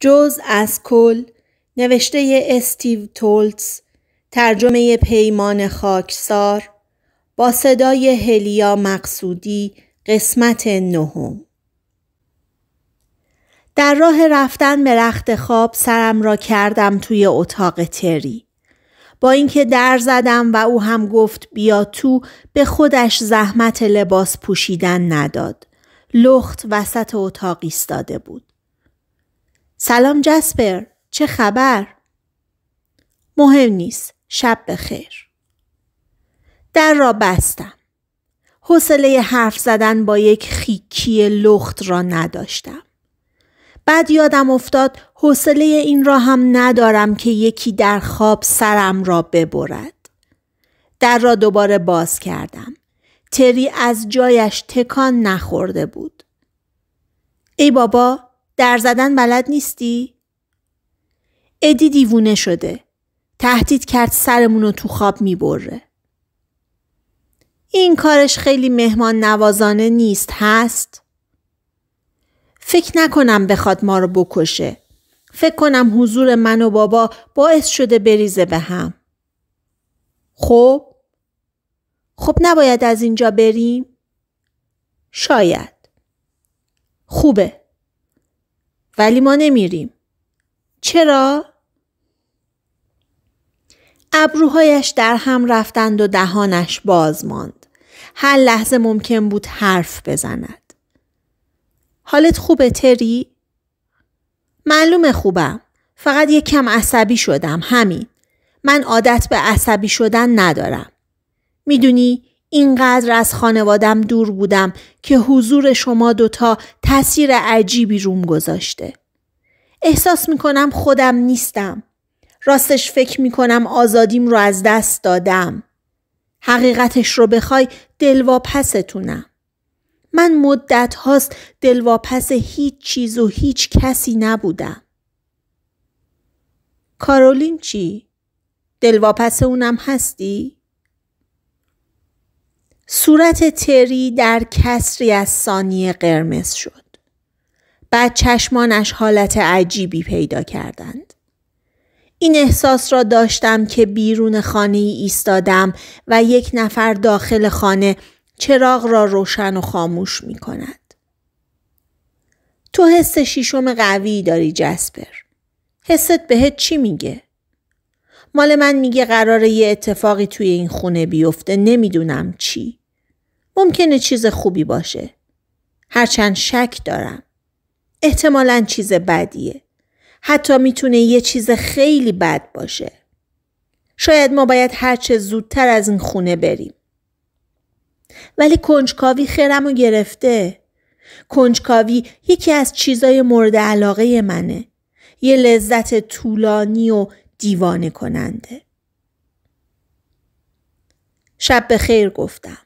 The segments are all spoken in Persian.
جز از کل نوشته استیو تولتس ترجمه پیمان خاکسار با صدای هلیا مقصودی قسمت نهم در راه رفتن به رخت خواب سرم را کردم توی اتاق تری با اینکه در زدم و او هم گفت بیا تو به خودش زحمت لباس پوشیدن نداد لخت وسط اتاق ایستاده بود سلام جسپر چه خبر؟ مهم نیست شب بخیر در را بستم حوصله حرف زدن با یک خیکی لخت را نداشتم بعد یادم افتاد حوصله این را هم ندارم که یکی در خواب سرم را ببرد در را دوباره باز کردم تری از جایش تکان نخورده بود ای بابا در زدن بلد نیستی؟ ادی دیوونه شده. تهدید کرد سرمون رو تو خواب میبره. این کارش خیلی مهمان نوازانه نیست هست؟ فکر نکنم بخواد ما رو بکشه. فکر کنم حضور من و بابا باعث شده بریزه به هم. خب؟ خب نباید از اینجا بریم؟ شاید. خوبه. ولی ما نمیریم. چرا؟ ابروهایش در هم رفتند و دهانش باز ماند. هر لحظه ممکن بود حرف بزند. حالت خوبه تری؟ معلومه خوبم. فقط یک کم عصبی شدم همین. من عادت به عصبی شدن ندارم. میدونی اینقدر از خانوادم دور بودم که حضور شما دوتا تاثیر عجیبی روم گذاشته. احساس میکنم خودم نیستم. راستش فکر میکنم آزادیم رو از دست دادم. حقیقتش رو بخوای دلواپستونم. من مدت هاست دلواپس هیچ چیز و هیچ کسی نبودم. کارولین چی؟ دلواپس اونم هستی؟ صورت تری در کسری از ثانیه قرمز شد. بعد چشمانش حالت عجیبی پیدا کردند. این احساس را داشتم که بیرون خانه ای ایستادم و یک نفر داخل خانه چراغ را روشن و خاموش می کند. تو حس شیشم قوی داری جسپر. حست بهت چی میگه؟ مال من میگه قراره یه اتفاقی توی این خونه بیفته نمیدونم چی. ممکنه چیز خوبی باشه. هرچند شک دارم. احتمالا چیز بدیه. حتی میتونه یه چیز خیلی بد باشه. شاید ما باید هرچه زودتر از این خونه بریم. ولی کنجکاوی خیرم رو گرفته. کنجکاوی یکی از چیزای مورد علاقه منه. یه لذت طولانی و دیوانه کننده. شب به خیر گفتم.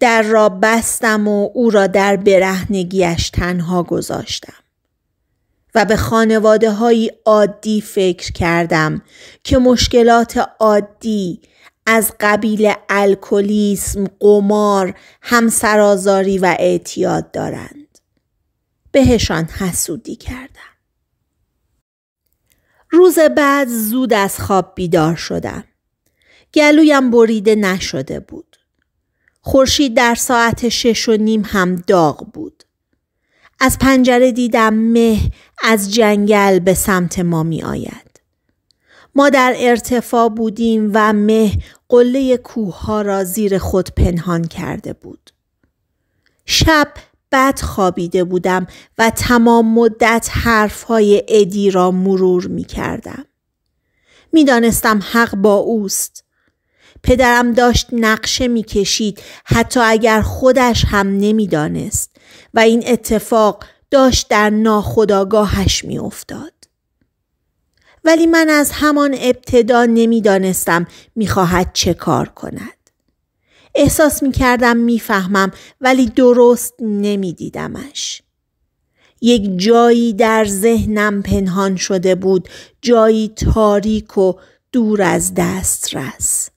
در را بستم و او را در برهنگیش تنها گذاشتم و به خانواده های عادی فکر کردم که مشکلات عادی از قبیل الکلیسم، قمار، همسرآزاری و اعتیاد دارند. بهشان حسودی کردم. روز بعد زود از خواب بیدار شدم. گلویم بریده نشده بود. خورشید در ساعت شش و نیم هم داغ بود. از پنجره دیدم مه از جنگل به سمت ما می آید. ما در ارتفاع بودیم و مه قله کوه ها را زیر خود پنهان کرده بود. شب بد خوابیده بودم و تمام مدت حرف های ادی را مرور می کردم. می دانستم حق با اوست. پدرم داشت نقشه میکشید حتی اگر خودش هم نمیدانست و این اتفاق داشت در ناخداگاهش میافتاد ولی من از همان ابتدا نمیدانستم میخواهد چه کار کند احساس میکردم میفهمم ولی درست نمیدیدمش یک جایی در ذهنم پنهان شده بود جایی تاریک و دور از دسترس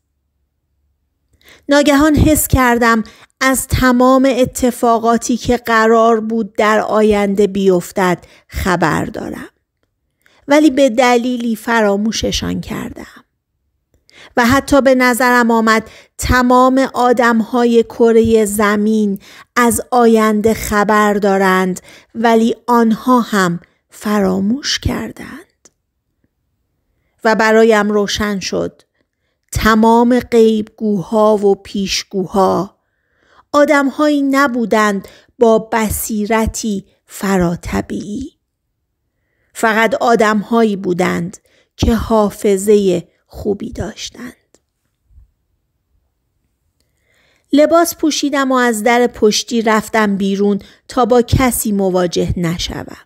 ناگهان حس کردم از تمام اتفاقاتی که قرار بود در آینده بیفتد خبر دارم. ولی به دلیلی فراموششان کردم. و حتی به نظرم آمد تمام آدم های کره زمین از آینده خبر دارند ولی آنها هم فراموش کردند. و برایم روشن شد تمام قیبگوها و پیشگوها آدمهایی نبودند با بصیرتی فراتبیعی فقط آدمهایی بودند که حافظه خوبی داشتند لباس پوشیدم و از در پشتی رفتم بیرون تا با کسی مواجه نشوم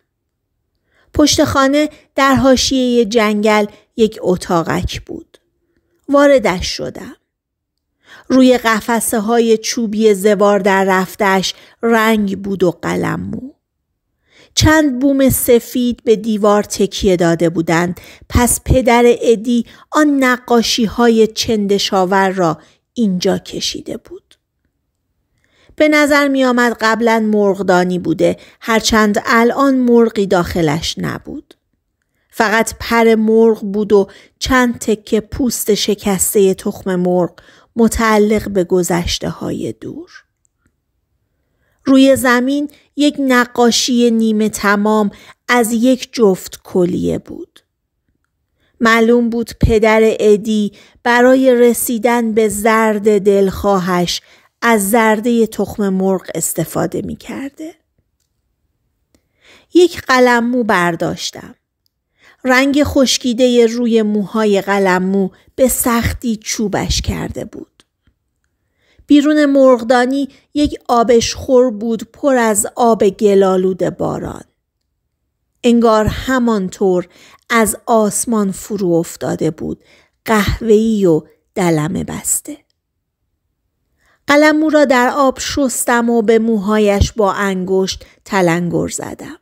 پشت خانه در حاشیه جنگل یک اتاقک بود واردش شدم. روی قفسه های چوبی زوار در رفتش رنگ بود و قلم چند بوم سفید به دیوار تکیه داده بودند پس پدر ادی آن نقاشی های چندشاور را اینجا کشیده بود. به نظر می آمد قبلا مرغدانی بوده هرچند الان مرغی داخلش نبود. فقط پر مرغ بود و چند تکه پوست شکسته تخم مرغ متعلق به گذشته های دور. روی زمین یک نقاشی نیمه تمام از یک جفت کلیه بود. معلوم بود پدر ادی برای رسیدن به زرد دلخواهش از زرده تخم مرغ استفاده می کرده. یک مو برداشتم. رنگ خشکیده روی موهای قلممو به سختی چوبش کرده بود. بیرون مرغدانی یک آبش خور بود پر از آب گلالود باران. انگار همانطور از آسمان فرو افتاده بود قهوه‌ای و دلمه بسته. قلمو را در آب شستم و به موهایش با انگشت تلنگر زدم.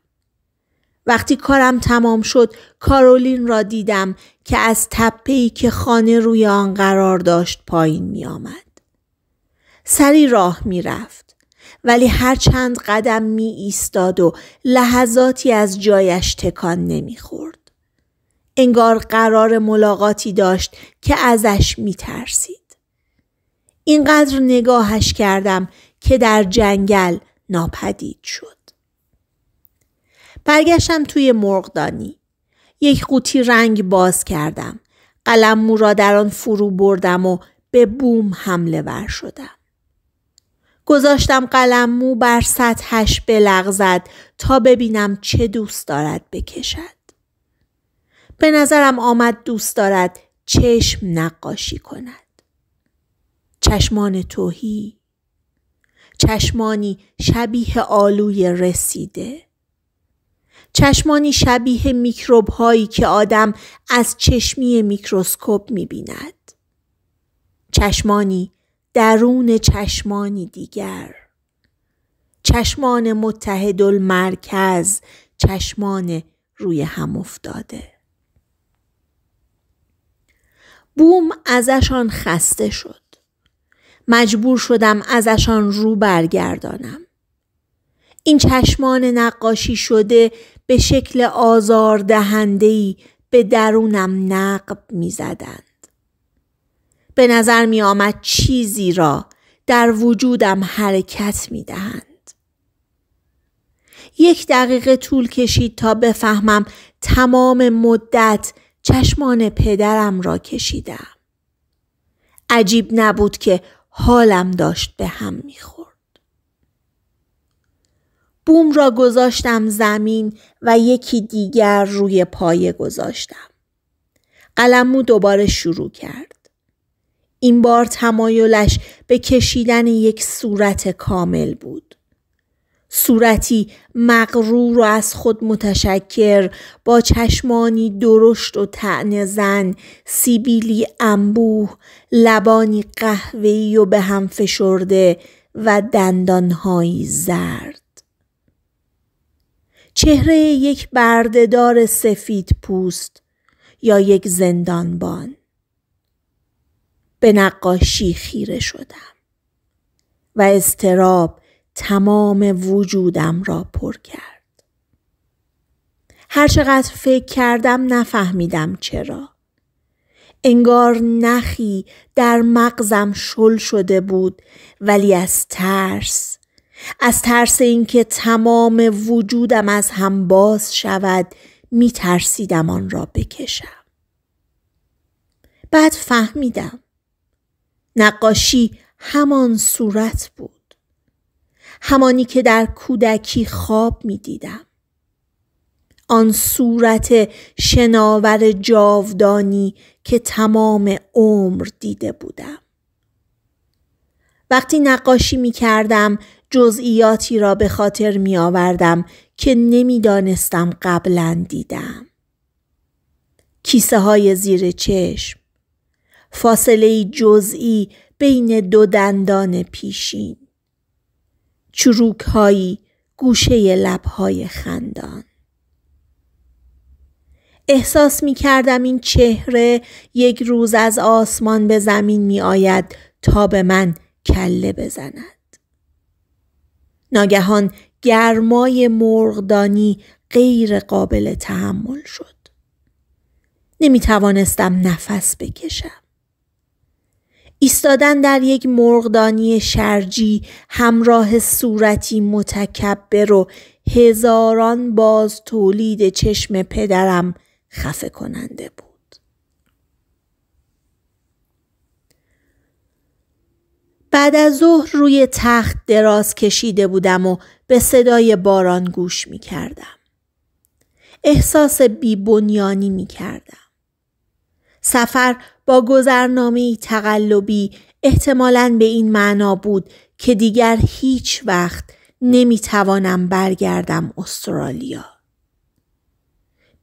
وقتی کارم تمام شد کارولین را دیدم که از تپهی که خانه روی آن قرار داشت پایین می آمد. سری راه می رفت. ولی هر چند قدم می ایستاد و لحظاتی از جایش تکان نمی خورد. انگار قرار ملاقاتی داشت که ازش می ترسید. اینقدر نگاهش کردم که در جنگل ناپدید شد. برگشتم توی مرغدانی. یک قوطی رنگ باز کردم. قلم مو را در آن فرو بردم و به بوم حمله ور شدم. گذاشتم قلم مو بر سطحش بلغزد تا ببینم چه دوست دارد بکشد. به نظرم آمد دوست دارد چشم نقاشی کند. چشمان توهی چشمانی شبیه آلوی رسیده چشمانی شبیه میکروب هایی که آدم از چشمی میکروسکوپ میبیند. چشمانی درون چشمانی دیگر. چشمان متحد المرکز چشمان روی هم افتاده. بوم ازشان خسته شد. مجبور شدم ازشان رو برگردانم. این چشمان نقاشی شده به شکل آزار ای به درونم نقب می زدند. به نظر می آمد چیزی را در وجودم حرکت می دهند. یک دقیقه طول کشید تا بفهمم تمام مدت چشمان پدرم را کشیدم. عجیب نبود که حالم داشت به هم میخورد. بوم را گذاشتم زمین و یکی دیگر روی پایه گذاشتم. قلمو دوباره شروع کرد. این بار تمایلش به کشیدن یک صورت کامل بود. صورتی مغرور و از خود متشکر با چشمانی درشت و تعن زن سیبیلی انبوه لبانی قهوه‌ای و به هم فشرده و دندانهایی زرد چهره یک بردهدار سفید پوست یا یک زندانبان به نقاشی خیره شدم و استراب تمام وجودم را پر کرد هرچقدر فکر کردم نفهمیدم چرا انگار نخی در مغزم شل شده بود ولی از ترس از ترس اینکه تمام وجودم از هم باز شود می ترسیدم آن را بکشم. بعد فهمیدم. نقاشی همان صورت بود. همانی که در کودکی خواب می دیدم. آن صورت شناور جاودانی که تمام عمر دیده بودم. وقتی نقاشی می کردم جزئیاتی را به خاطر می آوردم که نمیدانستم قبلا دیدم. کیسه های زیر چشم فاصله جزئی بین دو دندان پیشین چروک هایی گوشه لب های خندان احساس می کردم این چهره یک روز از آسمان به زمین می آید تا به من کله بزند. ناگهان گرمای مرغدانی غیر قابل تحمل شد. نمی توانستم نفس بکشم. ایستادن در یک مرغدانی شرجی همراه صورتی متکبر و هزاران باز تولید چشم پدرم خفه کننده بود. بعد از ظهر روی تخت دراز کشیده بودم و به صدای باران گوش می کردم. احساس بی بنیانی می کردم. سفر با گذرنامه تقلبی احتمالاً به این معنا بود که دیگر هیچ وقت نمی توانم برگردم استرالیا.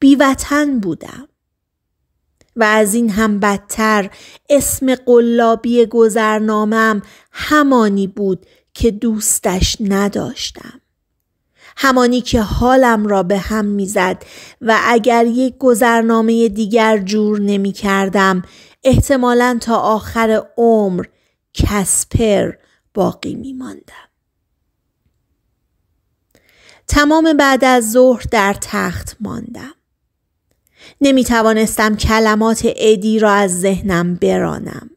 بیوطن بودم. و از این هم بدتر اسم قلابی گذرنامم همانی بود که دوستش نداشتم. همانی که حالم را به هم میزد و اگر یک گذرنامه دیگر جور نمی کردم احتمالا تا آخر عمر کسپر باقی می ماندم. تمام بعد از ظهر در تخت ماندم. نمی توانستم کلمات ادی را از ذهنم برانم.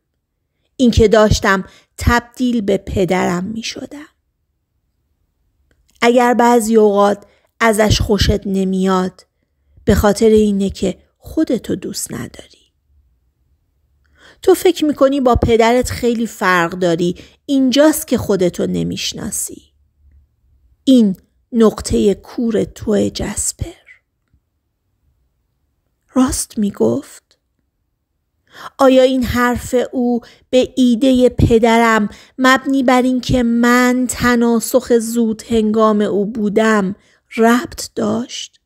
اینکه داشتم تبدیل به پدرم می شدم. اگر بعضی اوقات ازش خوشت نمیاد به خاطر اینه که خودتو دوست نداری. تو فکر کنی با پدرت خیلی فرق داری اینجاست که خودتو شناسی. این نقطه کور تو جسپر. راست می گفت؟ آیا این حرف او به ایده پدرم مبنی بر اینکه من تناسخ زود هنگام او بودم ربط داشت؟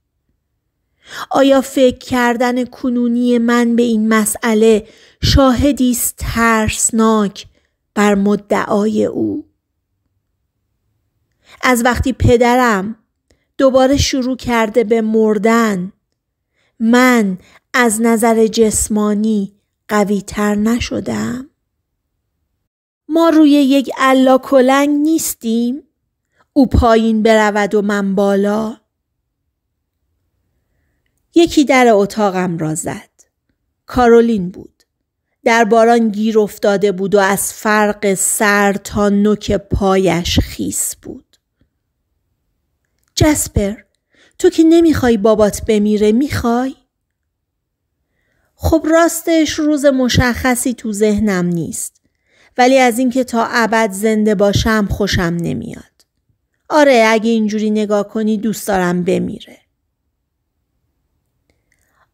آیا فکر کردن کنونی من به این مسئله شاهدی است ترسناک بر مدعای او؟ از وقتی پدرم دوباره شروع کرده به مردن من از نظر جسمانی قوی تر نشدم؟ ما روی یک الا کلنگ نیستیم؟ او پایین برود و من بالا؟ یکی در اتاقم را زد. کارولین بود. در باران گیر افتاده بود و از فرق سر تا نوک پایش خیس بود. جسپر تو که نمیخوای بابات بمیره میخوای؟ خب راستش روز مشخصی تو ذهنم نیست ولی از اینکه تا ابد زنده باشم خوشم نمیاد. آره اگه اینجوری نگاه کنی دوست دارم بمیره.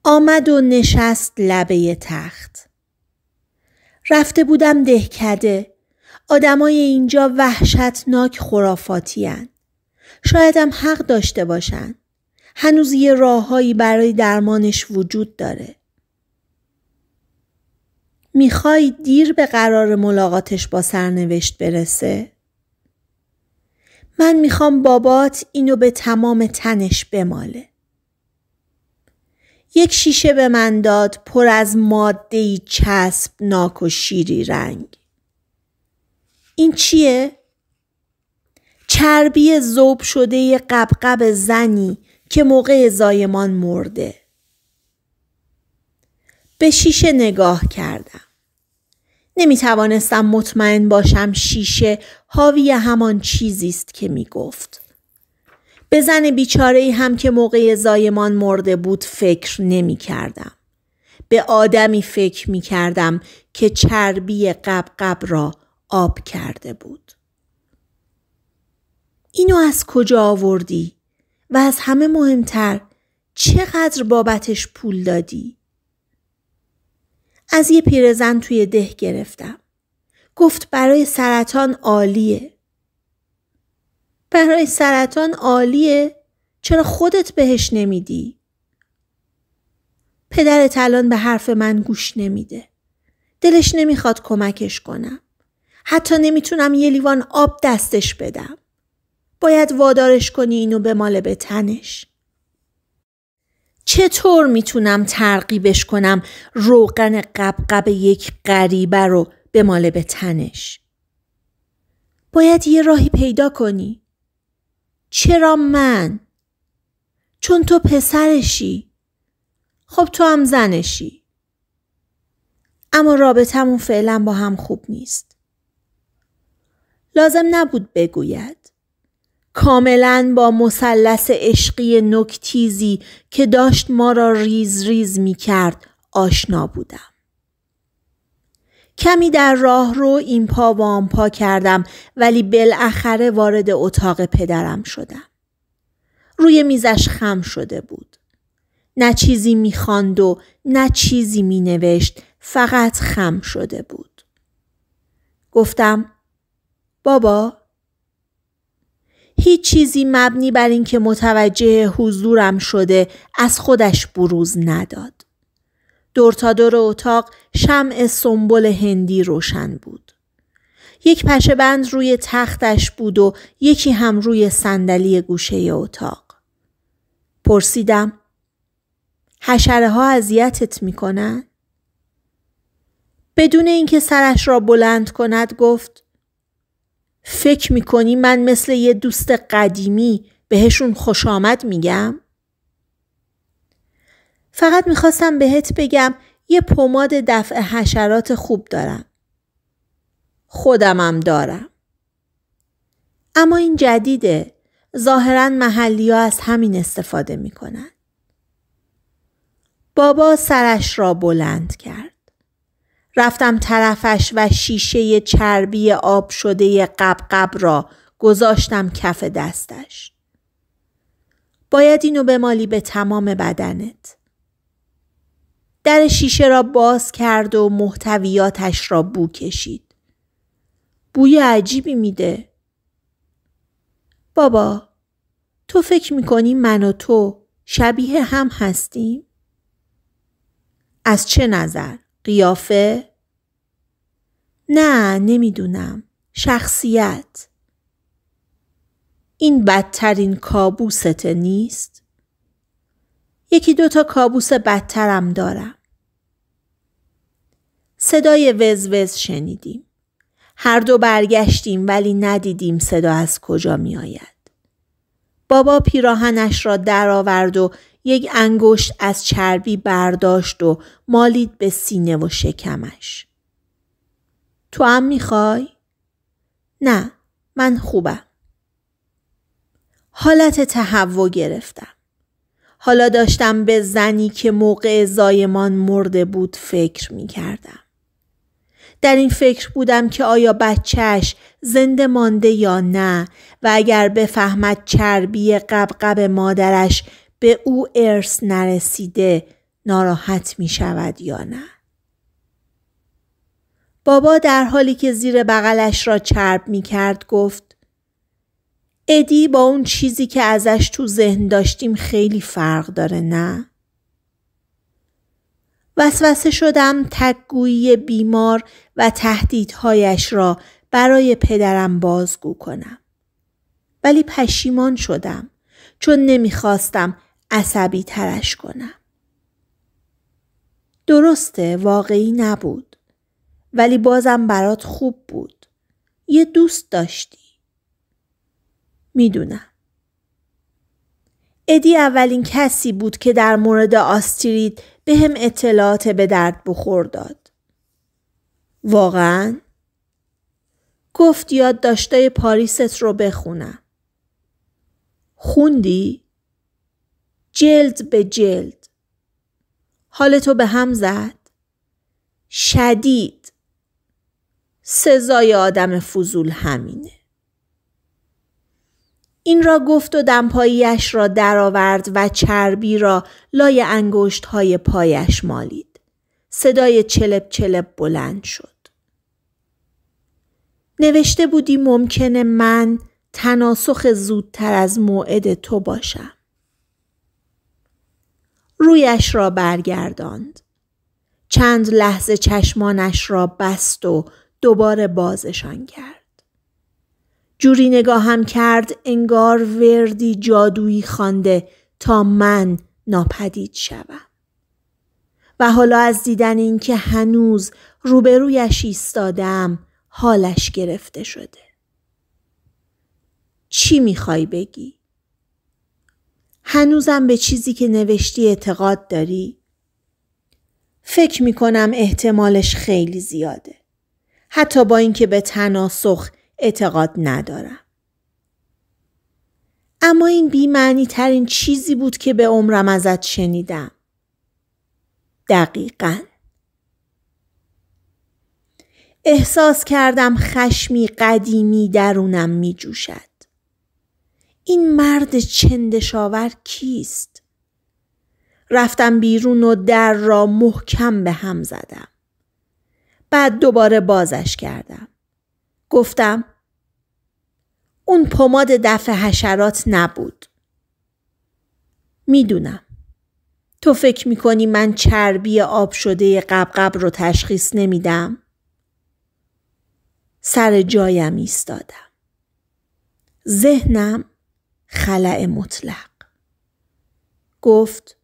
آمد و نشست لبه تخت. رفته بودم دهکده. آدمای اینجا وحشتناک خرافاتی شایدم حق داشته باشن. هنوز یه راههایی برای درمانش وجود داره. میخوای دیر به قرار ملاقاتش با سرنوشت برسه؟ من میخوام بابات اینو به تمام تنش بماله. یک شیشه به من داد پر از ماده چسب ناک و شیری رنگ. این چیه؟ چربی زوب شده قبقب زنی که موقع زایمان مرده. به شیشه نگاه کردم. نمی توانستم مطمئن باشم شیشه حاوی همان چیزی است که می گفت. به زن بیچاره ای هم که موقع زایمان مرده بود فکر نمی کردم. به آدمی فکر می کردم که چربی قب را آب کرده بود. اینو از کجا آوردی؟ و از همه مهمتر چقدر بابتش پول دادی؟ از یه پیرزن توی ده گرفتم. گفت برای سرطان عالیه. برای سرطان عالیه؟ چرا خودت بهش نمیدی؟ پدرت الان به حرف من گوش نمیده. دلش نمیخواد کمکش کنم. حتی نمیتونم یه لیوان آب دستش بدم. باید وادارش کنی اینو به مال به تنش. چطور میتونم ترغیبش کنم روغن قبقب یک غریبه رو به مال به تنش؟ باید یه راهی پیدا کنی. چرا من؟ چون تو پسرشی. خب تو هم زنشی. اما رابطمون فعلا با هم خوب نیست. لازم نبود بگوید. کاملا با مثلث عشقی نکتیزی که داشت ما را ریز ریز می کرد آشنا بودم. کمی در راه رو این پا و آن پا کردم ولی بالاخره وارد اتاق پدرم شدم. روی میزش خم شده بود. نه چیزی میخواند و نه چیزی مینوشت فقط خم شده بود. گفتم بابا هیچ چیزی مبنی بر اینکه متوجه حضورم شده از خودش بروز نداد. دور اتاق شمع سنبل هندی روشن بود. یک پشه بند روی تختش بود و یکی هم روی صندلی گوشه اتاق. پرسیدم حشره ها اذیتت میکنن؟ بدون اینکه سرش را بلند کند گفت فکر میکنی من مثل یه دوست قدیمی بهشون خوش آمد میگم؟ فقط میخواستم بهت بگم یه پماد دفع حشرات خوب دارم. خودمم دارم. اما این جدیده. ظاهرا محلی ها از همین استفاده میکنن. بابا سرش را بلند کرد. رفتم طرفش و شیشه چربی آب شده قبقب را گذاشتم کف دستش. باید اینو بمالی به تمام بدنت. در شیشه را باز کرد و محتویاتش را بو کشید. بوی عجیبی میده. بابا تو فکر میکنی من و تو شبیه هم هستیم؟ از چه نظر؟ قیافه؟ نه نمیدونم. شخصیت. این بدترین کابوست نیست؟ یکی دوتا کابوس بدترم دارم. صدای وزوز شنیدیم. هر دو برگشتیم ولی ندیدیم صدا از کجا می آید. بابا پیراهنش را درآورد و یک انگشت از چربی برداشت و مالید به سینه و شکمش. تو هم میخوای؟ نه من خوبم. حالت تهوع گرفتم. حالا داشتم به زنی که موقع زایمان مرده بود فکر می کردم. در این فکر بودم که آیا بچهش زنده مانده یا نه و اگر بفهمد چربی قبقب مادرش به او ارث نرسیده ناراحت می شود یا نه. بابا در حالی که زیر بغلش را چرب می کرد گفت ادی با اون چیزی که ازش تو ذهن داشتیم خیلی فرق داره نه؟ وسوسه شدم تکگویی بیمار و تهدیدهایش را برای پدرم بازگو کنم. ولی پشیمان شدم چون نمیخواستم عصبی ترش کنم. درسته واقعی نبود ولی بازم برات خوب بود. یه دوست داشتی. میدونم. ادی اولین کسی بود که در مورد آسترید به هم اطلاعات به درد بخور داد. واقعا؟ گفت یاد داشته پاریست رو بخونم. خوندی؟ جلد به جلد حال تو به هم زد شدید سزای آدم فضول همینه این را گفت و دمپاییش را درآورد و چربی را لای انگشت های پایش مالید. صدای چلب چلب بلند شد. نوشته بودی ممکنه من تناسخ زودتر از موعد تو باشم. رویش را برگرداند. چند لحظه چشمانش را بست و دوباره بازشان کرد. جوری نگاه هم کرد انگار وردی جادویی خوانده تا من ناپدید شوم. و حالا از دیدن اینکه هنوز روبرویش ایستادم حالش گرفته شده. چی میخوای بگی؟ هنوزم به چیزی که نوشتی اعتقاد داری؟ فکر می کنم احتمالش خیلی زیاده. حتی با اینکه به تناسخ اعتقاد ندارم. اما این بیمعنی ترین چیزی بود که به عمرم ازت شنیدم. دقیقا. احساس کردم خشمی قدیمی درونم می جوشد. این مرد چندشاور کیست؟ رفتم بیرون و در را محکم به هم زدم. بعد دوباره بازش کردم. گفتم اون پماد دفع حشرات نبود. میدونم. تو فکر میکنی من چربی آب شده قبقب رو تشخیص نمیدم؟ سر جایم ایستادم. ذهنم خلع مطلق گفت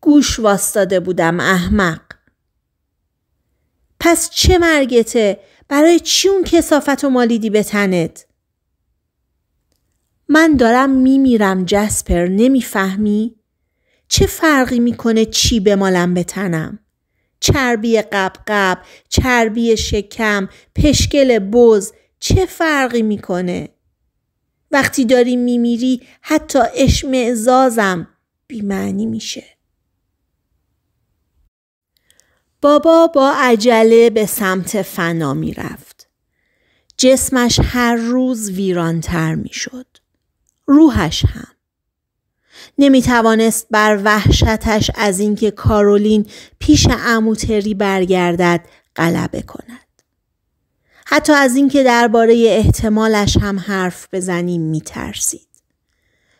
گوش واستاده بودم احمق پس چه مرگته برای چی اون کسافت و مالیدی به تنت من دارم میمیرم جسپر نمیفهمی چه فرقی میکنه چی بمالم به تنم چربی قبقب چربی شکم پشکل بز چه فرقی میکنه وقتی داری میمیری حتی اشمعزازم بیمعنی میشه. بابا با عجله به سمت فنا میرفت. جسمش هر روز ویرانتر میشد. روحش هم. نمی توانست بر وحشتش از اینکه کارولین پیش اموتری برگردد غلبه کند. حتی از اینکه درباره احتمالش هم حرف بزنیم میترسید.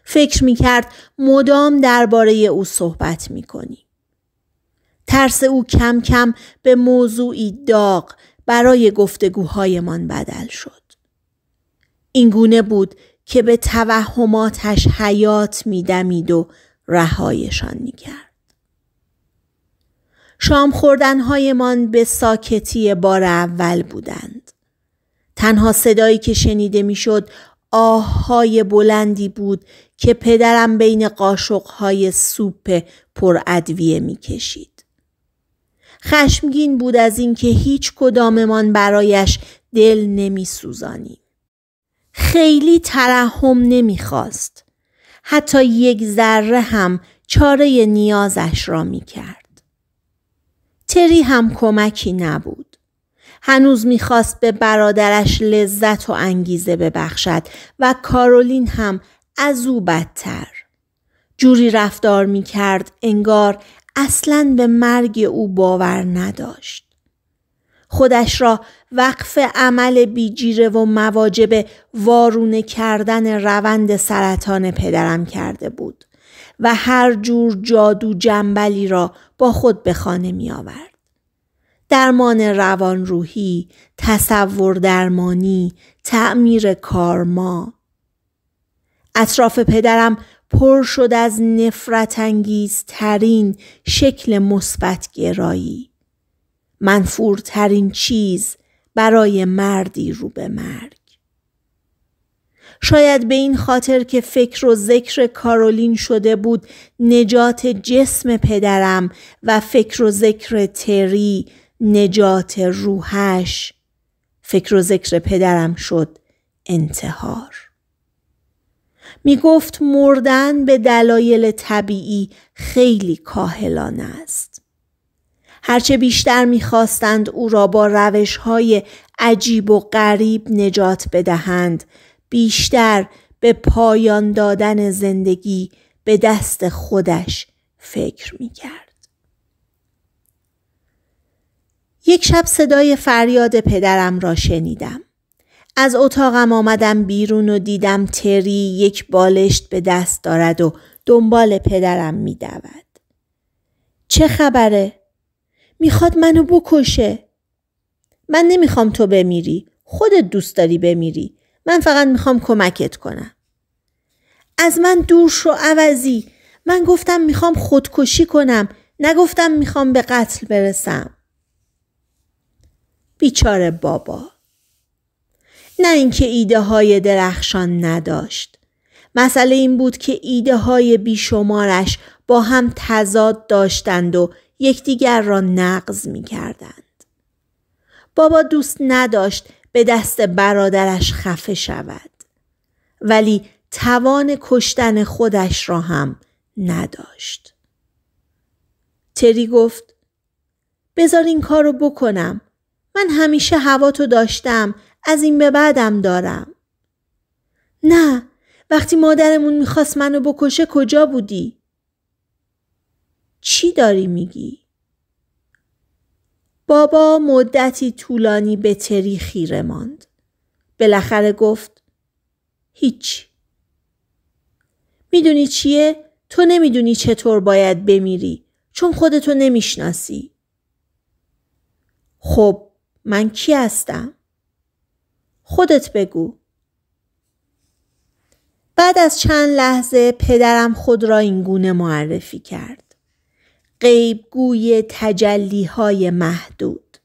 فکر کرد مدام درباره او صحبت می کنی. ترس او کم کم به موضوعی داغ برای گفتگوهایمان بدل شد. اینگونه بود که به توهماتش حیات میدمید و رهایشان میکرد. شام خوردنهایمان به ساکتی بار اول بودند. تنها صدایی که شنیده میشد آههای بلندی بود که پدرم بین قاشقهای سوپ پر پرادویه میکشید خشمگین بود از اینکه هیچ کداممان برایش دل نمی خیلی ترحم نمیخواست. حتی یک ذره هم چاره نیازش را می تری هم کمکی نبود. هنوز میخواست به برادرش لذت و انگیزه ببخشد و کارولین هم از او بدتر. جوری رفتار میکرد انگار اصلا به مرگ او باور نداشت. خودش را وقف عمل بیجیره و مواجب وارونه کردن روند سرطان پدرم کرده بود و هر جور جادو جنبلی را با خود به خانه می آورد. درمان روان روحی، تصور درمانی، تعمیر کارما. اطراف پدرم پر شد از نفرت انگیز ترین شکل مثبت گرایی. منفورترین چیز برای مردی رو به مرگ. شاید به این خاطر که فکر و ذکر کارولین شده بود نجات جسم پدرم و فکر و ذکر تری نجات روحش فکر و ذکر پدرم شد انتحار می گفت مردن به دلایل طبیعی خیلی کاهلانه است هرچه بیشتر میخواستند او را با روش های عجیب و غریب نجات بدهند بیشتر به پایان دادن زندگی به دست خودش فکر کرد. یک شب صدای فریاد پدرم را شنیدم. از اتاقم آمدم بیرون و دیدم تری یک بالشت به دست دارد و دنبال پدرم می دود. چه خبره؟ میخواد منو بکشه. من نمیخوام تو بمیری. خودت دوست داری بمیری. من فقط میخوام کمکت کنم. از من دور شو عوضی. من گفتم میخوام خودکشی کنم. نگفتم میخوام به قتل برسم. بیچاره بابا نه اینکه ایده های درخشان نداشت مسئله این بود که ایده های بیشمارش با هم تضاد داشتند و یکدیگر را نقض می کردند. بابا دوست نداشت به دست برادرش خفه شود ولی توان کشتن خودش را هم نداشت. تری گفت بذار این کار کارو بکنم من همیشه هوا تو داشتم از این به بعدم دارم نه وقتی مادرمون میخواست منو بکشه کجا بودی؟ چی داری میگی؟ بابا مدتی طولانی به تری خیره ماند. بالاخره گفت هیچ. میدونی چیه؟ تو نمیدونی چطور باید بمیری چون خودتو نمیشناسی. خب من کی هستم؟ خودت بگو. بعد از چند لحظه پدرم خود را این گونه معرفی کرد. قیبگوی تجلی های محدود.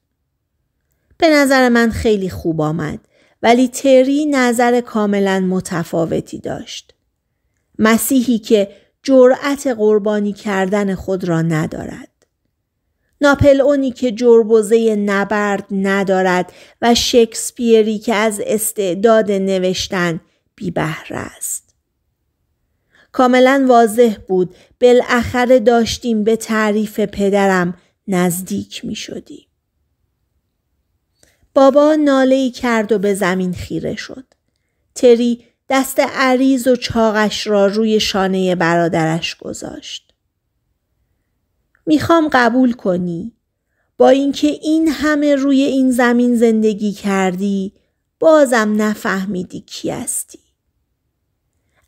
به نظر من خیلی خوب آمد ولی تری نظر کاملا متفاوتی داشت. مسیحی که جرأت قربانی کردن خود را ندارد. ناپل اونی که جربوزه نبرد ندارد و شکسپیری که از استعداد نوشتن بی است. کاملا واضح بود بالاخره داشتیم به تعریف پدرم نزدیک می شدیم. بابا ناله کرد و به زمین خیره شد. تری دست عریض و چاقش را روی شانه برادرش گذاشت. میخوام قبول کنی با اینکه این همه روی این زمین زندگی کردی بازم نفهمیدی کی هستی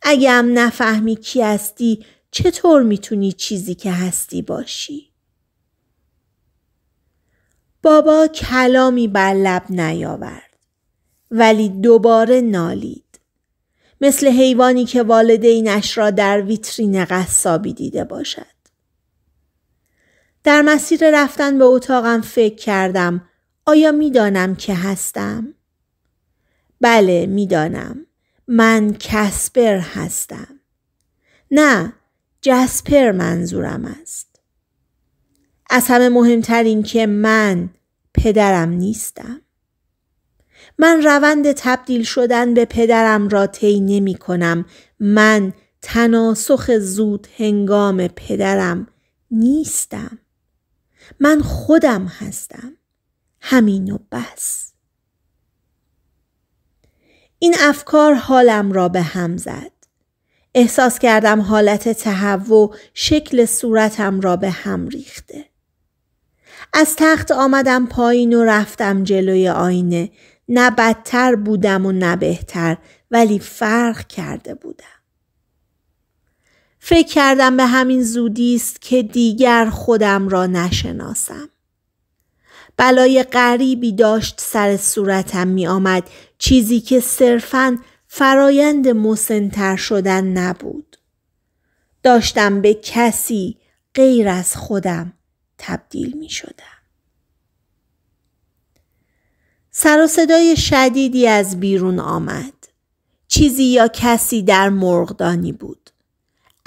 اگه هم نفهمی کی هستی چطور میتونی چیزی که هستی باشی بابا کلامی بر لب نیاورد ولی دوباره نالید مثل حیوانی که والدینش را در ویترین قصابی دیده باشد در مسیر رفتن به اتاقم فکر کردم آیا میدانم که هستم؟ بله میدانم من کسپر هستم نه جسپر منظورم است از همه مهمتر این که من پدرم نیستم من روند تبدیل شدن به پدرم را طی نمی کنم من تناسخ زود هنگام پدرم نیستم من خودم هستم همین و بس این افکار حالم را به هم زد احساس کردم حالت تهوع شکل صورتم را به هم ریخته از تخت آمدم پایین و رفتم جلوی آینه نه بدتر بودم و نه بهتر ولی فرق کرده بودم فکر کردم به همین زودی است که دیگر خودم را نشناسم بلای غریبی داشت سر صورتم می آمد چیزی که صرفا فرایند مسنتر شدن نبود داشتم به کسی غیر از خودم تبدیل می شدم سر و صدای شدیدی از بیرون آمد چیزی یا کسی در مرغدانی بود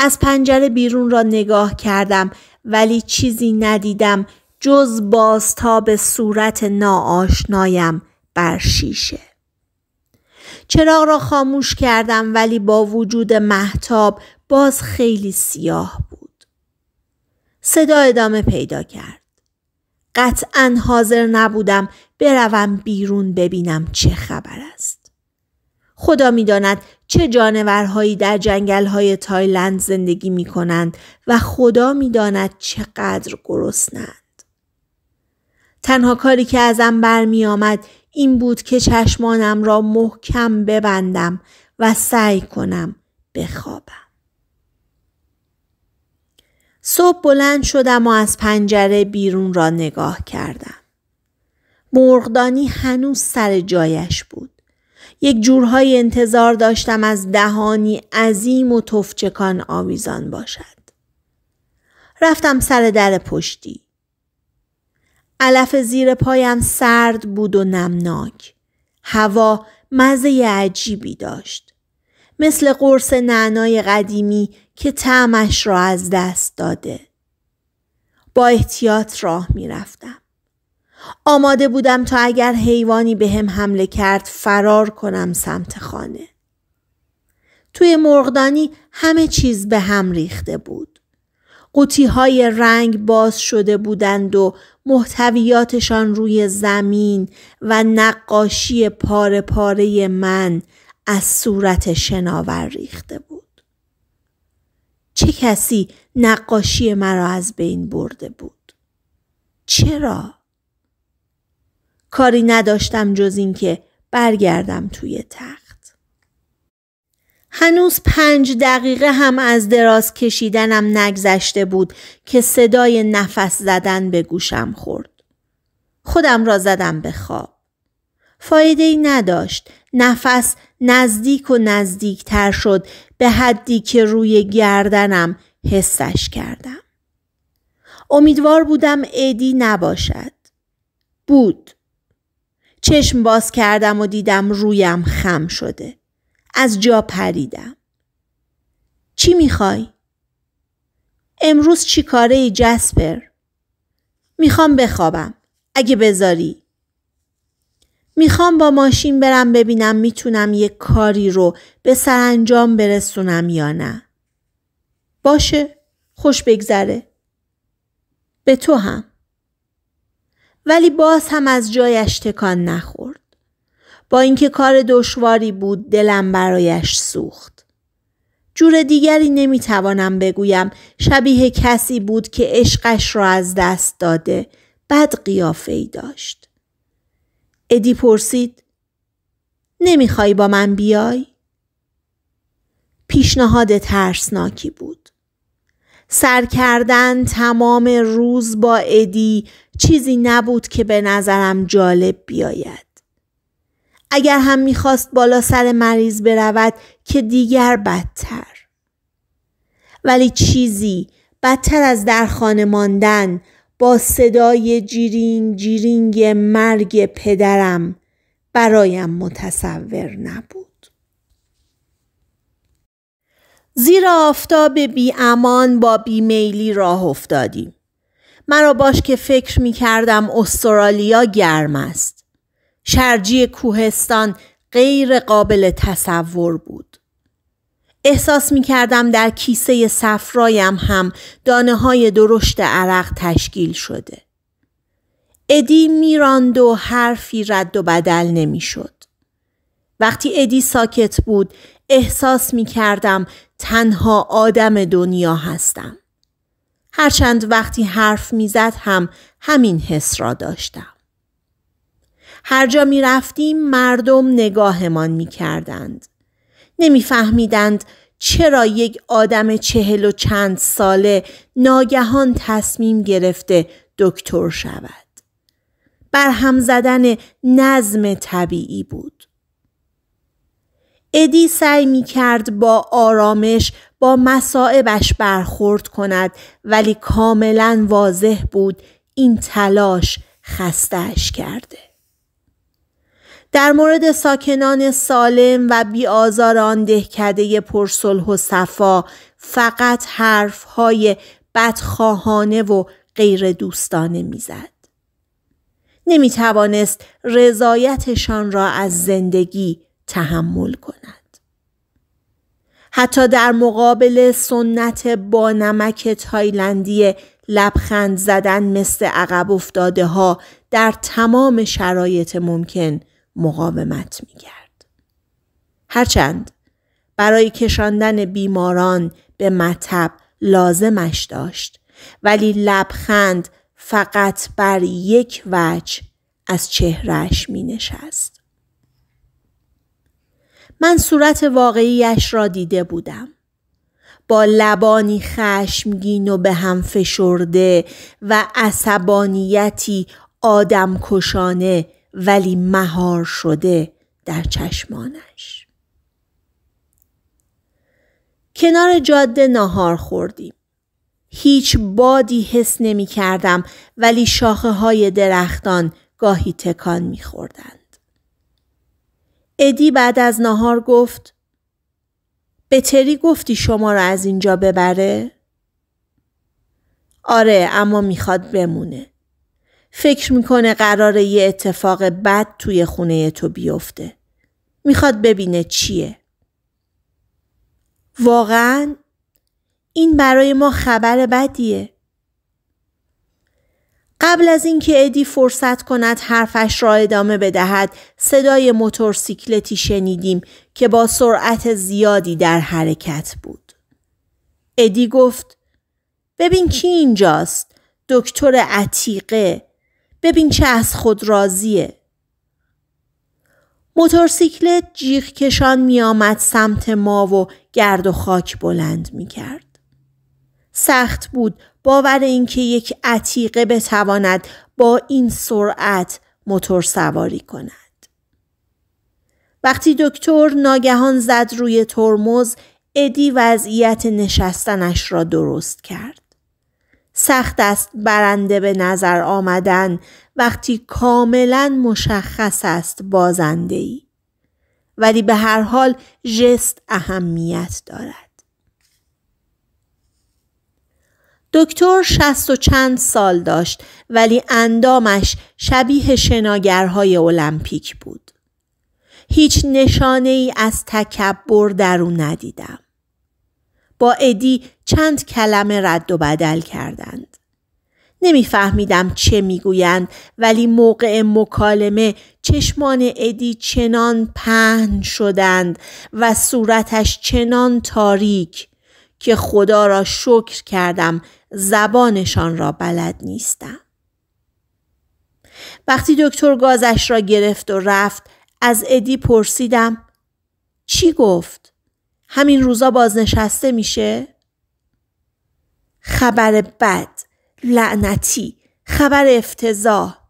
از پنجره بیرون را نگاه کردم ولی چیزی ندیدم جز به صورت ناآشنایم بر شیشه. چراغ را خاموش کردم ولی با وجود محتاب باز خیلی سیاه بود. صدا ادامه پیدا کرد. قطعا حاضر نبودم بروم بیرون ببینم چه خبر است. خدا میداند چه جانورهایی در های تایلند زندگی می کنند و خدا میداند چقدر گرسنند. تنها کاری که ازم برمی آمد این بود که چشمانم را محکم ببندم و سعی کنم بخوابم. صبح بلند شدم و از پنجره بیرون را نگاه کردم. مرغدانی هنوز سر جایش بود. یک جورهای انتظار داشتم از دهانی عظیم و تفچکان آویزان باشد. رفتم سر در پشتی. علف زیر پایم سرد بود و نمناک. هوا مزه عجیبی داشت. مثل قرص نعنای قدیمی که طعمش را از دست داده. با احتیاط راه می رفتم. آماده بودم تا اگر حیوانی به هم حمله کرد فرار کنم سمت خانه. توی مرغدانی همه چیز به هم ریخته بود. قوطی های رنگ باز شده بودند و محتویاتشان روی زمین و نقاشی پاره پاره من از صورت شناور ریخته بود. چه کسی نقاشی مرا از بین برده بود؟ چرا؟ کاری نداشتم جز اینکه برگردم توی تخت. هنوز پنج دقیقه هم از دراز کشیدنم نگذشته بود که صدای نفس زدن به گوشم خورد. خودم را زدم به خواب. فایده ای نداشت. نفس نزدیک و نزدیکتر شد به حدی که روی گردنم حسش کردم. امیدوار بودم ادی نباشد. بود. چشم باز کردم و دیدم رویم خم شده. از جا پریدم. چی میخوای؟ امروز چی کاره ای جسپر؟ میخوام بخوابم. اگه بذاری. میخوام با ماشین برم ببینم میتونم یه کاری رو به سرانجام برسونم یا نه. باشه. خوش بگذره. به تو هم. ولی باز هم از جایش تکان نخورد. با اینکه کار دشواری بود دلم برایش سوخت. جور دیگری نمیتوانم بگویم شبیه کسی بود که عشقش را از دست داده بد قیافه ای داشت. ادی پرسید نمیخوای با من بیای؟ پیشنهاد ترسناکی بود. سر کردن تمام روز با ادی چیزی نبود که به نظرم جالب بیاید. اگر هم میخواست بالا سر مریض برود که دیگر بدتر. ولی چیزی بدتر از در خانه ماندن با صدای جیرینگ جیرینگ مرگ پدرم برایم متصور نبود. زیرا آفتاب بی امان با میلی راه افتادیم. مرا باش که فکر می کردم استرالیا گرم است. شرجی کوهستان غیر قابل تصور بود. احساس می کردم در کیسه صفرایم هم دانه های درشت عرق تشکیل شده. ادی میراند و حرفی رد و بدل شد. وقتی ادی ساکت بود احساس می کردم تنها آدم دنیا هستم. هرچند وقتی حرف میزد هم همین حس را داشتم. هر جا می رفتیم مردم نگاهمان میکردند. نمیفهمیدند چرا یک آدم چهل و چند ساله ناگهان تصمیم گرفته دکتر شود. بر هم زدن نظم طبیعی بود. ادی سعی می کرد با آرامش با مسائبش برخورد کند ولی کاملا واضح بود این تلاش خستهش کرده. در مورد ساکنان سالم و بیآزار آن دهکده پرصلح و صفا فقط حرفهای بدخواهانه و غیر دوستانه میزد. نمی توانست رضایتشان را از زندگی تحمل کند. حتی در مقابل سنت با نمک تایلندی لبخند زدن مثل عقب افتاده ها در تمام شرایط ممکن مقاومت می هرچند برای کشاندن بیماران به مطب لازمش داشت ولی لبخند فقط بر یک وجه از چهرش می نشست. من صورت واقعیش را دیده بودم. با لبانی خشمگین و به هم فشرده و عصبانیتی آدم کشانه ولی مهار شده در چشمانش. کنار جاده ناهار خوردیم. هیچ بادی حس نمی کردم ولی شاخه های درختان گاهی تکان می خوردن. ادی بعد از ناهار گفت به تری گفتی شما رو از اینجا ببره؟ آره اما میخواد بمونه. فکر میکنه قرار یه اتفاق بد توی خونه تو بیفته. میخواد ببینه چیه. واقعا این برای ما خبر بدیه. قبل از اینکه ادی فرصت کند حرفش را ادامه بدهد صدای موتورسیکلتی شنیدیم که با سرعت زیادی در حرکت بود ادی گفت ببین کی اینجاست دکتر عتیقه ببین چه از خود راضیه موتورسیکلت جیغ کشان می سمت ما و گرد و خاک بلند می کرد. سخت بود باور اینکه یک عتیقه بتواند با این سرعت موتور سواری کند. وقتی دکتر ناگهان زد روی ترمز ادی وضعیت نشستنش را درست کرد. سخت است برنده به نظر آمدن وقتی کاملا مشخص است بازنده ای. ولی به هر حال جست اهمیت دارد. دکتر شست و چند سال داشت ولی اندامش شبیه شناگرهای المپیک بود. هیچ نشانه ای از تکبر در او ندیدم. با ادی چند کلمه رد و بدل کردند. نمیفهمیدم چه میگویند ولی موقع مکالمه چشمان ادی چنان پهن شدند و صورتش چنان تاریک که خدا را شکر کردم زبانشان را بلد نیستم. وقتی دکتر گازش را گرفت و رفت از ادی پرسیدم چی گفت؟ همین روزا بازنشسته میشه؟ خبر بد، لعنتی، خبر افتضاح.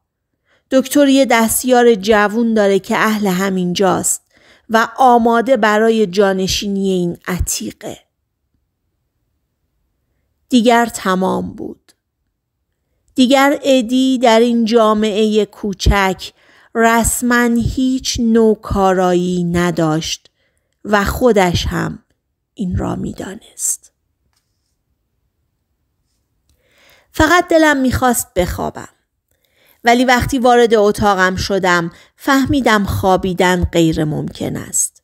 دکتر یه دستیار جوون داره که اهل همین جاست و آماده برای جانشینی این عتیقه. دیگر تمام بود. دیگر ادی در این جامعه کوچک رسما هیچ کارایی نداشت و خودش هم این را میدانست. فقط دلم میخواست بخوابم. ولی وقتی وارد اتاقم شدم فهمیدم خوابیدن غیر ممکن است.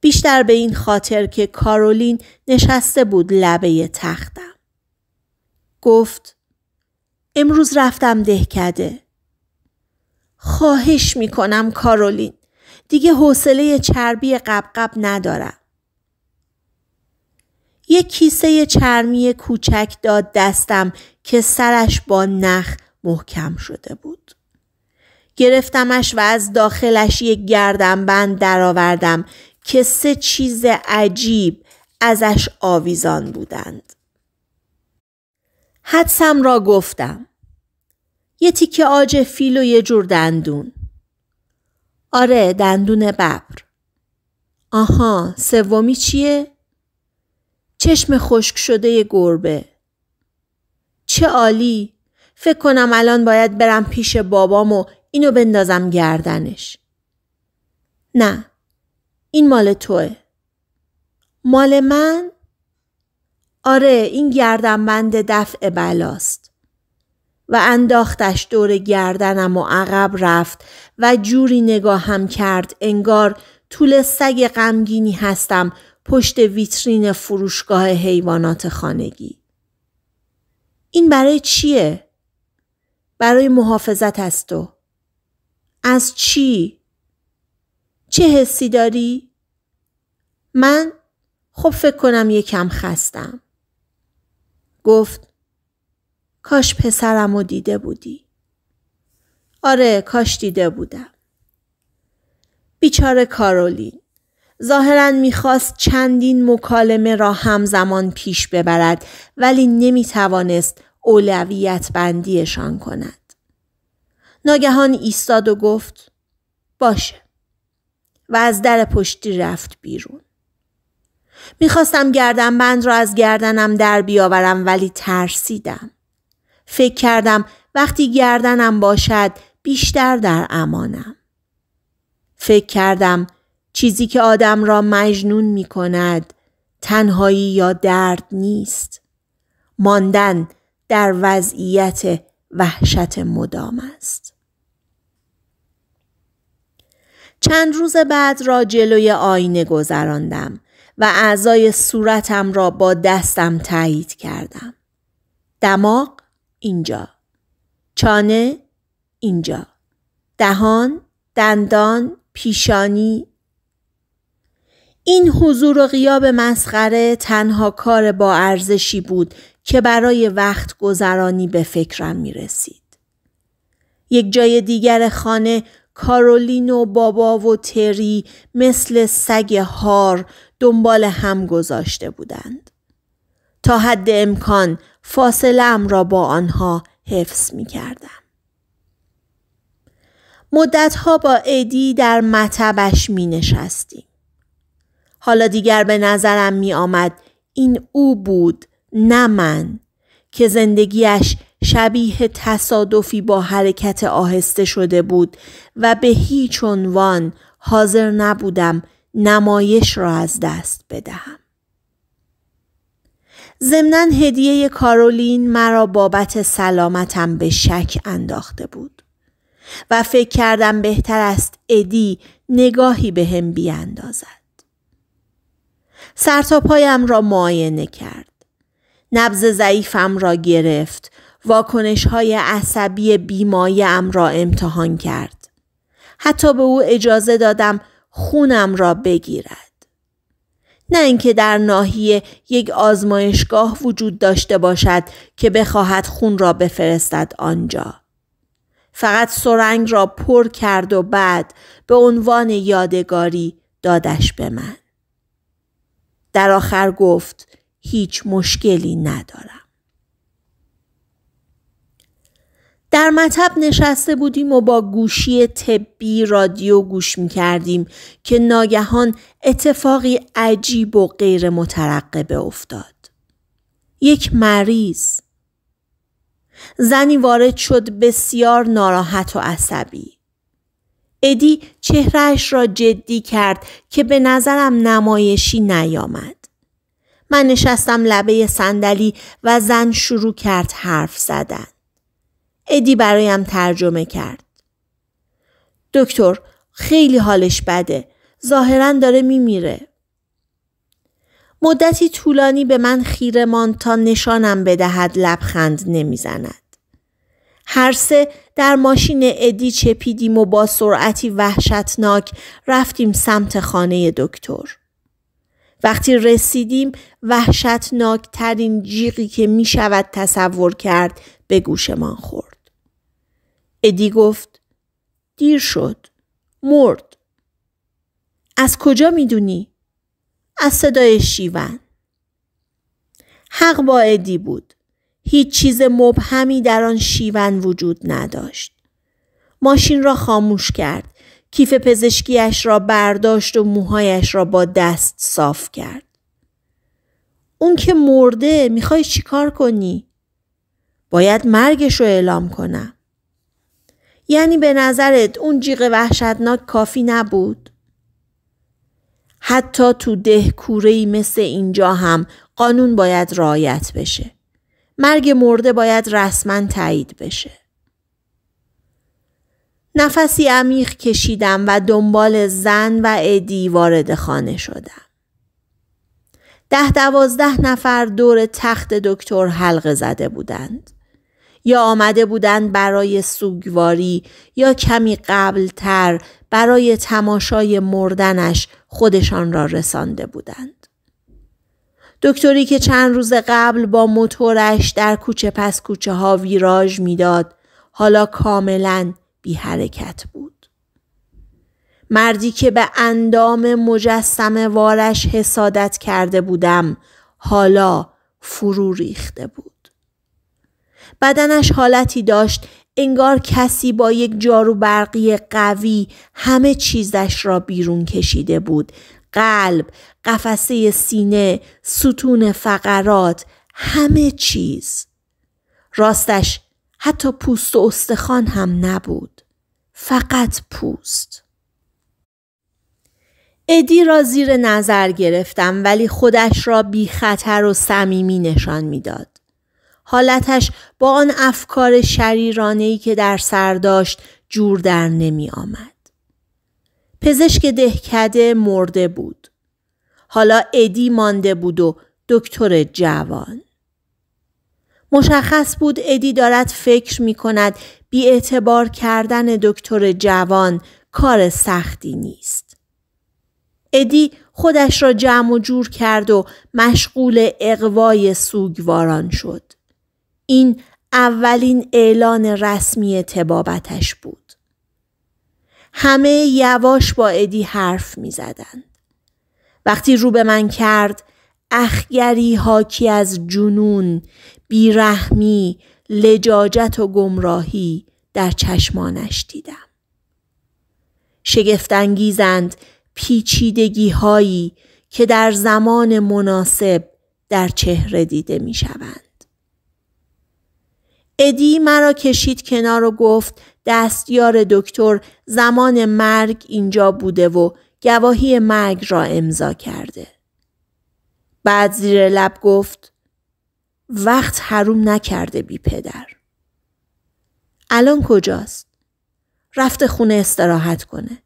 بیشتر به این خاطر که کارولین نشسته بود لبه تختم. گفت امروز رفتم دهکده خواهش میکنم کارولین دیگه حوصله چربی قبقب ندارم یک کیسه چرمی کوچک داد دستم که سرش با نخ محکم شده بود. گرفتمش و از داخلش یک گردنبند درآوردم که سه چیز عجیب ازش آویزان بودند. حدسم را گفتم. یه تیکه آج فیل و یه جور دندون. آره دندون ببر. آها سومی چیه؟ چشم خشک شده گربه. چه عالی فکر کنم الان باید برم پیش بابام و اینو بندازم گردنش. نه این مال توه. مال من؟ آره این گردنبند دفع بلاست و انداختش دور گردنم و عقب رفت و جوری نگاهم کرد انگار طول سگ غمگینی هستم پشت ویترین فروشگاه حیوانات خانگی این برای چیه برای محافظت از تو از چی چه حسی داری من خب فکر کنم یکم خستم گفت کاش پسرم و دیده بودی. آره کاش دیده بودم. بیچاره کارولین. ظاهرا میخواست چندین مکالمه را همزمان پیش ببرد ولی نمیتوانست اولویت بندیشان کند. ناگهان ایستاد و گفت باشه و از در پشتی رفت بیرون. میخواستم گردم بند را از گردنم در بیاورم ولی ترسیدم. فکر کردم وقتی گردنم باشد بیشتر در امانم. فکر کردم چیزی که آدم را مجنون می کند تنهایی یا درد نیست. ماندن در وضعیت وحشت مدام است. چند روز بعد را جلوی آینه گذراندم و اعضای صورتم را با دستم تایید کردم. دماغ اینجا. چانه اینجا. دهان، دندان، پیشانی این حضور و غیاب مسخره تنها کار با ارزشی بود که برای وقت گذرانی به فکرم می رسید. یک جای دیگر خانه کارولین و بابا و تری مثل سگ هار دنبال هم گذاشته بودند. تا حد امکان فاصلم را با آنها حفظ می کردم. مدتها با ایدی در مطبش می نشستیم. حالا دیگر به نظرم می آمد این او بود نه من که زندگیش شبیه تصادفی با حرکت آهسته شده بود و به هیچ عنوان حاضر نبودم نمایش را از دست بدهم. ضمنا هدیه کارولین مرا بابت سلامتم به شک انداخته بود و فکر کردم بهتر است ادی نگاهی به هم بیاندازد. تا پایم را معاینه کرد. نبز ضعیفم را گرفت. واکنش های عصبی بیمایم را امتحان کرد. حتی به او اجازه دادم خونم را بگیرد. نه اینکه در ناحیه یک آزمایشگاه وجود داشته باشد که بخواهد خون را بفرستد آنجا. فقط سرنگ را پر کرد و بعد به عنوان یادگاری دادش به من. در آخر گفت هیچ مشکلی ندارم. در مطب نشسته بودیم و با گوشی طبی رادیو گوش می کردیم که ناگهان اتفاقی عجیب و غیر مترقبه افتاد. یک مریض زنی وارد شد بسیار ناراحت و عصبی. ادی چهرهش را جدی کرد که به نظرم نمایشی نیامد. من نشستم لبه صندلی و زن شروع کرد حرف زدن. ادی برایم ترجمه کرد. دکتر خیلی حالش بده. ظاهرا داره میمیره. مدتی طولانی به من خیره ماند تا نشانم بدهد لبخند نمیزند. هر سه در ماشین ادی چپیدیم و با سرعتی وحشتناک رفتیم سمت خانه دکتر. وقتی رسیدیم وحشتناک ترین جیغی که می شود تصور کرد به گوشمان خورد. ادی گفت دیر شد. مرد. از کجا میدونی؟ از صدای شیون. حق با ادی بود. هیچ چیز مبهمی در آن شیون وجود نداشت. ماشین را خاموش کرد. کیف پزشکیش را برداشت و موهایش را با دست صاف کرد. اون که مرده میخوای چیکار کنی؟ باید مرگش رو اعلام کنم. یعنی به نظرت اون جیغ وحشتناک کافی نبود؟ حتی تو دهکورهی مثل اینجا هم قانون باید رعایت بشه. مرگ مرده باید رسما تایید بشه. نفسی عمیق کشیدم و دنبال زن و ادی وارد خانه شدم. ده دوازده نفر دور تخت دکتر حلقه زده بودند. یا آمده بودند برای سوگواری یا کمی قبلتر برای تماشای مردنش خودشان را رسانده بودند. دکتری که چند روز قبل با موتورش در کوچه پس کوچه ها ویراژ میداد حالا کاملا بی حرکت بود. مردی که به اندام مجسم وارش حسادت کرده بودم حالا فرو ریخته بود. بدنش حالتی داشت انگار کسی با یک جارو برقی قوی همه چیزش را بیرون کشیده بود قلب، قفسه سینه، ستون فقرات، همه چیز راستش حتی پوست و استخوان هم نبود فقط پوست ادی را زیر نظر گرفتم ولی خودش را بی خطر و صمیمی نشان میداد. حالتش با آن افکار ای که در سر داشت جور در نمی آمد. پزشک دهکده مرده بود. حالا ادی مانده بود و دکتر جوان. مشخص بود ادی دارد فکر می کند بی اعتبار کردن دکتر جوان کار سختی نیست. ادی خودش را جمع و جور کرد و مشغول اقوای سوگواران شد. این اولین اعلان رسمی تبابتش بود. همه یواش با ادی حرف می زدن. وقتی رو به من کرد اخگری حاکی از جنون، بیرحمی، لجاجت و گمراهی در چشمانش دیدم. شگفتانگیزند پیچیدگی هایی که در زمان مناسب در چهره دیده می شوند. ادی مرا کشید کنار و گفت دستیار دکتر زمان مرگ اینجا بوده و گواهی مرگ را امضا کرده. بعد زیر لب گفت وقت حروم نکرده بی پدر. الان کجاست؟ رفته خونه استراحت کنه.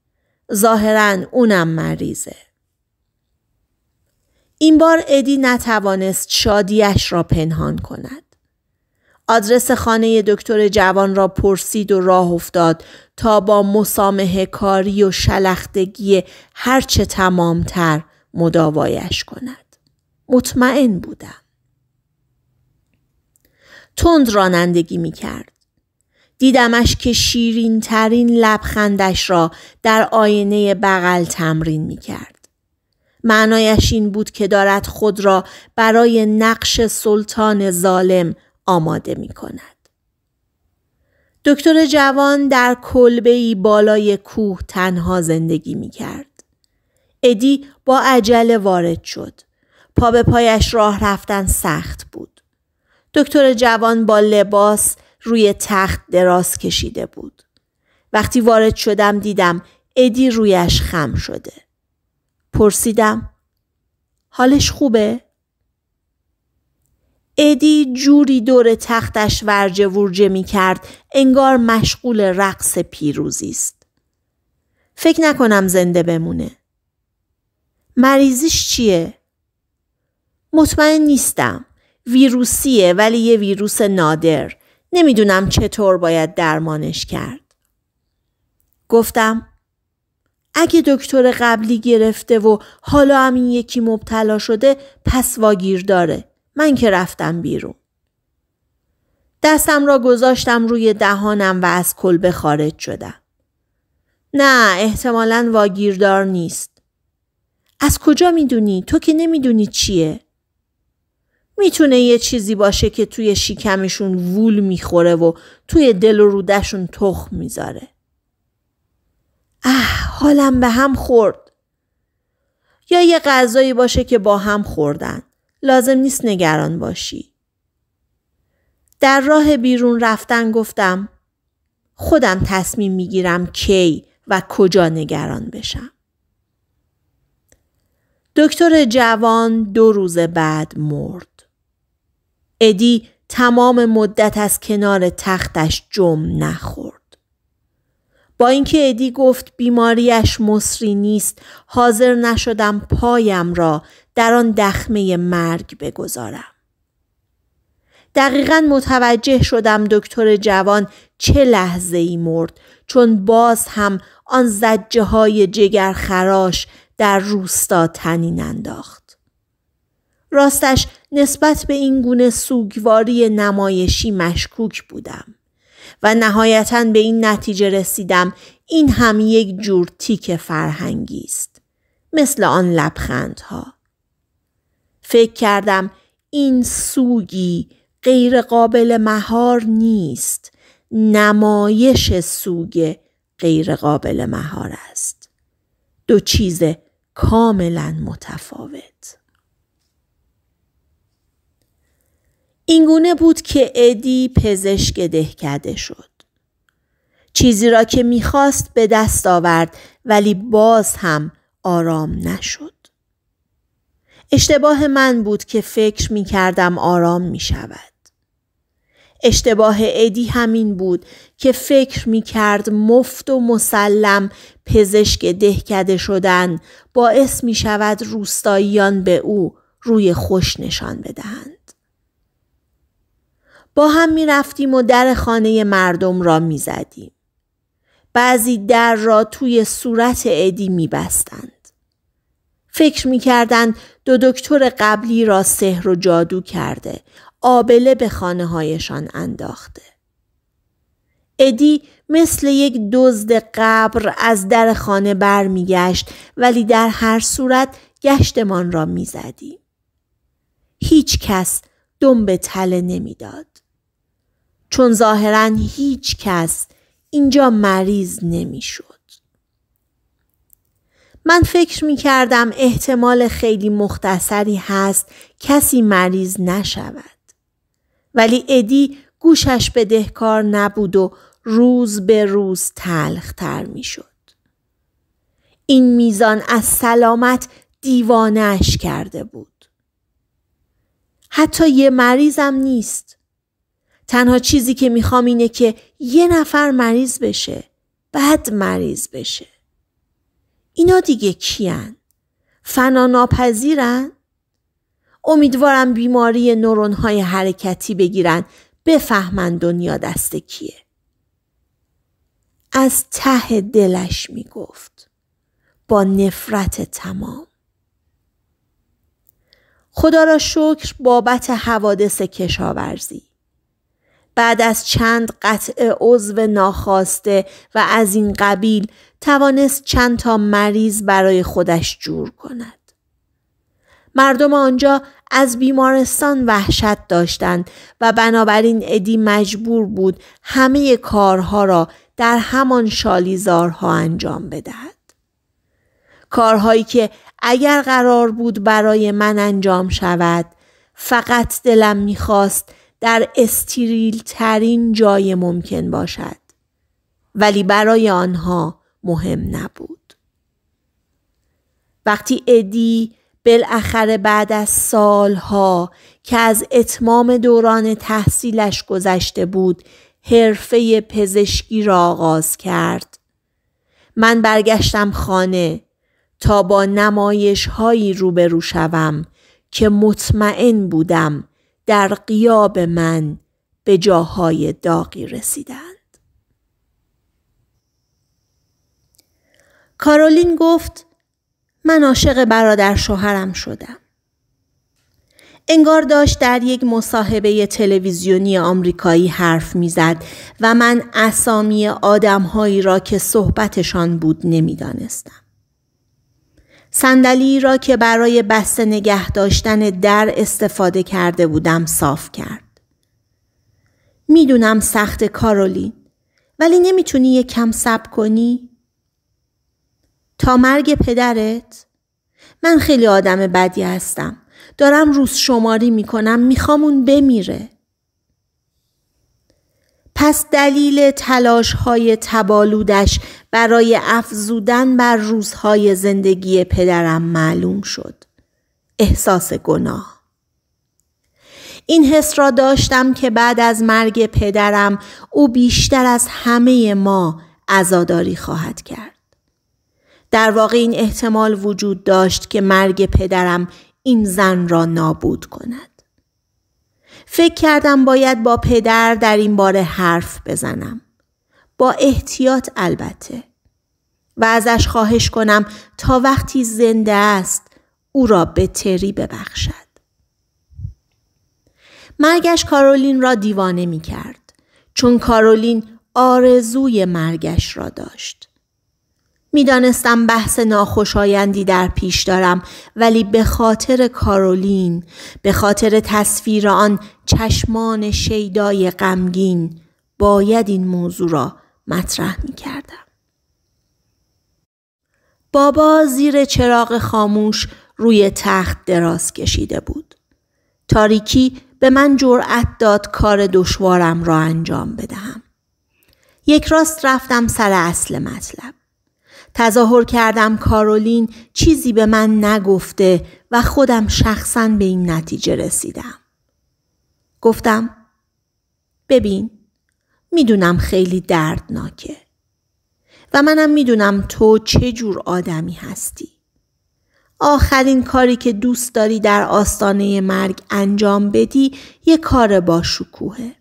ظاهرا اونم مریضه. این بار ادی نتوانست شادیش را پنهان کند. آدرس خانه دکتر جوان را پرسید و راه افتاد تا با مسامه کاری و شلختگی هرچه تمامتر مداوایش کند. مطمئن بودم. تند رانندگی می کرد. دیدمش که شیرین ترین لبخندش را در آینه بغل تمرین می کرد. معنایش این بود که دارد خود را برای نقش سلطان ظالم آماده می کند. دکتر جوان در ای بالای کوه تنها زندگی می کرد. ادی با عجله وارد شد. پا به پایش راه رفتن سخت بود. دکتر جوان با لباس روی تخت دراز کشیده بود. وقتی وارد شدم دیدم ادی رویش خم شده. پرسیدم حالش خوبه؟ ادی جوری دور تختش ورجه ورجه می کرد انگار مشغول رقص پیروزی است. فکر نکنم زنده بمونه. مریضیش چیه؟ مطمئن نیستم. ویروسیه ولی یه ویروس نادر. نمیدونم چطور باید درمانش کرد. گفتم اگه دکتر قبلی گرفته و حالا هم این یکی مبتلا شده پس واگیر داره. من که رفتم بیرون. دستم را گذاشتم روی دهانم و از کلبه خارج شدم. نه احتمالا واگیردار نیست. از کجا میدونی؟ تو که نمیدونی چیه؟ میتونه یه چیزی باشه که توی شیکمشون وول میخوره و توی دل و رودشون تخم میذاره. اه حالم به هم خورد. یا یه غذایی باشه که با هم خوردن. لازم نیست نگران باشی. در راه بیرون رفتن گفتم خودم تصمیم میگیرم کی و کجا نگران بشم. دکتر جوان دو روز بعد مرد. ادی تمام مدت از کنار تختش جمع نخورد. با اینکه ادی گفت بیماریش مصری نیست حاضر نشدم پایم را در آن دخمه مرگ بگذارم. دقیقا متوجه شدم دکتر جوان چه لحظه ای مرد چون باز هم آن زجه های جگر خراش در روستا تنین انداخت. راستش نسبت به این گونه سوگواری نمایشی مشکوک بودم و نهایتا به این نتیجه رسیدم این هم یک جور تیک فرهنگی است. مثل آن لبخندها. فکر کردم این سوگی غیر قابل مهار نیست نمایش سوگ غیر قابل مهار است دو چیز کاملا متفاوت اینگونه بود که ادی پزشک دهکده شد چیزی را که میخواست به دست آورد ولی باز هم آرام نشد اشتباه من بود که فکر می کردم آرام می شود. اشتباه ادی همین بود که فکر می کرد مفت و مسلم پزشک دهکده شدن باعث می شود روستاییان به او روی خوش نشان بدهند. با هم می رفتیم و در خانه مردم را می زدیم. بعضی در را توی صورت ادی می بستند. فکر میکردند دو دکتر قبلی را سحر و جادو کرده آبله به خانه هایشان انداخته ادی مثل یک دزد قبر از در خانه برمیگشت ولی در هر صورت گشتمان را میزدیم هیچ کس دم به تله نمیداد چون ظاهرا هیچ کس اینجا مریض نمیشد من فکر می کردم احتمال خیلی مختصری هست کسی مریض نشود. ولی ادی گوشش به دهکار نبود و روز به روز تلختر می شد. این میزان از سلامت دیوانش کرده بود. حتی یه مریضم نیست. تنها چیزی که میخوام اینه که یه نفر مریض بشه. بعد مریض بشه. اینا دیگه کیان؟ فنا امیدوارم بیماری نورون های حرکتی بگیرن بفهمن دنیا دست کیه. از ته دلش میگفت با نفرت تمام. خدا را شکر بابت حوادث کشاورزی. بعد از چند قطع عضو ناخواسته و از این قبیل توانست چند تا مریض برای خودش جور کند. مردم آنجا از بیمارستان وحشت داشتند و بنابراین ادی مجبور بود همه کارها را در همان شالیزارها انجام بدهد. کارهایی که اگر قرار بود برای من انجام شود فقط دلم میخواست در استریل ترین جای ممکن باشد ولی برای آنها مهم نبود وقتی ادی بالاخره بعد از سالها که از اتمام دوران تحصیلش گذشته بود حرفه پزشکی را آغاز کرد من برگشتم خانه تا با نمایش هایی روبرو شوم که مطمئن بودم در قیاب من به جاهای داغی رسیدند. کارولین گفت من عاشق برادر شوهرم شدم. انگار داشت در یک مصاحبه تلویزیونی آمریکایی حرف میزد و من اسامی آدمهایی را که صحبتشان بود نمیدانستم. صندلی را که برای بسته نگه داشتن در استفاده کرده بودم صاف کرد. میدونم سخت کارولین ولی نمیتونی یه کم سب کنی؟ تا مرگ پدرت؟ من خیلی آدم بدی هستم. دارم روز شماری میکنم میخوام اون بمیره. پس دلیل تلاش های تبالودش برای افزودن بر روزهای زندگی پدرم معلوم شد. احساس گناه این حس را داشتم که بعد از مرگ پدرم او بیشتر از همه ما عزاداری خواهد کرد. در واقع این احتمال وجود داشت که مرگ پدرم این زن را نابود کند. فکر کردم باید با پدر در این باره حرف بزنم. با احتیاط البته. و ازش خواهش کنم تا وقتی زنده است او را به تری ببخشد. مرگش کارولین را دیوانه می کرد. چون کارولین آرزوی مرگش را داشت. میدانستم بحث ناخوشایندی در پیش دارم ولی به خاطر کارولین به خاطر تصویر آن چشمان شیدای غمگین باید این موضوع را مطرح می کردم. بابا زیر چراغ خاموش روی تخت دراز کشیده بود. تاریکی به من جرأت داد کار دشوارم را انجام بدهم. یک راست رفتم سر اصل مطلب. تظاهر کردم کارولین چیزی به من نگفته و خودم شخصا به این نتیجه رسیدم. گفتم ببین میدونم خیلی دردناکه و منم میدونم تو چه جور آدمی هستی. آخرین کاری که دوست داری در آستانه مرگ انجام بدی یه کار با شکوهه.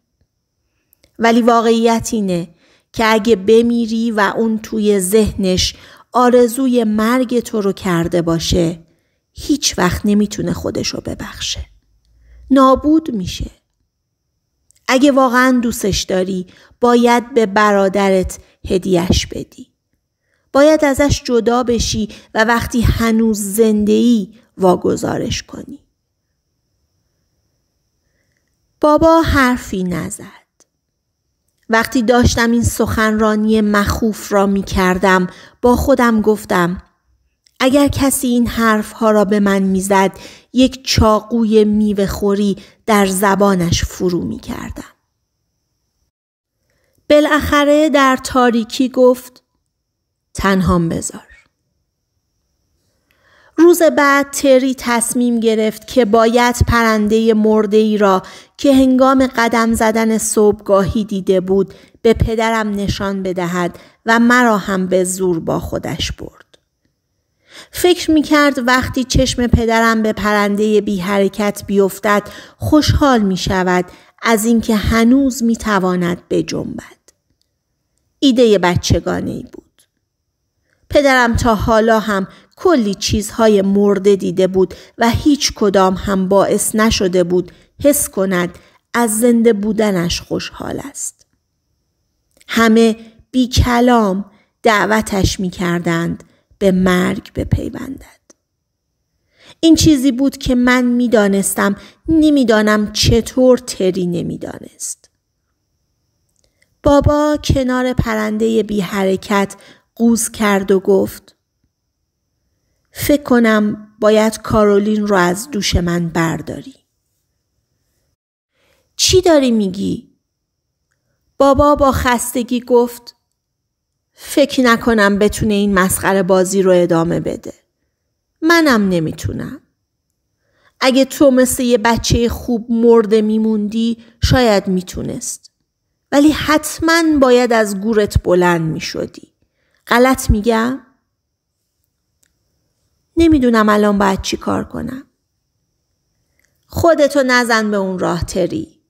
ولی واقعیت اینه که اگه بمیری و اون توی ذهنش آرزوی مرگ تو رو کرده باشه هیچ وقت نمیتونه خودش رو ببخشه. نابود میشه. اگه واقعا دوستش داری باید به برادرت هدیهش بدی. باید ازش جدا بشی و وقتی هنوز زنده ای واگذارش کنی. بابا حرفی نزد. وقتی داشتم این سخنرانی مخوف را می کردم با خودم گفتم اگر کسی این حرف ها را به من میزد یک چاقوی میوه خوری در زبانش فرو می کردم. بالاخره در تاریکی گفت تنهام بذار. روز بعد تری تصمیم گرفت که باید پرنده مرده ای را که هنگام قدم زدن صبحگاهی دیده بود به پدرم نشان بدهد و مرا هم به زور با خودش برد. فکر می کرد وقتی چشم پدرم به پرنده بی حرکت بیفتد خوشحال می شود از اینکه هنوز می تواند بجنبد. ایده بچگانه ای بود. پدرم تا حالا هم کلی چیزهای مرده دیده بود و هیچ کدام هم باعث نشده بود حس کند از زنده بودنش خوشحال است. همه بی کلام دعوتش می کردند به مرگ بپیوندد. این چیزی بود که من می نمی دانم چطور تری دانست. بابا کنار پرنده بی حرکت قوز کرد و گفت فکر کنم باید کارولین رو از دوش من برداری. چی داری میگی؟ بابا با خستگی گفت فکر نکنم بتونه این مسخره بازی رو ادامه بده. منم نمیتونم. اگه تو مثل یه بچه خوب مرده میموندی شاید میتونست. ولی حتما باید از گورت بلند میشدی. غلط میگم؟ نمیدونم الان باید چی کار کنم. خودتو نزن به اون راه تری.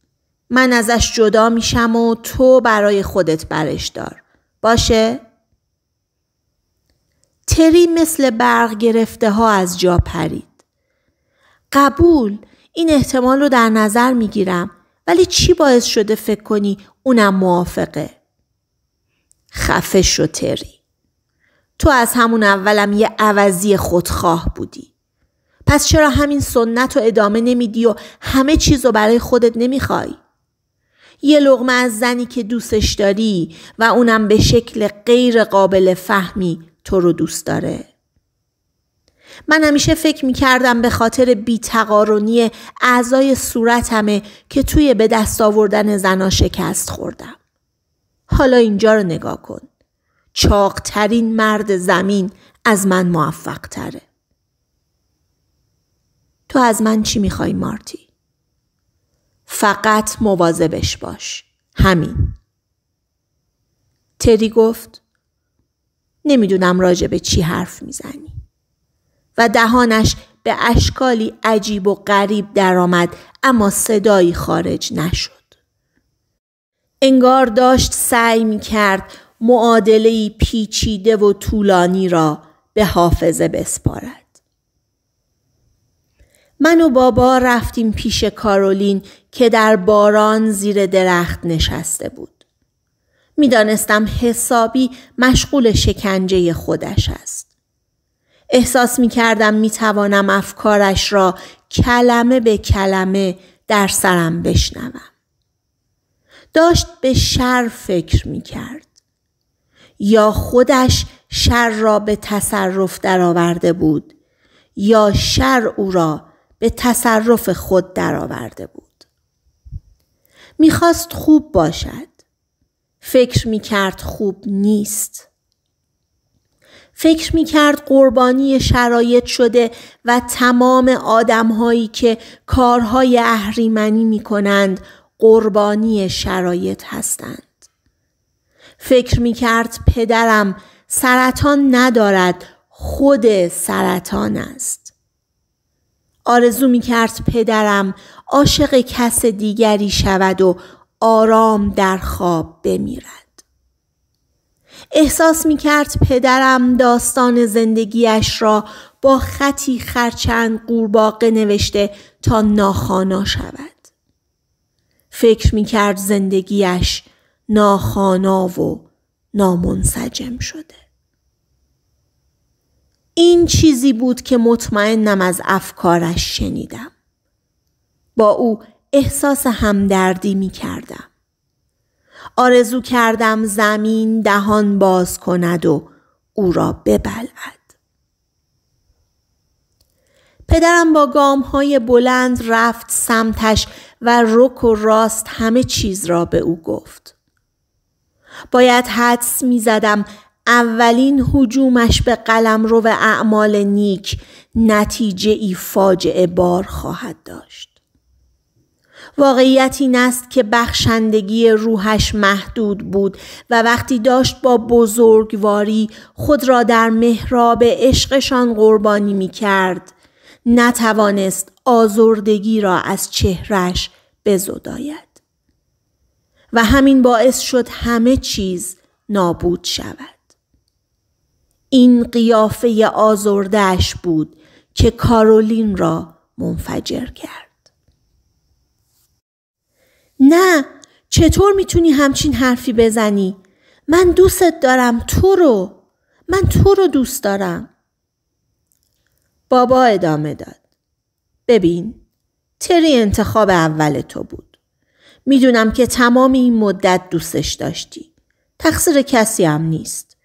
من ازش جدا میشم و تو برای خودت برش دار. باشه؟ تری مثل برق گرفته ها از جا پرید. قبول این احتمال رو در نظر میگیرم ولی چی باعث شده فکر کنی اونم موافقه؟ خفه شو تری. تو از همون اولم یه عوضی خودخواه بودی پس چرا همین سنت رو ادامه نمیدی و همه چیز رو برای خودت نمیخوای؟ یه لغمه از زنی که دوستش داری و اونم به شکل غیر قابل فهمی تو رو دوست داره. من همیشه فکر میکردم به خاطر بیتقارنی اعضای صورتمه که توی به دست آوردن زنا شکست خوردم. حالا اینجا رو نگاه کن. چاقترین مرد زمین از من موفق تره. تو از من چی میخوای مارتی؟ فقط مواظبش باش. همین. تری گفت نمیدونم راجع به چی حرف میزنی. و دهانش به اشکالی عجیب و غریب درآمد اما صدایی خارج نشد. انگار داشت سعی میکرد معادله پیچیده و طولانی را به حافظه بسپارد. من و بابا رفتیم پیش کارولین که در باران زیر درخت نشسته بود. میدانستم حسابی مشغول شکنجه خودش است. احساس می کردم می توانم افکارش را کلمه به کلمه در سرم بشنوم. داشت به شر فکر می کرد. یا خودش شر را به تصرف درآورده بود یا شر او را به تصرف خود درآورده بود میخواست خوب باشد فکر میکرد خوب نیست فکر میکرد قربانی شرایط شده و تمام آدمهایی که کارهای اهریمنی میکنند قربانی شرایط هستند. فکر می کرد پدرم سرطان ندارد خود سرطان است. آرزو می کرد پدرم عاشق کس دیگری شود و آرام در خواب بمیرد. احساس می کرد پدرم داستان زندگیش را با خطی خرچند قورباغه نوشته تا ناخانا شود. فکر می کرد زندگیش ناخانا و نامنسجم شده این چیزی بود که مطمئنم از افکارش شنیدم با او احساس همدردی می کردم آرزو کردم زمین دهان باز کند و او را ببلعد پدرم با گام های بلند رفت سمتش و رک و راست همه چیز را به او گفت باید حدس می اولین حجومش به قلم رو و اعمال نیک نتیجه ای فاجعه بار خواهد داشت. واقعیت این است که بخشندگی روحش محدود بود و وقتی داشت با بزرگواری خود را در محراب عشقشان قربانی می کرد نتوانست آزردگی را از چهرش بزداید. و همین باعث شد همه چیز نابود شود. این قیافه آزردهش بود که کارولین را منفجر کرد. نه چطور میتونی همچین حرفی بزنی؟ من دوستت دارم تو رو. من تو رو دوست دارم. بابا ادامه داد. ببین تری انتخاب اول تو بود. میدونم که تمام این مدت دوستش داشتی. تقصیر کسی هم نیست.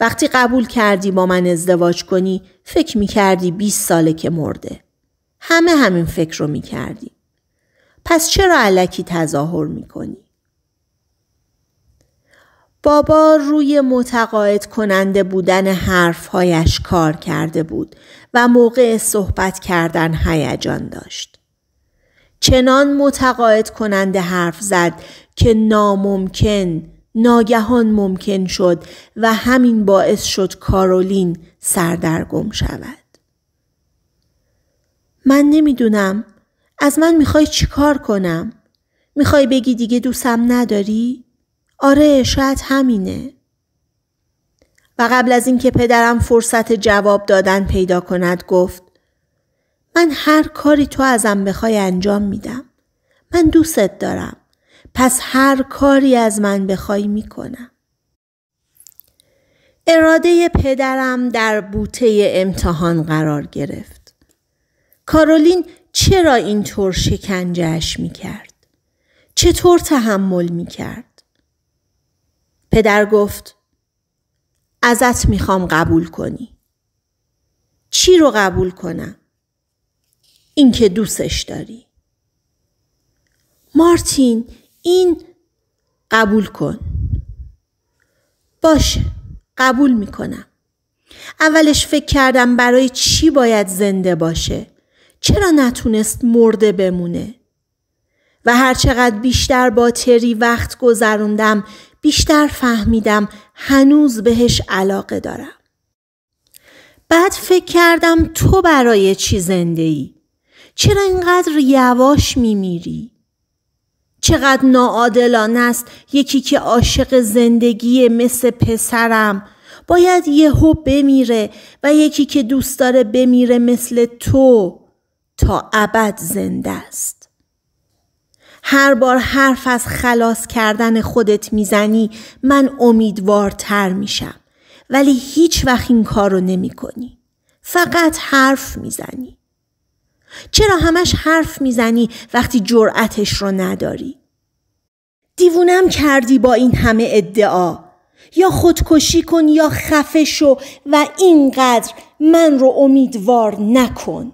وقتی قبول کردی با من ازدواج کنی فکر کردی 20 ساله که مرده. همه همین فکر رو کردی. پس چرا علکی تظاهر کنی؟ بابا روی متقاعد کننده بودن حرفهایش کار کرده بود و موقع صحبت کردن هیجان داشت. چنان متقاعد کننده حرف زد که ناممکن ناگهان ممکن شد و همین باعث شد کارولین سردرگم شود. من نمیدونم از من میخوای چیکار کنم؟ میخوای بگی دیگه دوستم نداری؟ آره شاید همینه. و قبل از اینکه پدرم فرصت جواب دادن پیدا کند گفت من هر کاری تو ازم بخوای انجام میدم. من دوستت دارم. پس هر کاری از من بخوای میکنم. اراده پدرم در بوته امتحان قرار گرفت. کارولین چرا اینطور شکنجهش میکرد؟ چطور تحمل میکرد؟ پدر گفت ازت میخوام قبول کنی. چی رو قبول کنم؟ اینکه دوستش داری مارتین این قبول کن باشه قبول میکنم اولش فکر کردم برای چی باید زنده باشه چرا نتونست مرده بمونه و هرچقدر بیشتر با تری وقت گذروندم بیشتر فهمیدم هنوز بهش علاقه دارم بعد فکر کردم تو برای چی زنده ای چرا اینقدر یواش میمیری؟ چقدر ناعادلانه است یکی که عاشق زندگی مثل پسرم باید یهو بمیره و یکی که دوست داره بمیره مثل تو تا ابد زنده است هر بار حرف از خلاص کردن خودت میزنی من امیدوارتر میشم ولی هیچ وقت این کار رو نمی کنی. فقط حرف میزنی چرا همش حرف میزنی وقتی جرأتش رو نداری؟ دیوونم کردی با این همه ادعا یا خودکشی کن یا خفه شو و اینقدر من رو امیدوار نکن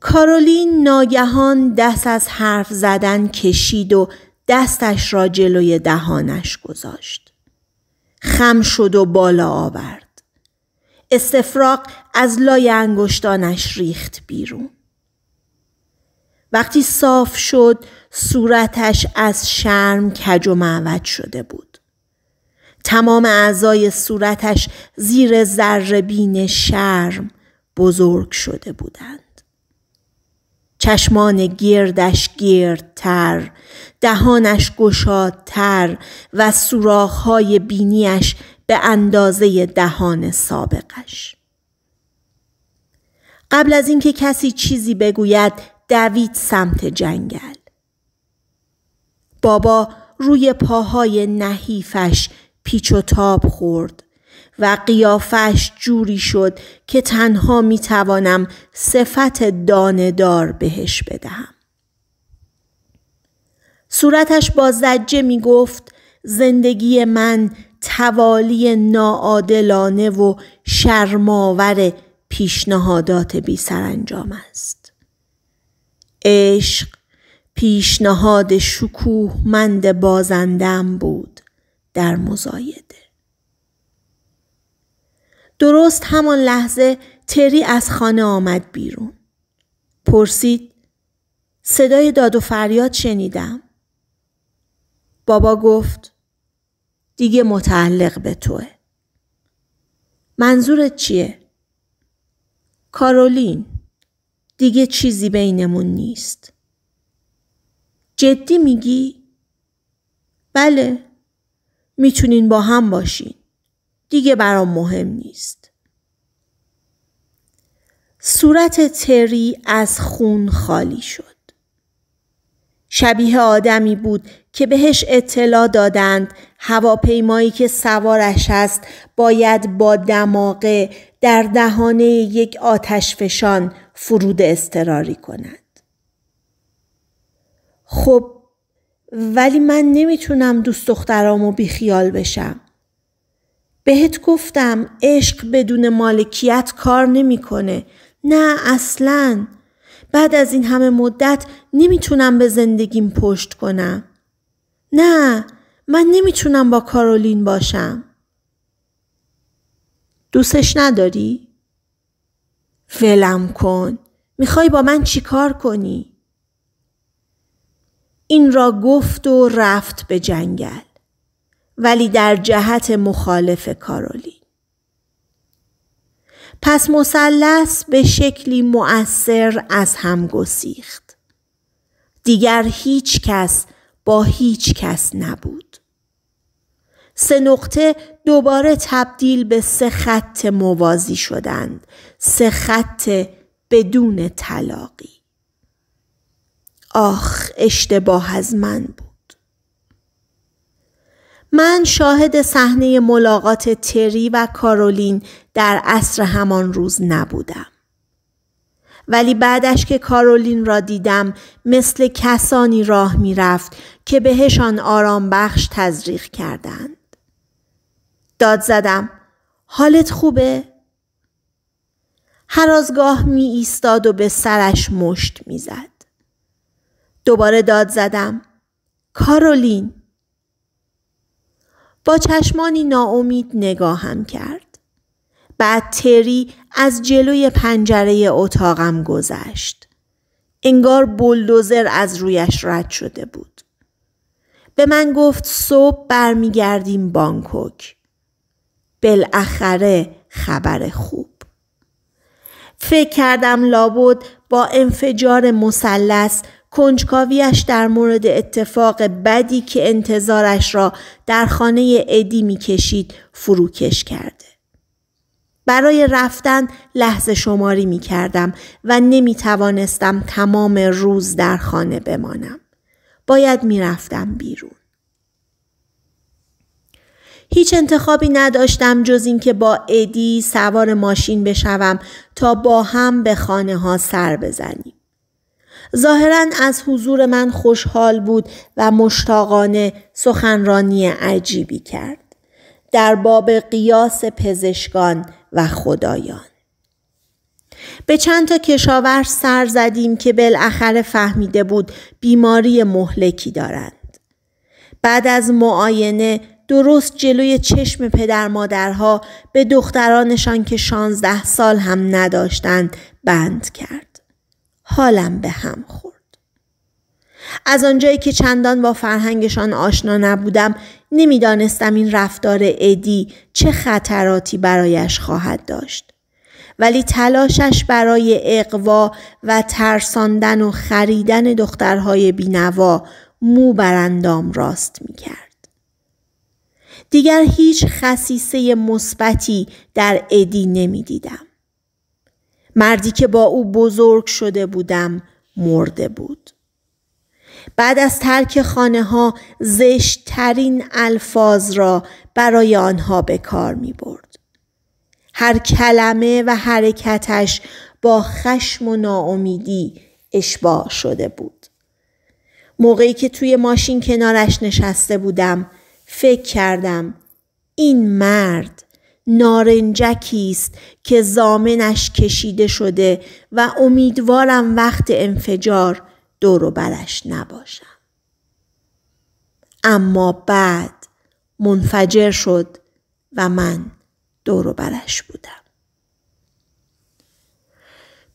کارولین ناگهان دست از حرف زدن کشید و دستش را جلوی دهانش گذاشت. خم شد و بالا آورد. استفراغ از لای انگشتانش ریخت بیرون. وقتی صاف شد صورتش از شرم کج و معوج شده بود. تمام اعضای صورتش زیر بین شرم بزرگ شده بودند. چشمان گردش گردتر، دهانش گشادتر و سوراخ‌های بینیش به اندازه دهان سابقش. قبل از اینکه کسی چیزی بگوید دوید سمت جنگل بابا روی پاهای نحیفش پیچ و تاب خورد و قیافش جوری شد که تنها می توانم صفت داندار بهش بدهم. صورتش با زجه می گفت زندگی من توالی ناعادلانه و شرماور پیشنهادات بی انجام است. عشق پیشنهاد شکوه مند بازندم بود در مزایده. درست همان لحظه تری از خانه آمد بیرون. پرسید صدای داد و فریاد شنیدم. بابا گفت دیگه متعلق به توه. منظورت چیه؟ کارولین دیگه چیزی بینمون نیست جدی میگی؟ بله میتونین با هم باشین دیگه برام مهم نیست صورت تری از خون خالی شد شبیه آدمی بود که بهش اطلاع دادند هواپیمایی که سوارش است باید با دماغه در دهانه یک آتشفشان فرود استراری کند خب ولی من نمیتونم دوست دخترامو بیخیال بشم بهت گفتم عشق بدون مالکیت کار نمیکنه نه اصلا بعد از این همه مدت نمیتونم به زندگیم پشت کنم نه من نمیتونم با کارولین باشم دوستش نداری؟ ولم کن. میخوای با من چیکار کنی؟ این را گفت و رفت به جنگل. ولی در جهت مخالف کارولی. پس مسلس به شکلی مؤثر از هم گسیخت. دیگر هیچ کس با هیچ کس نبود. سه نقطه دوباره تبدیل به سه خط موازی شدند. سه خط بدون طلاقی. آخ اشتباه از من بود. من شاهد صحنه ملاقات تری و کارولین در عصر همان روز نبودم. ولی بعدش که کارولین را دیدم مثل کسانی راه می رفت که بهشان آرام بخش تزریق کردند. داد زدم حالت خوبه؟ هر از می ایستاد و به سرش مشت می زد. دوباره داد زدم کارولین با چشمانی ناامید نگاهم کرد. بعد تری از جلوی پنجره اتاقم گذشت. انگار بلدوزر از رویش رد شده بود. به من گفت صبح برمیگردیم بانکوک. بالاخره خبر خوب فکر کردم لابد با انفجار مثلث کنجکاویش در مورد اتفاق بدی که انتظارش را در خانه ادی میکشید فروکش کرده برای رفتن لحظه شماری می کردم و نمی توانستم تمام روز در خانه بمانم. باید می رفتم بیرون. هیچ انتخابی نداشتم جز اینکه با ادی سوار ماشین بشوم تا با هم به خانه ها سر بزنیم. ظاهرا از حضور من خوشحال بود و مشتاقانه سخنرانی عجیبی کرد. در باب قیاس پزشکان و خدایان. به چند تا کشاورز سر زدیم که بالاخره فهمیده بود بیماری مهلکی دارند. بعد از معاینه درست جلوی چشم پدر مادرها به دخترانشان که شانزده سال هم نداشتند بند کرد. حالم به هم خورد. از آنجایی که چندان با فرهنگشان آشنا نبودم نمیدانستم این رفتار ادی چه خطراتی برایش خواهد داشت. ولی تلاشش برای اقوا و ترساندن و خریدن دخترهای بینوا مو برندام راست می کرد. دیگر هیچ خصیصه مثبتی در ادی نمیدیدم. مردی که با او بزرگ شده بودم مرده بود. بعد از ترک خانه ها زشتترین الفاظ را برای آنها به کار می برد. هر کلمه و حرکتش با خشم و ناامیدی اشباع شده بود. موقعی که توی ماشین کنارش نشسته بودم فکر کردم این مرد نارنجکی است که زامنش کشیده شده و امیدوارم وقت انفجار دور و برش نباشم اما بعد منفجر شد و من دور و برش بودم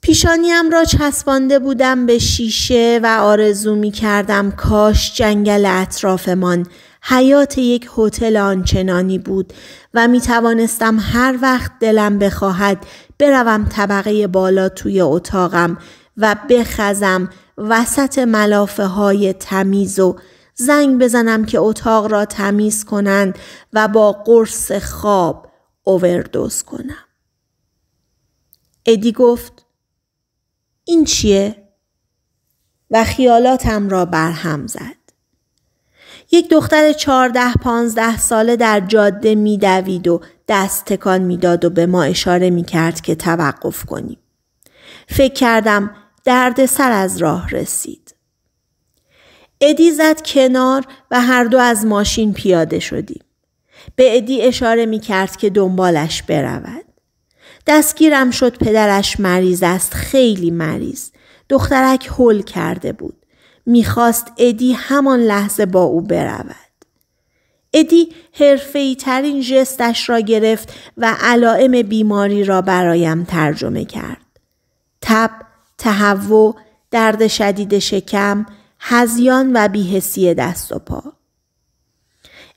پیشانیم را چسبانده بودم به شیشه و آرزو می کردم کاش جنگل اطرافمان حیات یک هتل آنچنانی بود و می توانستم هر وقت دلم بخواهد بروم طبقه بالا توی اتاقم و بخزم وسط ملافه های تمیز و زنگ بزنم که اتاق را تمیز کنند و با قرص خواب اووردوز کنم. ادی گفت این چیه؟ و خیالاتم را برهم زد. یک دختر چارده پانزده ساله در جاده میدوید و دست تکان میداد و به ما اشاره میکرد که توقف کنیم. فکر کردم درد سر از راه رسید. ادی زد کنار و هر دو از ماشین پیاده شدیم. به ادی اشاره میکرد که دنبالش برود. دستگیرم شد پدرش مریض است خیلی مریض. دخترک هل کرده بود. میخواست ادی همان لحظه با او برود. ادی هرفهی ترین جستش را گرفت و علائم بیماری را برایم ترجمه کرد. تب، تهوع، درد شدید شکم، هزیان و بیهسی دست و پا.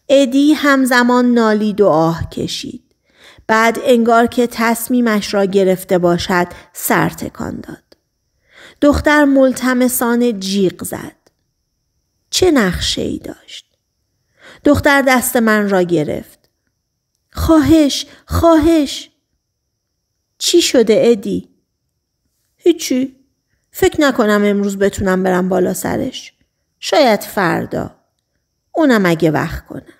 ادی همزمان نالید و آه کشید. بعد انگار که تصمیمش را گرفته باشد سر داد. دختر ملتمسان جیغ زد. چه نخشه ای داشت؟ دختر دست من را گرفت. خواهش خواهش چی شده ادی؟ هیچی فکر نکنم امروز بتونم برم بالا سرش. شاید فردا. اونم اگه وقت کنم.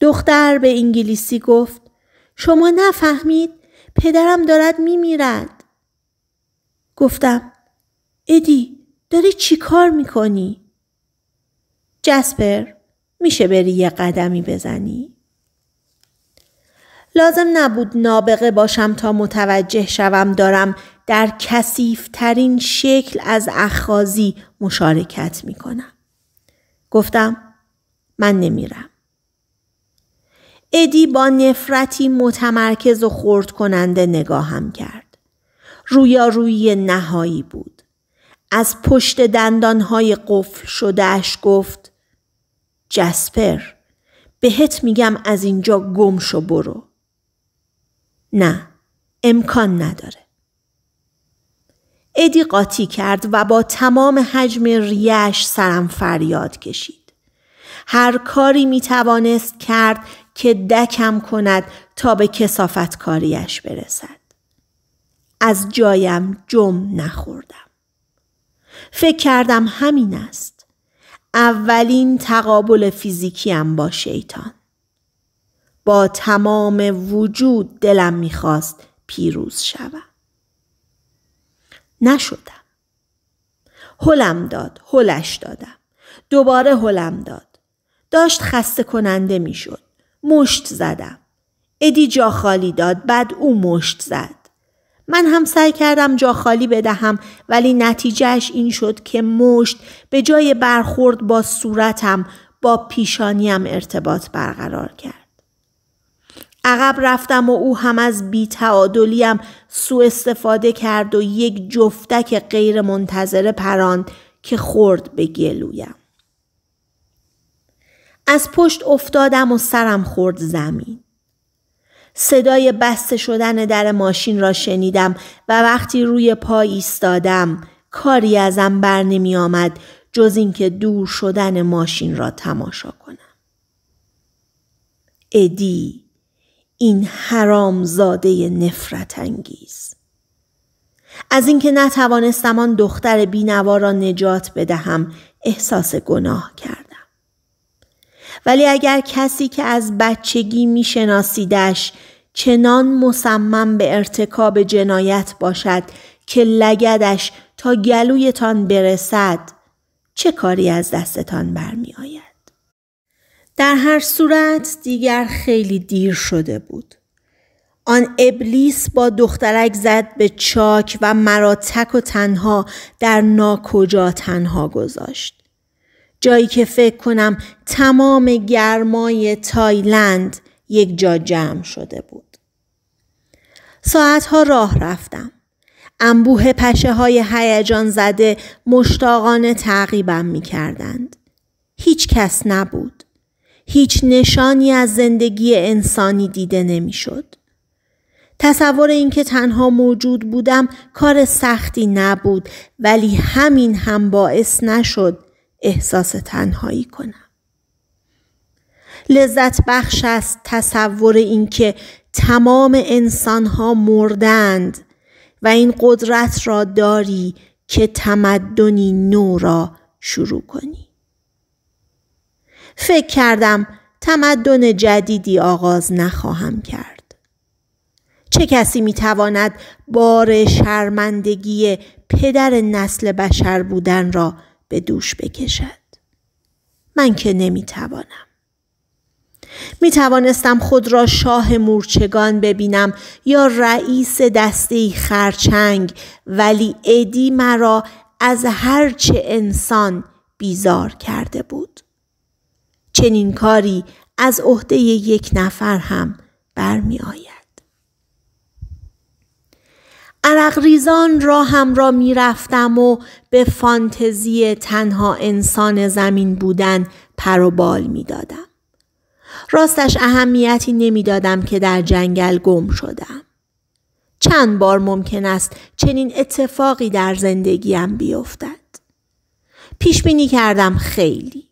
دختر به انگلیسی گفت شما نفهمید پدرم دارد میمیرد. گفتم ادی داری چی کار میکنی؟ جسپر میشه بری یه قدمی بزنی؟ لازم نبود نابغه باشم تا متوجه شوم دارم در کسیفترین شکل از اخازی مشارکت میکنم. گفتم من نمیرم. ادی با نفرتی متمرکز و خورد کننده نگاهم کرد. رویارویی نهایی بود. از پشت دندانهای قفل شدهش گفت جسپر بهت میگم از اینجا گم شو برو. نه امکان نداره. ادی قاطی کرد و با تمام حجم ریش سرم فریاد کشید. هر کاری می توانست کرد که دکم کند تا به کسافت کاریش برسد. از جایم جم نخوردم فکر کردم همین است اولین تقابل فیزیکیم با شیطان با تمام وجود دلم میخواست پیروز شوم نشدم هلم داد هلش دادم دوباره هلم داد داشت خسته کننده میشد مشت زدم ادی جا خالی داد بعد او مشت زد من هم سعی کردم جا خالی بدهم ولی نتیجهش این شد که مشت به جای برخورد با صورتم با پیشانیم ارتباط برقرار کرد. عقب رفتم و او هم از بی تعادلیم سو استفاده کرد و یک جفتک غیر منتظره پراند که خورد به گلویم. از پشت افتادم و سرم خورد زمین. صدای بسته شدن در ماشین را شنیدم و وقتی روی پا ایستادم کاری ازم بر نمی آمد جز اینکه دور شدن ماشین را تماشا کنم. ادی این حرام زاده نفرت انگیز. از اینکه نتوانستم آن دختر بینوا را نجات بدهم احساس گناه کرد ولی اگر کسی که از بچگی میشناسیدش چنان مصمم به ارتکاب جنایت باشد که لگدش تا گلویتان برسد چه کاری از دستتان برمیآید در هر صورت دیگر خیلی دیر شده بود آن ابلیس با دخترک زد به چاک و مرا تک و تنها در ناکجا تنها گذاشت جایی که فکر کنم تمام گرمای تایلند یک جا جمع شده بود. ساعتها راه رفتم. انبوه پشه های هیجان زده مشتاقانه تعقیبم می کردند. هیچ کس نبود. هیچ نشانی از زندگی انسانی دیده شد تصور اینکه تنها موجود بودم کار سختی نبود ولی همین هم باعث نشد احساس تنهایی کنم لذت بخش است تصور اینکه تمام انسانها ها مردند و این قدرت را داری که تمدنی نو را شروع کنی فکر کردم تمدن جدیدی آغاز نخواهم کرد چه کسی میتواند بار شرمندگی پدر نسل بشر بودن را به دوش بکشد من که نمیتوانم می توانستم خود را شاه مورچگان ببینم یا رئیس دسته خرچنگ ولی ادی مرا از هرچه انسان بیزار کرده بود چنین کاری از عهده یک نفر هم برمی آید. عرق ریزان را هم را می رفتم و به فانتزی تنها انسان زمین بودن پر و بال می دادم. راستش اهمیتی نمیدادم که در جنگل گم شدم. چند بار ممکن است چنین اتفاقی در زندگیم بیفتد. پیش بینی کردم خیلی.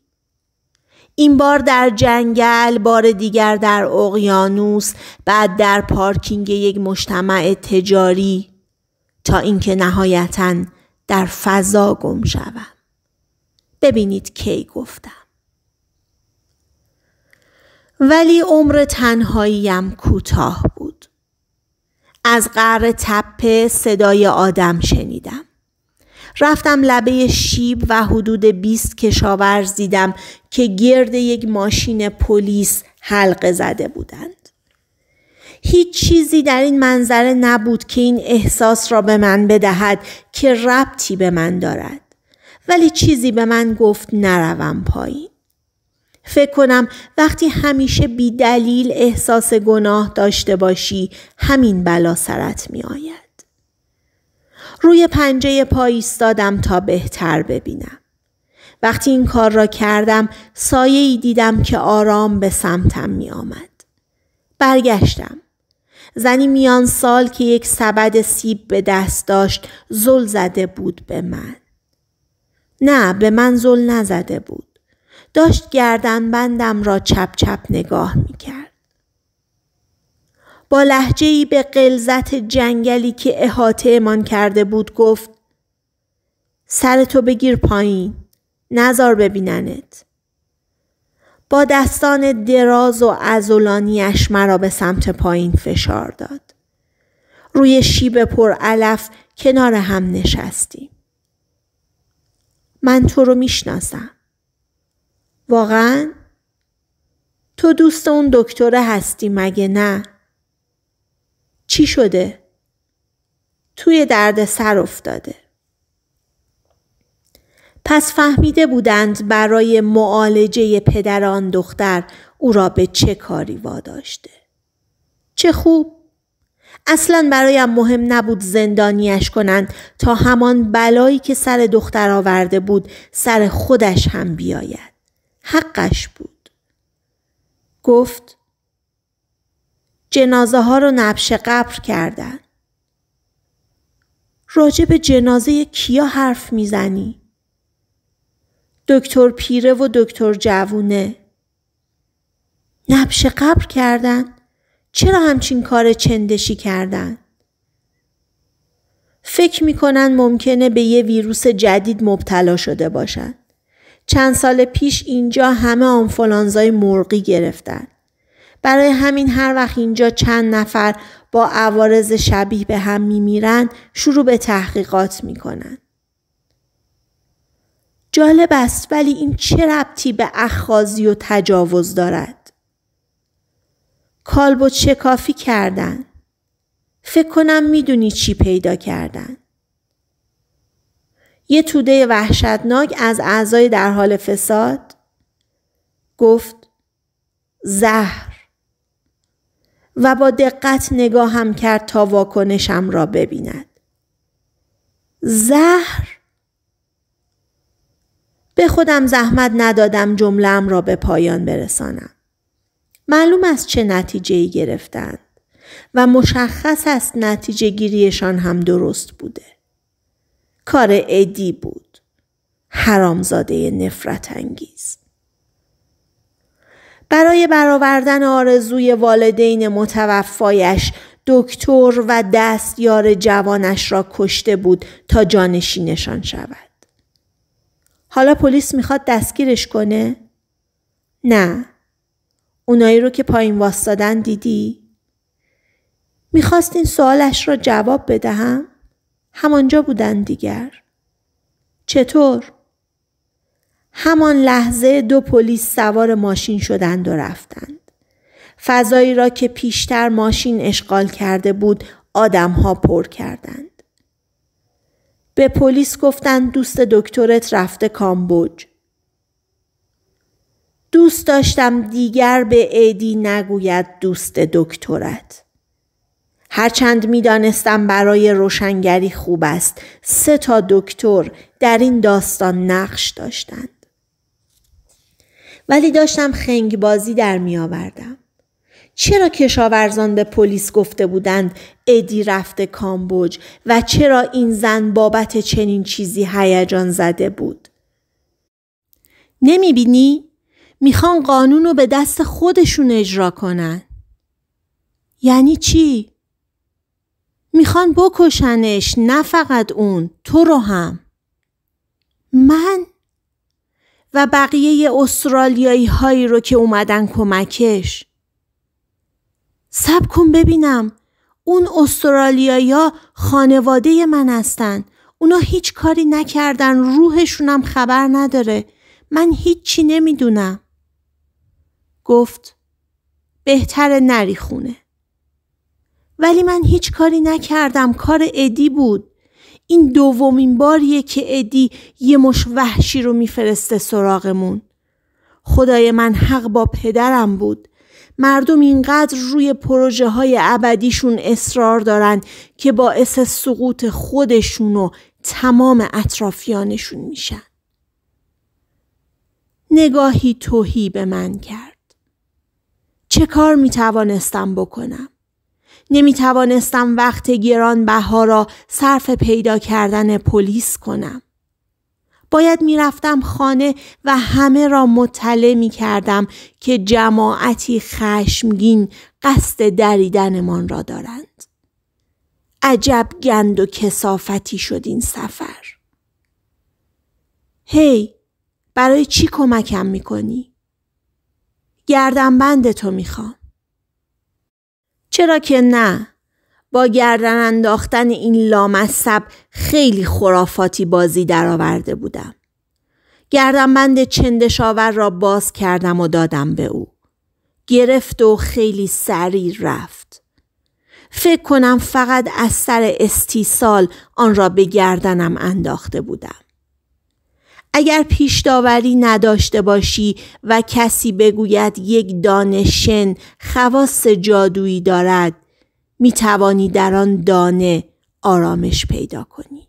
این بار در جنگل، بار دیگر در اقیانوس، بعد در پارکینگ یک مجتمع تجاری. تا اینکه نهایتا در فضا گم شوم ببینید کی گفتم ولی عمر تنهاییم کوتاه بود از قر تپه صدای آدم شنیدم رفتم لبه شیب و حدود 20 کشاورز دیدم که گرد یک ماشین پلیس حلقه زده بودند هیچ چیزی در این منظره نبود که این احساس را به من بدهد که ربطی به من دارد. ولی چیزی به من گفت نروم پایین. فکر کنم وقتی همیشه بی دلیل احساس گناه داشته باشی همین بلا سرت می آید. روی پنجه پای ایستادم تا بهتر ببینم. وقتی این کار را کردم سایه ای دیدم که آرام به سمتم می آمد. برگشتم. زنی میان سال که یک سبد سیب به دست داشت زل زده بود به من. نه به من زل نزده بود. داشت گردن بندم را چپ چپ نگاه می کرد. با لحجه ای به قلزت جنگلی که احاطه امان کرده بود گفت سرتو بگیر پایین نزار ببیننت. با دستان دراز و ازولانیش مرا به سمت پایین فشار داد. روی شیب پر علف کنار هم نشستیم. من تو رو میشناسم. واقعا؟ تو دوست اون دکتره هستی مگه نه؟ چی شده؟ توی درد سر افتاده. پس فهمیده بودند برای معالجه پدران دختر او را به چه کاری واداشته. چه خوب اصلا برایم مهم نبود زندانیش کنند تا همان بلایی که سر دختر آورده بود سر خودش هم بیاید. حقش بود. گفت جنازه ها رو نبش قبر کردن. راجب جنازه کیا حرف میزنی؟ دکتر پیره و دکتر جوونه نبش قبر کردن؟ چرا همچین کار چندشی کردن؟ فکر میکنن ممکنه به یه ویروس جدید مبتلا شده باشن. چند سال پیش اینجا همه آنفولانزای مرغی گرفتن. برای همین هر وقت اینجا چند نفر با عوارض شبیه به هم میمیرن شروع به تحقیقات میکنن. جالب است ولی این چه ربطی به اخازی و تجاوز دارد؟ چه کافی کردن. فکر کنم میدونی چی پیدا کردن. یه توده وحشتناک از اعضای در حال فساد گفت زهر و با دقت نگاهم کرد تا واکنشم را ببیند. زهر به خودم زحمت ندادم جملم را به پایان برسانم. معلوم است چه نتیجه ای گرفتند و مشخص است نتیجه گیریشان هم درست بوده. کار ادی بود. حرامزاده نفرت انگیز. برای برآوردن آرزوی والدین متوفایش دکتر و دستیار جوانش را کشته بود تا جانشینشان شود. حالا پلیس میخواد دستگیرش کنه؟ نه. اونایی رو که پایین واستادن دیدی؟ میخواست این سوالش را جواب بدهم؟ همانجا بودن دیگر. چطور؟ همان لحظه دو پلیس سوار ماشین شدند و رفتند. فضایی را که پیشتر ماشین اشغال کرده بود آدمها پر کردند. به پلیس گفتن دوست دکترت رفته کامبوج. دوست داشتم دیگر به ایدی نگوید دوست دکترت. هرچند میدانستم برای روشنگری خوب است سه تا دکتر در این داستان نقش داشتند ولی داشتم خنگ بازی در می آوردم چرا کشاورزان به پلیس گفته بودند ادی رفته کامبوج و چرا این زن بابت چنین چیزی هیجان زده بود بینی میخوان قانون رو به دست خودشون اجرا کنن یعنی چی میخوان بکشنش نه فقط اون تو رو هم من و بقیه استرالیایی هایی رو که اومدن کمکش سب کن ببینم اون استرالیایی ها خانواده من هستن اونا هیچ کاری نکردن روحشونم خبر نداره من هیچی نمیدونم گفت بهتر نری خونه ولی من هیچ کاری نکردم کار ادی بود این دومین باریه که ادی یه مش وحشی رو میفرسته سراغمون خدای من حق با پدرم بود مردم اینقدر روی پروژه های ابدیشون اصرار دارن که باعث سقوط خودشون و تمام اطرافیانشون میشن. نگاهی توهی به من کرد. چه کار می توانستم بکنم؟ نمی توانستم وقت گران بها را صرف پیدا کردن پلیس کنم. باید میرفتم خانه و همه را مطلع می کردم که جماعتی خشمگین قصد دریدنمان را دارند. عجب گند و کسافتی شد این سفر. هی برای چی کمکم کنی؟ گردم بند تو میخوام. چرا که نه؟ با گردن انداختن این لامصب خیلی خرافاتی بازی درآورده بودم. گردنبند چندشاور را باز کردم و دادم به او. گرفت و خیلی سریع رفت. فکر کنم فقط از سر استیصال آن را به گردنم انداخته بودم. اگر پیش داوری نداشته باشی و کسی بگوید یک دانشن خواص جادویی دارد می توانی در آن دانه آرامش پیدا کنی.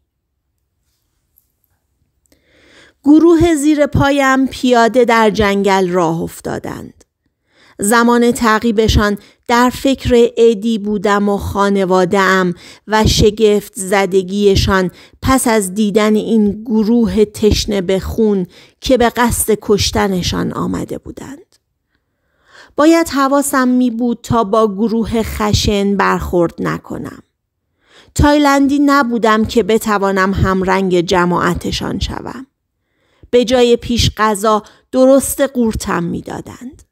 گروه زیر پایم پیاده در جنگل راه افتادند. زمان تعقیبشان در فکر ادی بودم و خانواده ام و شگفت زدگیشان پس از دیدن این گروه تشنه به خون که به قصد کشتنشان آمده بودند. باید حواسم می بود تا با گروه خشن برخورد نکنم. تایلندی نبودم که بتوانم همرنگ جماعتشان شوم. به جای پیش غذا درست قورتم میدادند.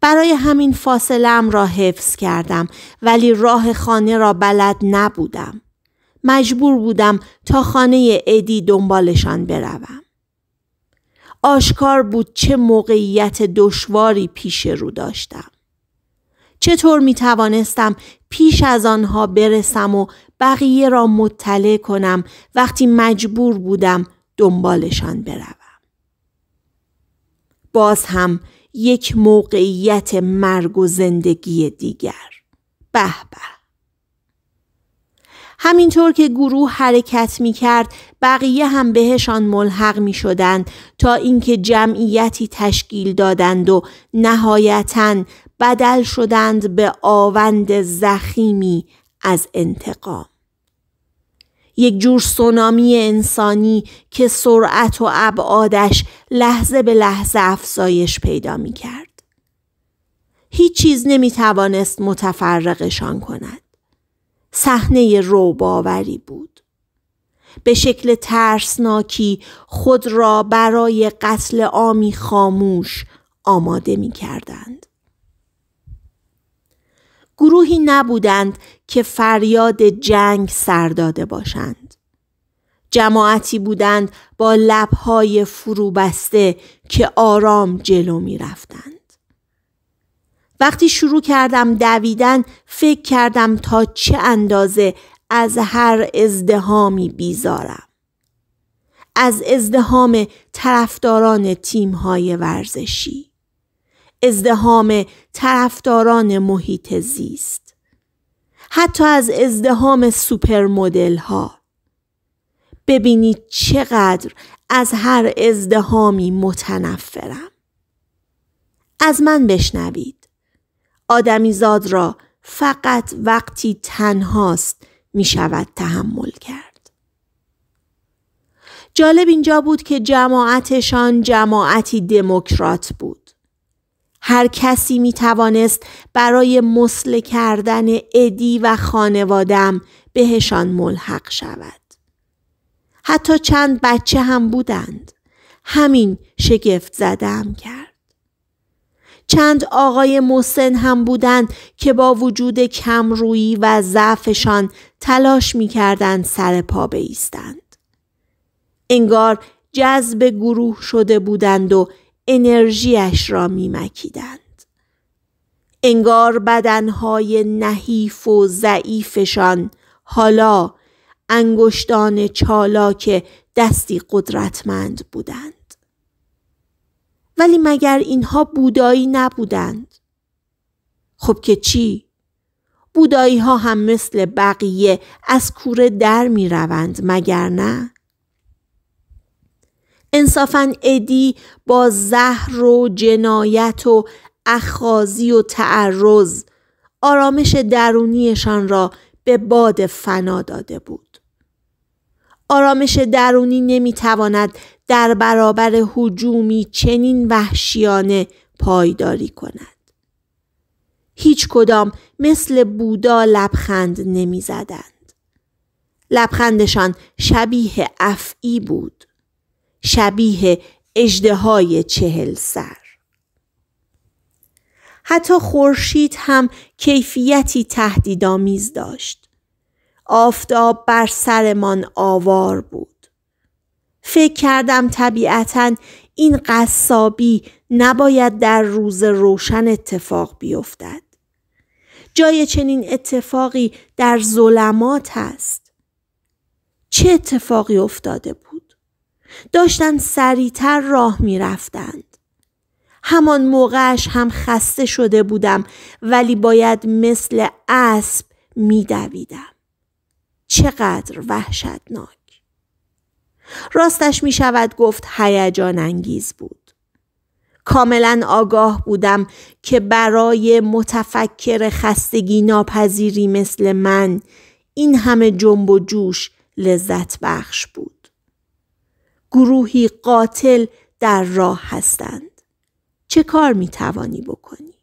برای همین ام را حفظ کردم ولی راه خانه را بلد نبودم. مجبور بودم تا خانه ادی دنبالشان بروم. آشکار بود چه موقعیت دشواری پیش رو داشتم. چطور می توانستم پیش از آنها برسم و بقیه را مطلع کنم وقتی مجبور بودم دنبالشان بروم. باز هم یک موقعیت مرگ و زندگی دیگر. به به. همینطور که گروه حرکت می کرد بقیه هم بهشان ملحق می شدند تا اینکه جمعیتی تشکیل دادند و نهایتا بدل شدند به آوند زخیمی از انتقام. یک جور سونامی انسانی که سرعت و ابعادش لحظه به لحظه افزایش پیدا می کرد. هیچ چیز نمی توانست متفرقشان کند. صحنه روباوری بود. به شکل ترسناکی خود را برای قتل آمی خاموش آماده می کردند. گروهی نبودند که فریاد جنگ سر داده باشند. جماعتی بودند با لبهای بسته که آرام جلو می رفتند. وقتی شروع کردم دویدن فکر کردم تا چه اندازه از هر ازدهامی بیزارم. از ازدهام طرفداران تیمهای ورزشی. ازدهام طرفداران محیط زیست. حتی از ازدهام سوپر مدل ها. ببینید چقدر از هر ازدهامی متنفرم. از من بشنوید. آدمیزاد را فقط وقتی تنهاست می شود تحمل کرد. جالب اینجا بود که جماعتشان جماعتی دموکرات بود. هر کسی می توانست برای مسل کردن ادی و خانوادم بهشان ملحق شود. حتی چند بچه هم بودند. همین شگفت زدم کرد. چند آقای محسن هم بودند که با وجود کمرویی و ضعفشان تلاش میکردند سر پا بایستند انگار جذب گروه شده بودند و انرژیش را میمکیدند انگار بدنهای نحیف و ضعیفشان حالا انگشتان چالاک دستی قدرتمند بودند ولی مگر اینها بودایی نبودند؟ خب که چی؟ بودایی ها هم مثل بقیه از کوره در می روند مگر نه؟ انصافا ادی با زهر و جنایت و اخازی و تعرض آرامش درونیشان را به باد فنا داده بود. آرامش درونی نمیتواند در برابر حجومی چنین وحشیانه پایداری کند. هیچ کدام مثل بودا لبخند نمی زدند. لبخندشان شبیه افعی بود. شبیه های چهل سر. حتی خورشید هم کیفیتی تهدیدآمیز داشت. آفتاب بر سرمان آوار بود. فکر کردم طبیعتا این قصابی نباید در روز روشن اتفاق بیفتد. جای چنین اتفاقی در ظلمات هست. چه اتفاقی افتاده بود؟ داشتن سریعتر راه می رفتند. همان موقعش هم خسته شده بودم ولی باید مثل اسب می چقدر وحشتناک. راستش می شود گفت هیجان انگیز بود. کاملا آگاه بودم که برای متفکر خستگی ناپذیری مثل من این همه جنب و جوش لذت بخش بود. گروهی قاتل در راه هستند. چه کار می توانی بکنی؟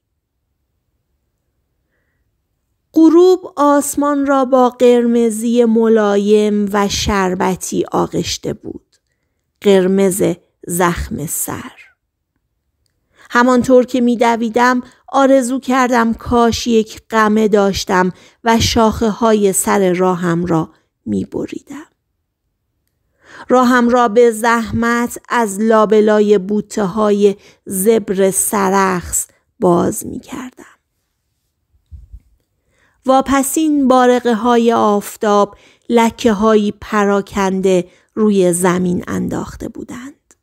غروب آسمان را با قرمزی ملایم و شربتی آغشته بود. قرمز زخم سر. همانطور که میدویدم آرزو کردم کاش یک قمه داشتم و شاخه های سر راهم را می بریدم. راهم را به زحمت از لابلای بوته های زبر سرخص باز می کردم. واپسین بارقه های آفتاب لکه های پراکنده روی زمین انداخته بودند.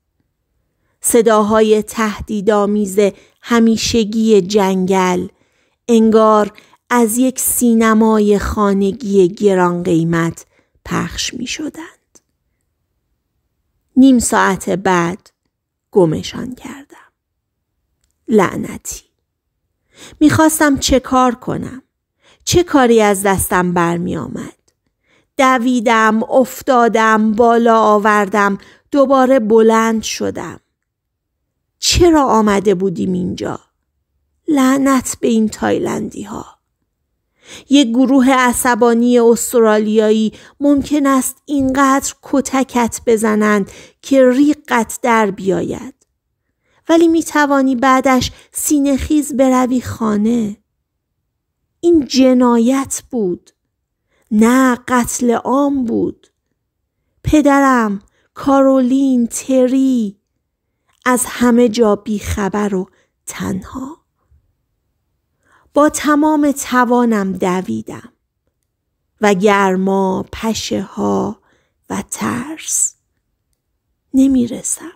صداهای تهدیدآمیز همیشگی جنگل انگار از یک سینمای خانگی گران قیمت پخش می شدند. نیم ساعت بعد گمشان کردم. لعنتی. میخواستم چه کار کنم؟ چه کاری از دستم برمی آمد. دویدم، افتادم، بالا آوردم، دوباره بلند شدم. چرا آمده بودیم اینجا؟ لعنت به این تایلندی ها. یک گروه عصبانی استرالیایی ممکن است اینقدر کتکت بزنند که ریقت در بیاید. ولی می توانی بعدش سینخیز بروی خانه. این جنایت بود نه قتل عام بود پدرم کارولین تری از همه جا بیخبر و تنها با تمام توانم دویدم و گرما پشه ها و ترس نمیرسم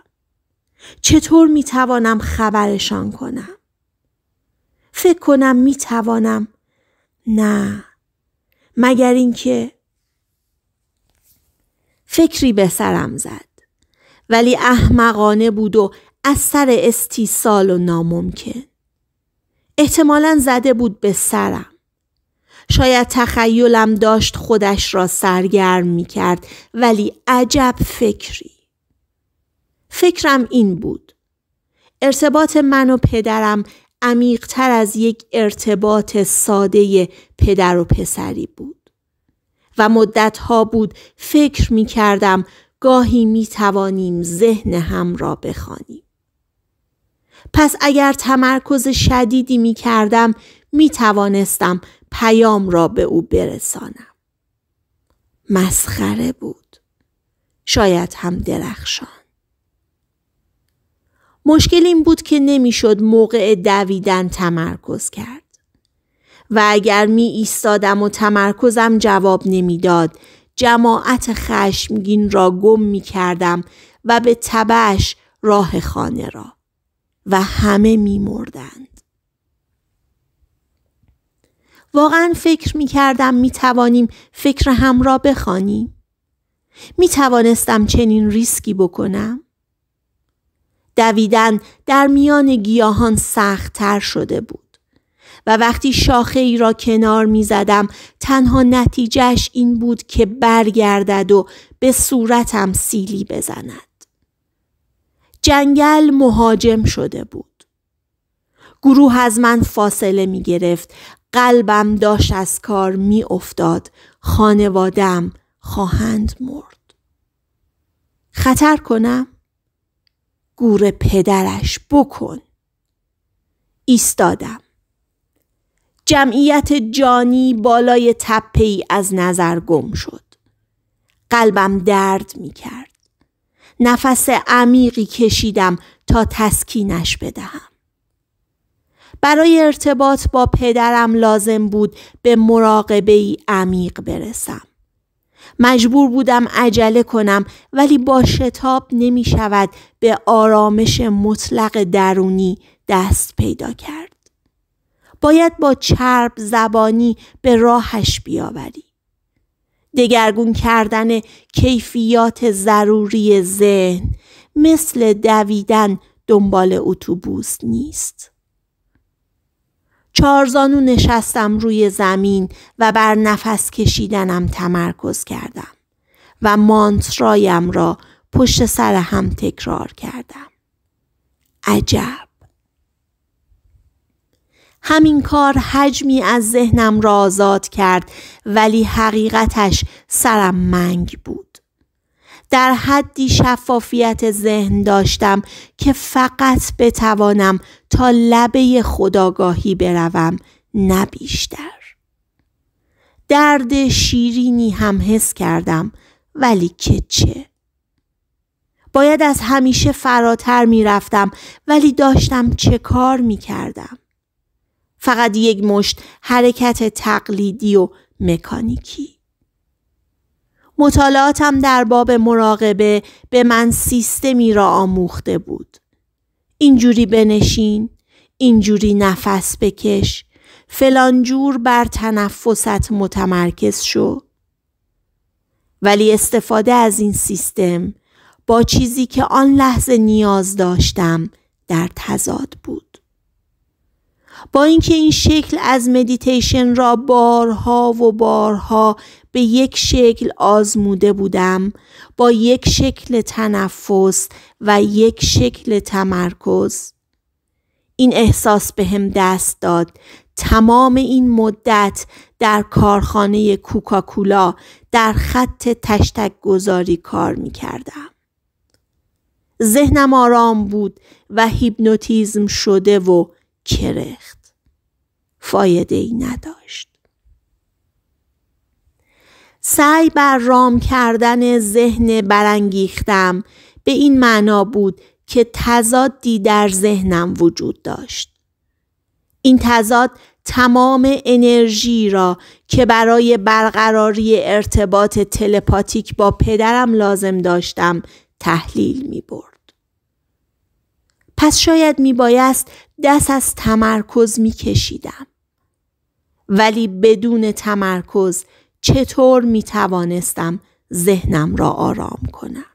چطور میتوانم خبرشان کنم فکر کنم میتوانم نه مگر اینکه فکری به سرم زد ولی احمقانه بود و از سر استیصال و ناممکن احتمالا زده بود به سرم شاید تخیلم داشت خودش را سرگرم می کرد ولی عجب فکری فکرم این بود ارتباط من و پدرم عمیقتر از یک ارتباط ساده پدر و پسری بود و مدتها بود فکر می کردم گاهی می توانیم ذهن هم را بخوانیم. پس اگر تمرکز شدیدی می کردم می توانستم پیام را به او برسانم. مسخره بود. شاید هم درخشان. مشکل این بود که نمیشد موقع دویدن تمرکز کرد. و اگر می ایستادم و تمرکزم جواب نمیداد جماعت خشمگین را گم می کردم و به تبعش راه خانه را و همه می مردند. واقعا فکر می کردم می توانیم فکر هم را بخوانیم. می توانستم چنین ریسکی بکنم؟ دویدن در میان گیاهان سختتر شده بود و وقتی شاخه ای را کنار می زدم تنها نتیجهش این بود که برگردد و به صورتم سیلی بزند. جنگل مهاجم شده بود. گروه از من فاصله می گرفت. قلبم داشت از کار می افتاد. خانوادم خواهند مرد. خطر کنم؟ گور پدرش بکن ایستادم جمعیت جانی بالای تپه از نظر گم شد قلبم درد می کرد نفس عمیقی کشیدم تا تسکینش بدهم برای ارتباط با پدرم لازم بود به مراقبه ای عمیق برسم مجبور بودم عجله کنم ولی با شتاب نمی شود به آرامش مطلق درونی دست پیدا کرد. باید با چرب زبانی به راهش بیاوری. دگرگون کردن کیفیات ضروری ذهن مثل دویدن دنبال اتوبوس نیست. چارزانو نشستم روی زمین و بر نفس کشیدنم تمرکز کردم و مانترایم را پشت سر هم تکرار کردم. عجب. همین کار حجمی از ذهنم را آزاد کرد ولی حقیقتش سرم منگ بود. در حدی شفافیت ذهن داشتم که فقط بتوانم تا لبه خداگاهی بروم نه بیشتر درد شیرینی هم حس کردم ولی که چه باید از همیشه فراتر می رفتم ولی داشتم چه کار می کردم فقط یک مشت حرکت تقلیدی و مکانیکی مطالعاتم در باب مراقبه به من سیستمی را آموخته بود. اینجوری بنشین، اینجوری نفس بکش، فلانجور بر تنفست متمرکز شو. ولی استفاده از این سیستم با چیزی که آن لحظه نیاز داشتم در تضاد بود. با اینکه این شکل از مدیتیشن را بارها و بارها به یک شکل آزموده بودم با یک شکل تنفس و یک شکل تمرکز این احساس به هم دست داد تمام این مدت در کارخانه کوکاکولا در خط تشتک گذاری کار می کردم. ذهنم آرام بود و هیپنوتیزم شده و کرخت. فایده ای نداشت. سعی بر رام کردن ذهن برانگیختم به این معنا بود که تضادی در ذهنم وجود داشت. این تضاد تمام انرژی را که برای برقراری ارتباط تلپاتیک با پدرم لازم داشتم تحلیل می برد. پس شاید می بایست دست از تمرکز می کشیدم. ولی بدون تمرکز چطور می توانستم ذهنم را آرام کنم.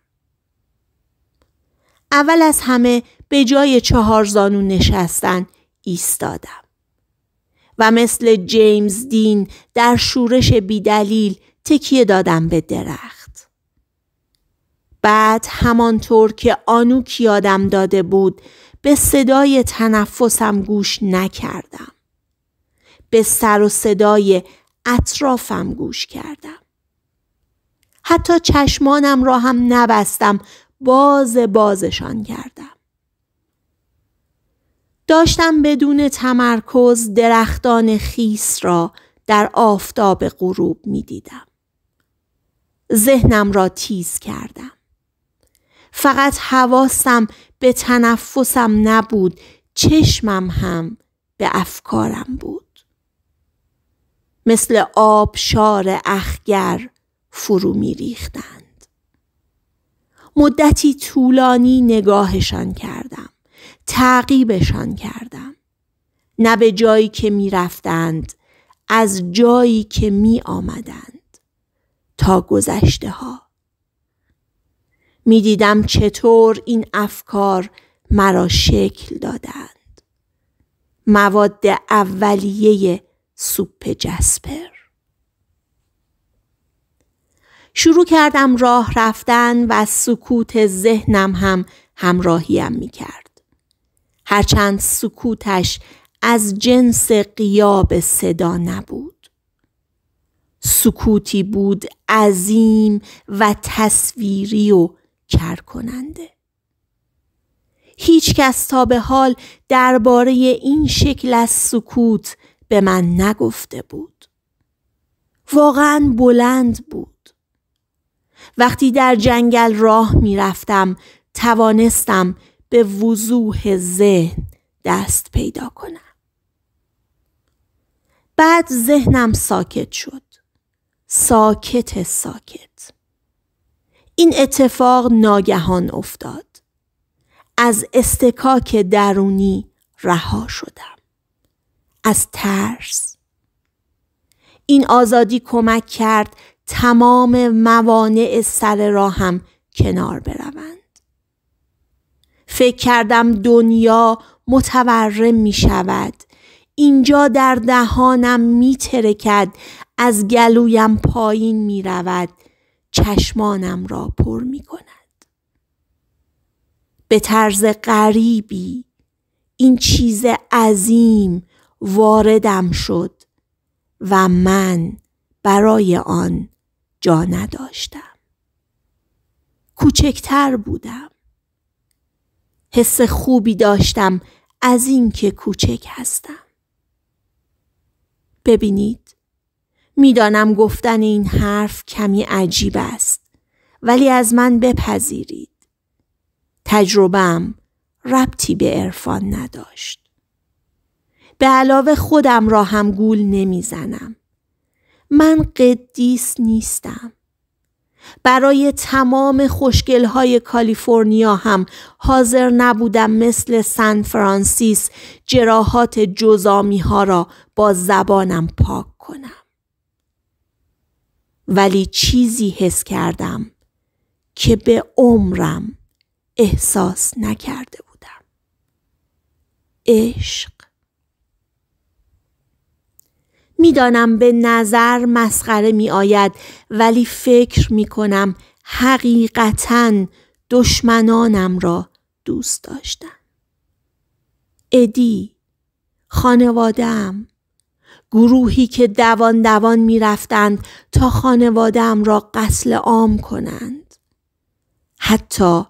اول از همه به جای چهار زانو نشستن ایستادم و مثل جیمز دین در شورش بیدلیل تکیه دادم به درخت. بعد همانطور که آنو یادم داده بود به صدای تنفسم گوش نکردم. به سر و صدای اطرافم گوش کردم. حتی چشمانم را هم نبستم باز بازشان کردم. داشتم بدون تمرکز درختان خیس را در آفتاب غروب می دیدم. ذهنم را تیز کردم. فقط حواسم به تنفسم نبود چشمم هم به افکارم بود. مثل آبشار اخگر فرو می ریختند. مدتی طولانی نگاهشان کردم. تعقیبشان کردم. نه به جایی که می رفتند. از جایی که می آمدند. تا گذشته ها. می دیدم چطور این افکار مرا شکل دادند. مواد اولیه سوپ جسپر شروع کردم راه رفتن و سکوت ذهنم هم همراهیم می کرد. هرچند سکوتش از جنس قیاب صدا نبود. سکوتی بود عظیم و تصویری و کرکننده کننده. هیچ کس تا به حال درباره این شکل از سکوت به من نگفته بود. واقعا بلند بود. وقتی در جنگل راه می رفتم توانستم به وضوح ذهن دست پیدا کنم. بعد ذهنم ساکت شد. ساکت ساکت. این اتفاق ناگهان افتاد. از استکاک درونی رها شدم. از ترس این آزادی کمک کرد تمام موانع سر را هم کنار بروند فکر کردم دنیا متورم می شود اینجا در دهانم می ترکد از گلویم پایین می رود چشمانم را پر می کند به طرز غریبی این چیز عظیم واردم شد و من برای آن جا نداشتم. کوچکتر بودم. حس خوبی داشتم از اینکه کوچک هستم. ببینید میدانم گفتن این حرف کمی عجیب است ولی از من بپذیرید. تجربم ربطی به عرفان نداشت. به علاوه خودم را هم گول نمیزنم. من قدیس نیستم. برای تمام خوشگلهای کالیفرنیا هم حاضر نبودم مثل سان فرانسیس جراحات جزامی ها را با زبانم پاک کنم. ولی چیزی حس کردم که به عمرم احساس نکرده بودم. عشق میدانم به نظر مسخره می آید ولی فکر می کنم حقیقتا دشمنانم را دوست داشتم. ادی خانوادم گروهی که دوان دوان می رفتند تا خانوادم را قسل عام کنند. حتی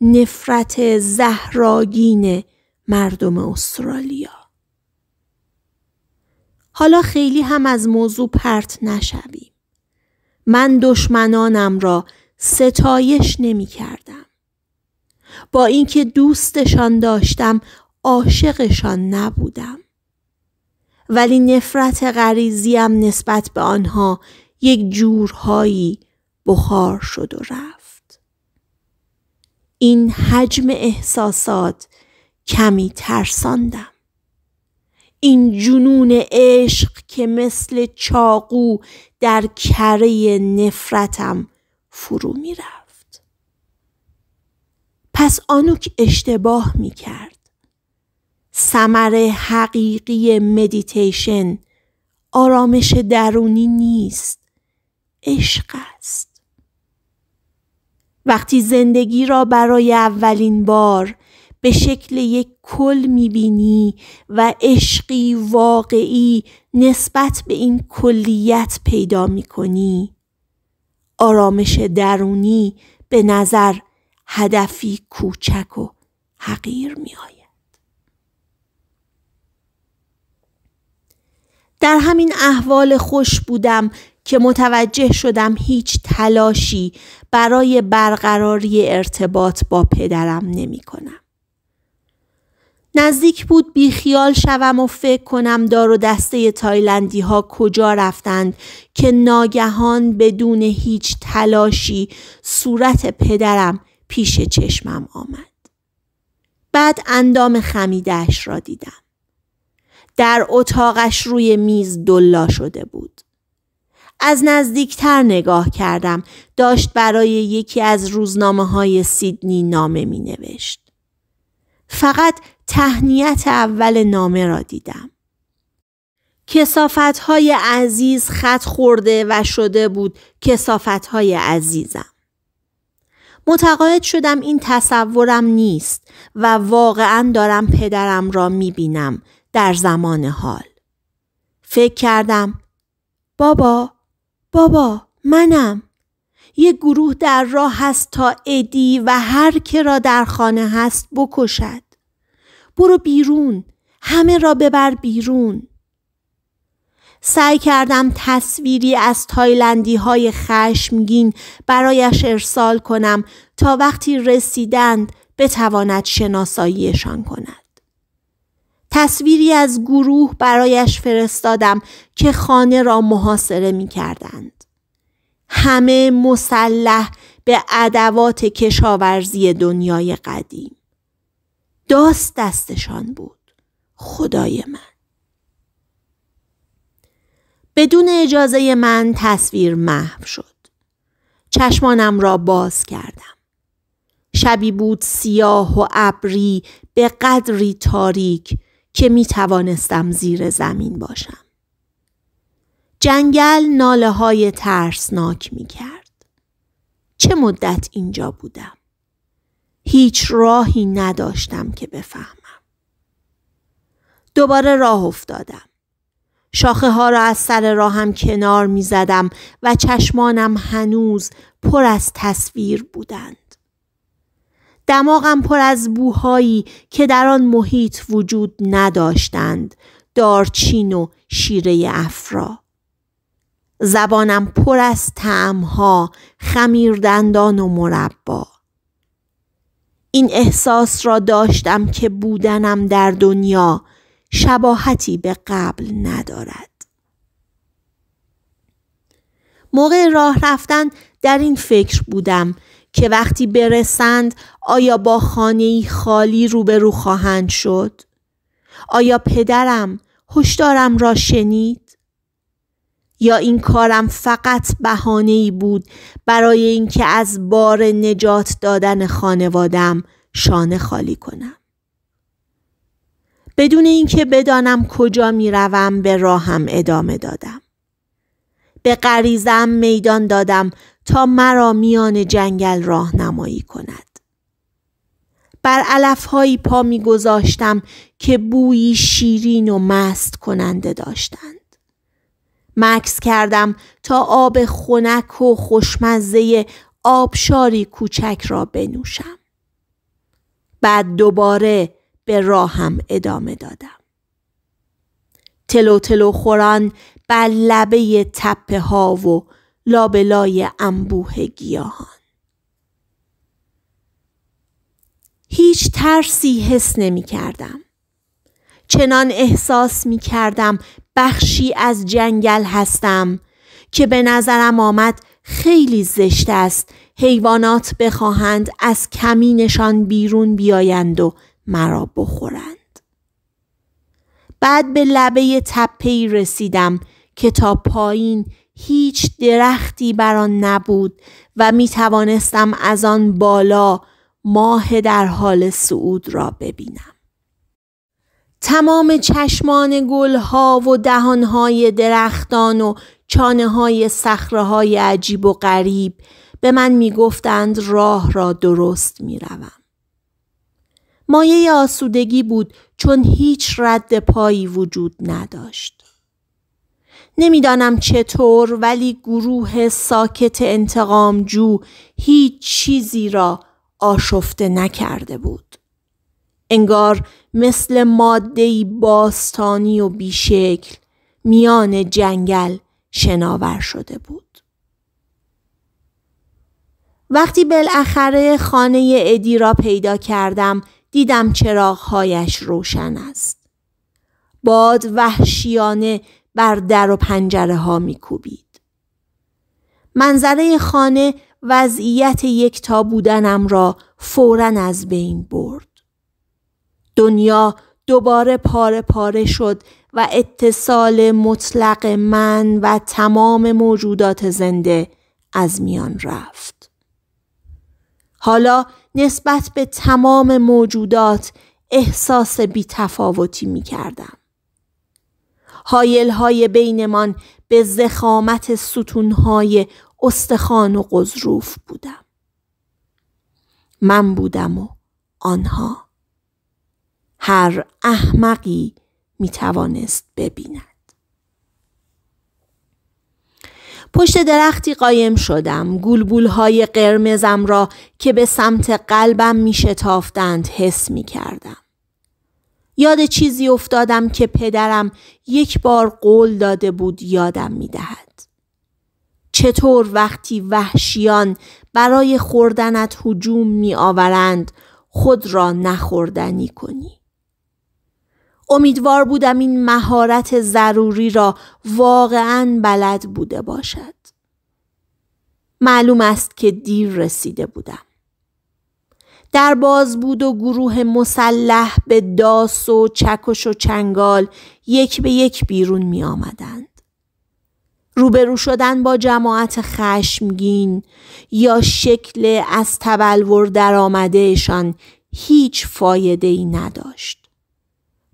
نفرت زهراگین مردم استرالیا. حالا خیلی هم از موضوع پرت نشویم. من دشمنانم را ستایش نمی کردم. با اینکه دوستشان داشتم عاشقشان نبودم. ولی نفرت غریزیم نسبت به آنها یک جورهایی بخار شد و رفت. این حجم احساسات کمی ترساندم. این جنون عشق که مثل چاقو در کره نفرتم فرو می رفت. پس آنوک اشتباه می کرد. سمر حقیقی مدیتیشن آرامش درونی نیست. عشق است. وقتی زندگی را برای اولین بار به شکل یک کل میبینی و عشقی واقعی نسبت به این کلیت پیدا میکنی آرامش درونی به نظر هدفی کوچک و حقیر میآید در همین احوال خوش بودم که متوجه شدم هیچ تلاشی برای برقراری ارتباط با پدرم نمی کنم. نزدیک بود بیخیال شوم و فکر کنم دار و دسته تایلندی ها کجا رفتند که ناگهان بدون هیچ تلاشی صورت پدرم پیش چشمم آمد. بعد اندام خمیدهش را دیدم. در اتاقش روی میز دلا شده بود. از نزدیکتر نگاه کردم داشت برای یکی از روزنامه های سیدنی نامه می نوشت. فقط تهنیت اول نامه را دیدم. کسافت های عزیز خط خورده و شده بود کسافت های عزیزم. متقاعد شدم این تصورم نیست و واقعا دارم پدرم را می بینم در زمان حال. فکر کردم بابا بابا منم یه گروه در راه هست تا ادی و هر که را در خانه هست بکشد. برو بیرون همه را ببر بیرون سعی کردم تصویری از تایلندی های خشمگین برایش ارسال کنم تا وقتی رسیدند بتواند شناساییشان کند. تصویری از گروه برایش فرستادم که خانه را محاصره می کردند. همه مسلح به ادوات کشاورزی دنیای قدیم. داست دستشان بود خدای من بدون اجازه من تصویر محو شد چشمانم را باز کردم شبی بود سیاه و ابری به قدری تاریک که می توانستم زیر زمین باشم جنگل ناله های ترسناک می کرد چه مدت اینجا بودم هیچ راهی نداشتم که بفهمم. دوباره راه افتادم. شاخه ها را از سر راهم کنار می زدم و چشمانم هنوز پر از تصویر بودند. دماغم پر از بوهایی که در آن محیط وجود نداشتند دارچین و شیره افرا. زبانم پر از تعمها، خمیردندان و مربا. این احساس را داشتم که بودنم در دنیا شباهتی به قبل ندارد موقع راه رفتن در این فکر بودم که وقتی برسند آیا با خانه خالی روبرو خواهند شد آیا پدرم هشدارم را شنید یا این کارم فقط بهانه ای بود برای اینکه از بار نجات دادن خانوادم شانه خالی کنم بدون اینکه بدانم کجا میروم به راهم ادامه دادم به غریزم میدان دادم تا مرا میان جنگل راهنمایی کند بر علفهایی پا میگذاشتم که بویی شیرین و مست کننده داشتند مکس کردم تا آب خنک و خوشمزه آبشاری کوچک را بنوشم. بعد دوباره به راهم ادامه دادم. تلو تلو خوران بر لبه تپه ها و لابلای انبوه گیاهان. هیچ ترسی حس نمی کردم. چنان احساس می کردم بخشی از جنگل هستم که به نظرم آمد خیلی زشت است حیوانات بخواهند از کمینشان بیرون بیایند و مرا بخورند بعد به لبه تپهی رسیدم که تا پایین هیچ درختی بر آن نبود و می توانستم از آن بالا ماه در حال صعود را ببینم تمام چشمان گلها و دهانهای درختان و چانه های سخره های عجیب و غریب به من می گفتند راه را درست می روم. مایه آسودگی بود چون هیچ رد پایی وجود نداشت. نمیدانم چطور ولی گروه ساکت انتقامجو هیچ چیزی را آشفته نکرده بود. انگار مثل مادهی باستانی و بیشکل میان جنگل شناور شده بود. وقتی بالاخره خانه ادی را پیدا کردم دیدم چراغهایش روشن است. باد وحشیانه بر در و پنجره ها میکوبید. منظره خانه وضعیت یک تا بودنم را فورا از بین برد. دنیا دوباره پاره پاره شد و اتصال مطلق من و تمام موجودات زنده از میان رفت. حالا نسبت به تمام موجودات احساس تفاوتی می کردم. حایل های بینمان به زخامت ستون های استخوان و قضروف بودم. من بودم و آنها. هر احمقی می توانست ببیند. پشت درختی قایم شدم گلبول های قرمزم را که به سمت قلبم می شتافتند حس می کردم. یاد چیزی افتادم که پدرم یک بار قول داده بود یادم می دهد. چطور وقتی وحشیان برای خوردنت حجوم می آورند خود را نخوردنی کنی؟ امیدوار بودم این مهارت ضروری را واقعا بلد بوده باشد. معلوم است که دیر رسیده بودم. در باز بود و گروه مسلح به داس و چکش و چنگال یک به یک بیرون می آمدند. روبرو شدن با جماعت خشمگین یا شکل از تبلور آمدهشان هیچ فایده ای نداشت.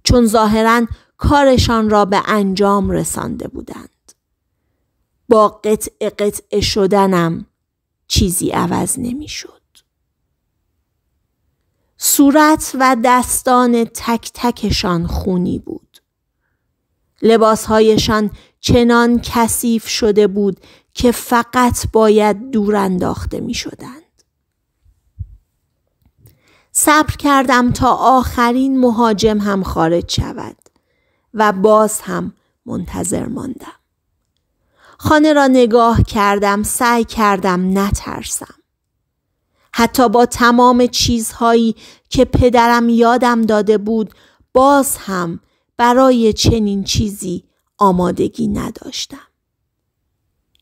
چون ظاهرا کارشان را به انجام رسانده بودند. با قطع قطع شدنم چیزی عوض نمیشد. صورت و دستان تک تکشان خونی بود. لباسهایشان چنان کثیف شده بود که فقط باید دور انداخته می شدن. صبر کردم تا آخرین مهاجم هم خارج شود و باز هم منتظر ماندم. خانه را نگاه کردم سعی کردم نترسم. حتی با تمام چیزهایی که پدرم یادم داده بود باز هم برای چنین چیزی آمادگی نداشتم.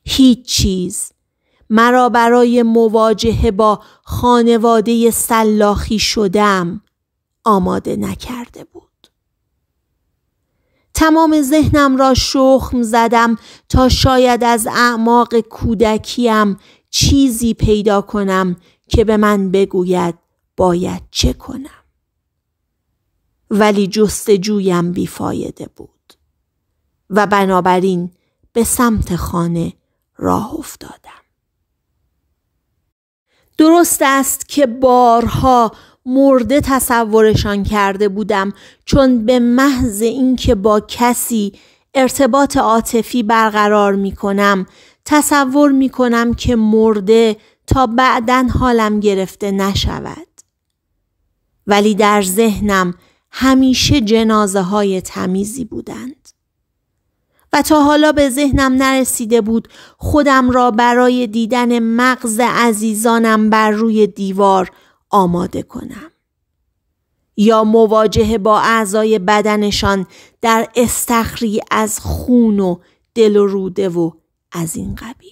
هیچ چیز مرا برای مواجهه با خانواده سلاخی شدم آماده نکرده بود. تمام ذهنم را شخم زدم تا شاید از اعماق کودکیم چیزی پیدا کنم که به من بگوید باید چه کنم. ولی جستجویم بیفایده بود و بنابراین به سمت خانه راه افتادم. درست است که بارها مرده تصورشان کرده بودم چون به محض اینکه با کسی ارتباط عاطفی برقرار می کنم تصور می کنم که مرده تا بعدا حالم گرفته نشود ولی در ذهنم همیشه جنازه های تمیزی بودند و تا حالا به ذهنم نرسیده بود خودم را برای دیدن مغز عزیزانم بر روی دیوار آماده کنم. یا مواجهه با اعضای بدنشان در استخری از خون و دل و روده و از این قبیل.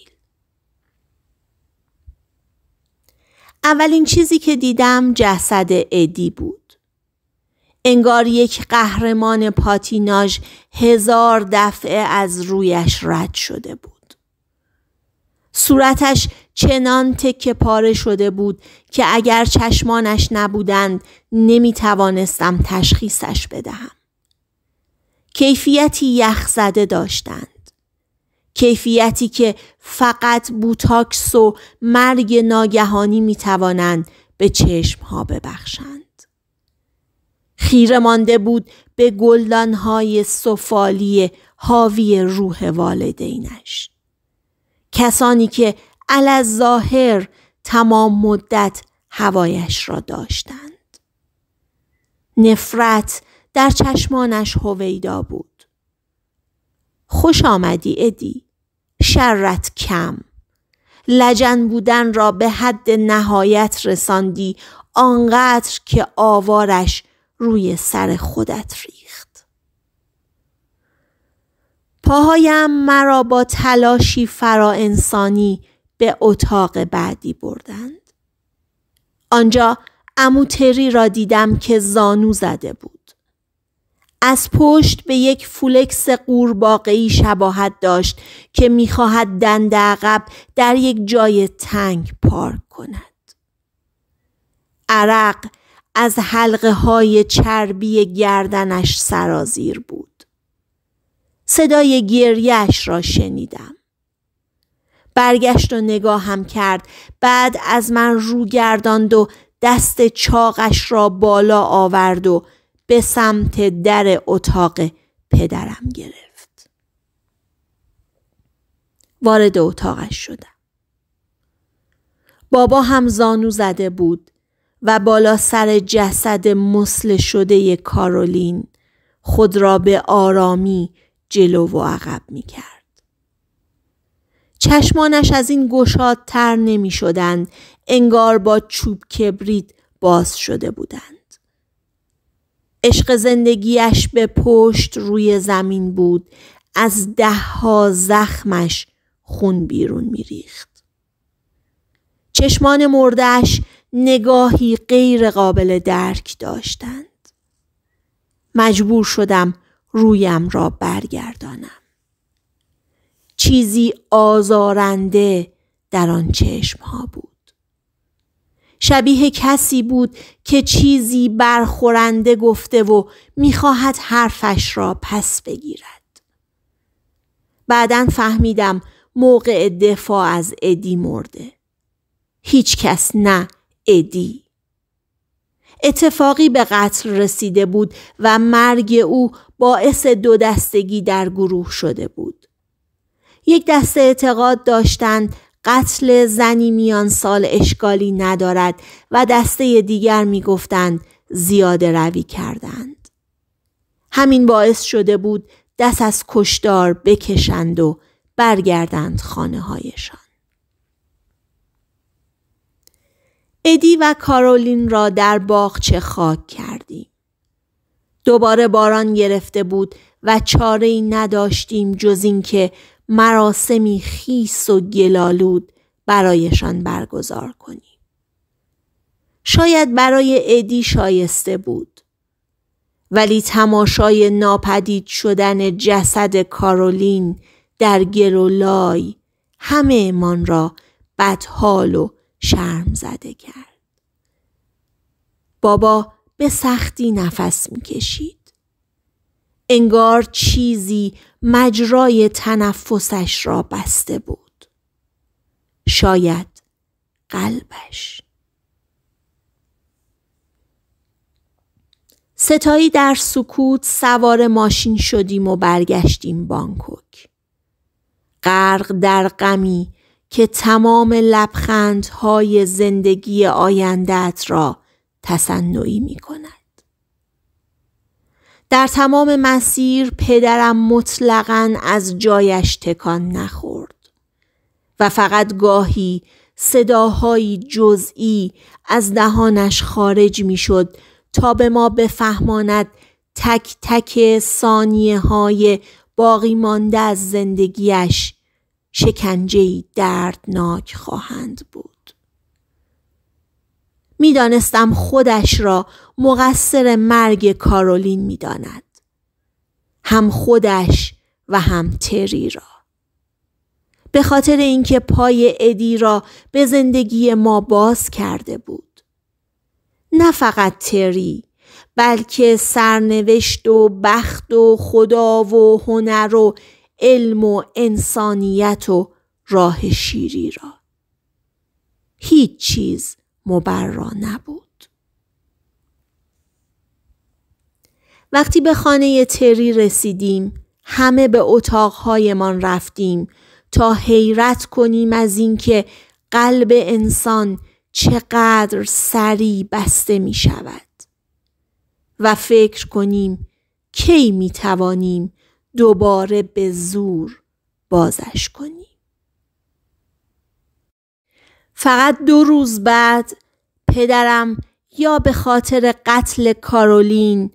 اولین چیزی که دیدم جسد ادی بود. انگار یک قهرمان پاتیناژ هزار دفعه از رویش رد شده بود. صورتش چنان تکه پاره شده بود که اگر چشمانش نبودند نمی توانستم تشخیصش بدهم. کیفیتی یخ زده داشتند. کیفیتی که فقط بوتاکس و مرگ ناگهانی می توانند به چشم ها ببخشند. خیره مانده بود به گلدانهای سفالی حاوی روح والدینش کسانی که عل ظاهر تمام مدت هوایش را داشتند نفرت در چشمانش هویدا بود خوش آمدی ادی شرت کم لجن بودن را به حد نهایت رساندی آنقدر که آوارش روی سر خودت ریخت. پاهایم مرا با تلاشی فرا انسانی به اتاق بعدی بردند. آنجا اموتری را دیدم که زانو زده بود. از پشت به یک فولکس قورباغه‌ای شباهت داشت که میخواهد دند عقب در یک جای تنگ پارک کند. عرق از حلقه های چربی گردنش سرازیر بود. صدای گریش را شنیدم. برگشت و نگاهم کرد بعد از من رو گرداند و دست چاقش را بالا آورد و به سمت در اتاق پدرم گرفت. وارد اتاقش شدم. بابا هم زانو زده بود و بالا سر جسد مسل شده کارولین خود را به آرامی جلو و عقب می کرد. چشمانش از این گشادتر نمی شدند انگار با چوب کبریت باز شده بودند. عشق زندگیش به پشت روی زمین بود از ده ها زخمش خون بیرون میریخت. چشمان مردش نگاهی غیر قابل درک داشتند. مجبور شدم رویم را برگردانم. چیزی آزارنده در آن چشم ها بود. شبیه کسی بود که چیزی برخورنده گفته و میخواهد حرفش را پس بگیرد. بعدا فهمیدم موقع دفاع از ادی مرده. هیچ کس نه ادی اتفاقی به قتل رسیده بود و مرگ او باعث دو دستگی در گروه شده بود. یک دسته اعتقاد داشتند قتل زنی میان سال اشکالی ندارد و دسته دیگر میگفتند زیاده روی کردند. همین باعث شده بود دست از کشدار بکشند و برگردند خانه هایشان. ادی و کارولین را در باغچه خاک کردیم. دوباره باران گرفته بود و چاره ای نداشتیم جز اینکه مراسمی خیس و گلالود برایشان برگزار کنیم. شاید برای ادی شایسته بود. ولی تماشای ناپدید شدن جسد کارولین در گل همه امان را بدحال و شرم زده کرد. بابا به سختی نفس میکشید. انگار چیزی مجرای تنفسش را بسته بود. شاید قلبش. ستایی در سکوت سوار ماشین شدیم و برگشتیم بانکوک. غرق در غمی که تمام لبخندهای زندگی آیندت را تصنعی می کند. در تمام مسیر پدرم مطلقا از جایش تکان نخورد و فقط گاهی صداهایی جزئی از دهانش خارج می شد تا به ما بفهماند تک تک سانیه های باقی مانده از زندگیش شکنجهی دردناک خواهند بود. میدانستم خودش را مقصر مرگ کارولین میداند. هم خودش و هم تری را. به خاطر اینکه پای ادی را به زندگی ما باز کرده بود. نه فقط تری بلکه سرنوشت و بخت و خدا و هنر و علم و انسانیت و راه شیری را هیچ چیز مبرا نبود وقتی به خانه تری رسیدیم همه به اتاقهایمان رفتیم تا حیرت کنیم از اینکه قلب انسان چقدر سری بسته می شود و فکر کنیم کی می توانیم دوباره به زور بازش کنی فقط دو روز بعد پدرم یا به خاطر قتل کارولین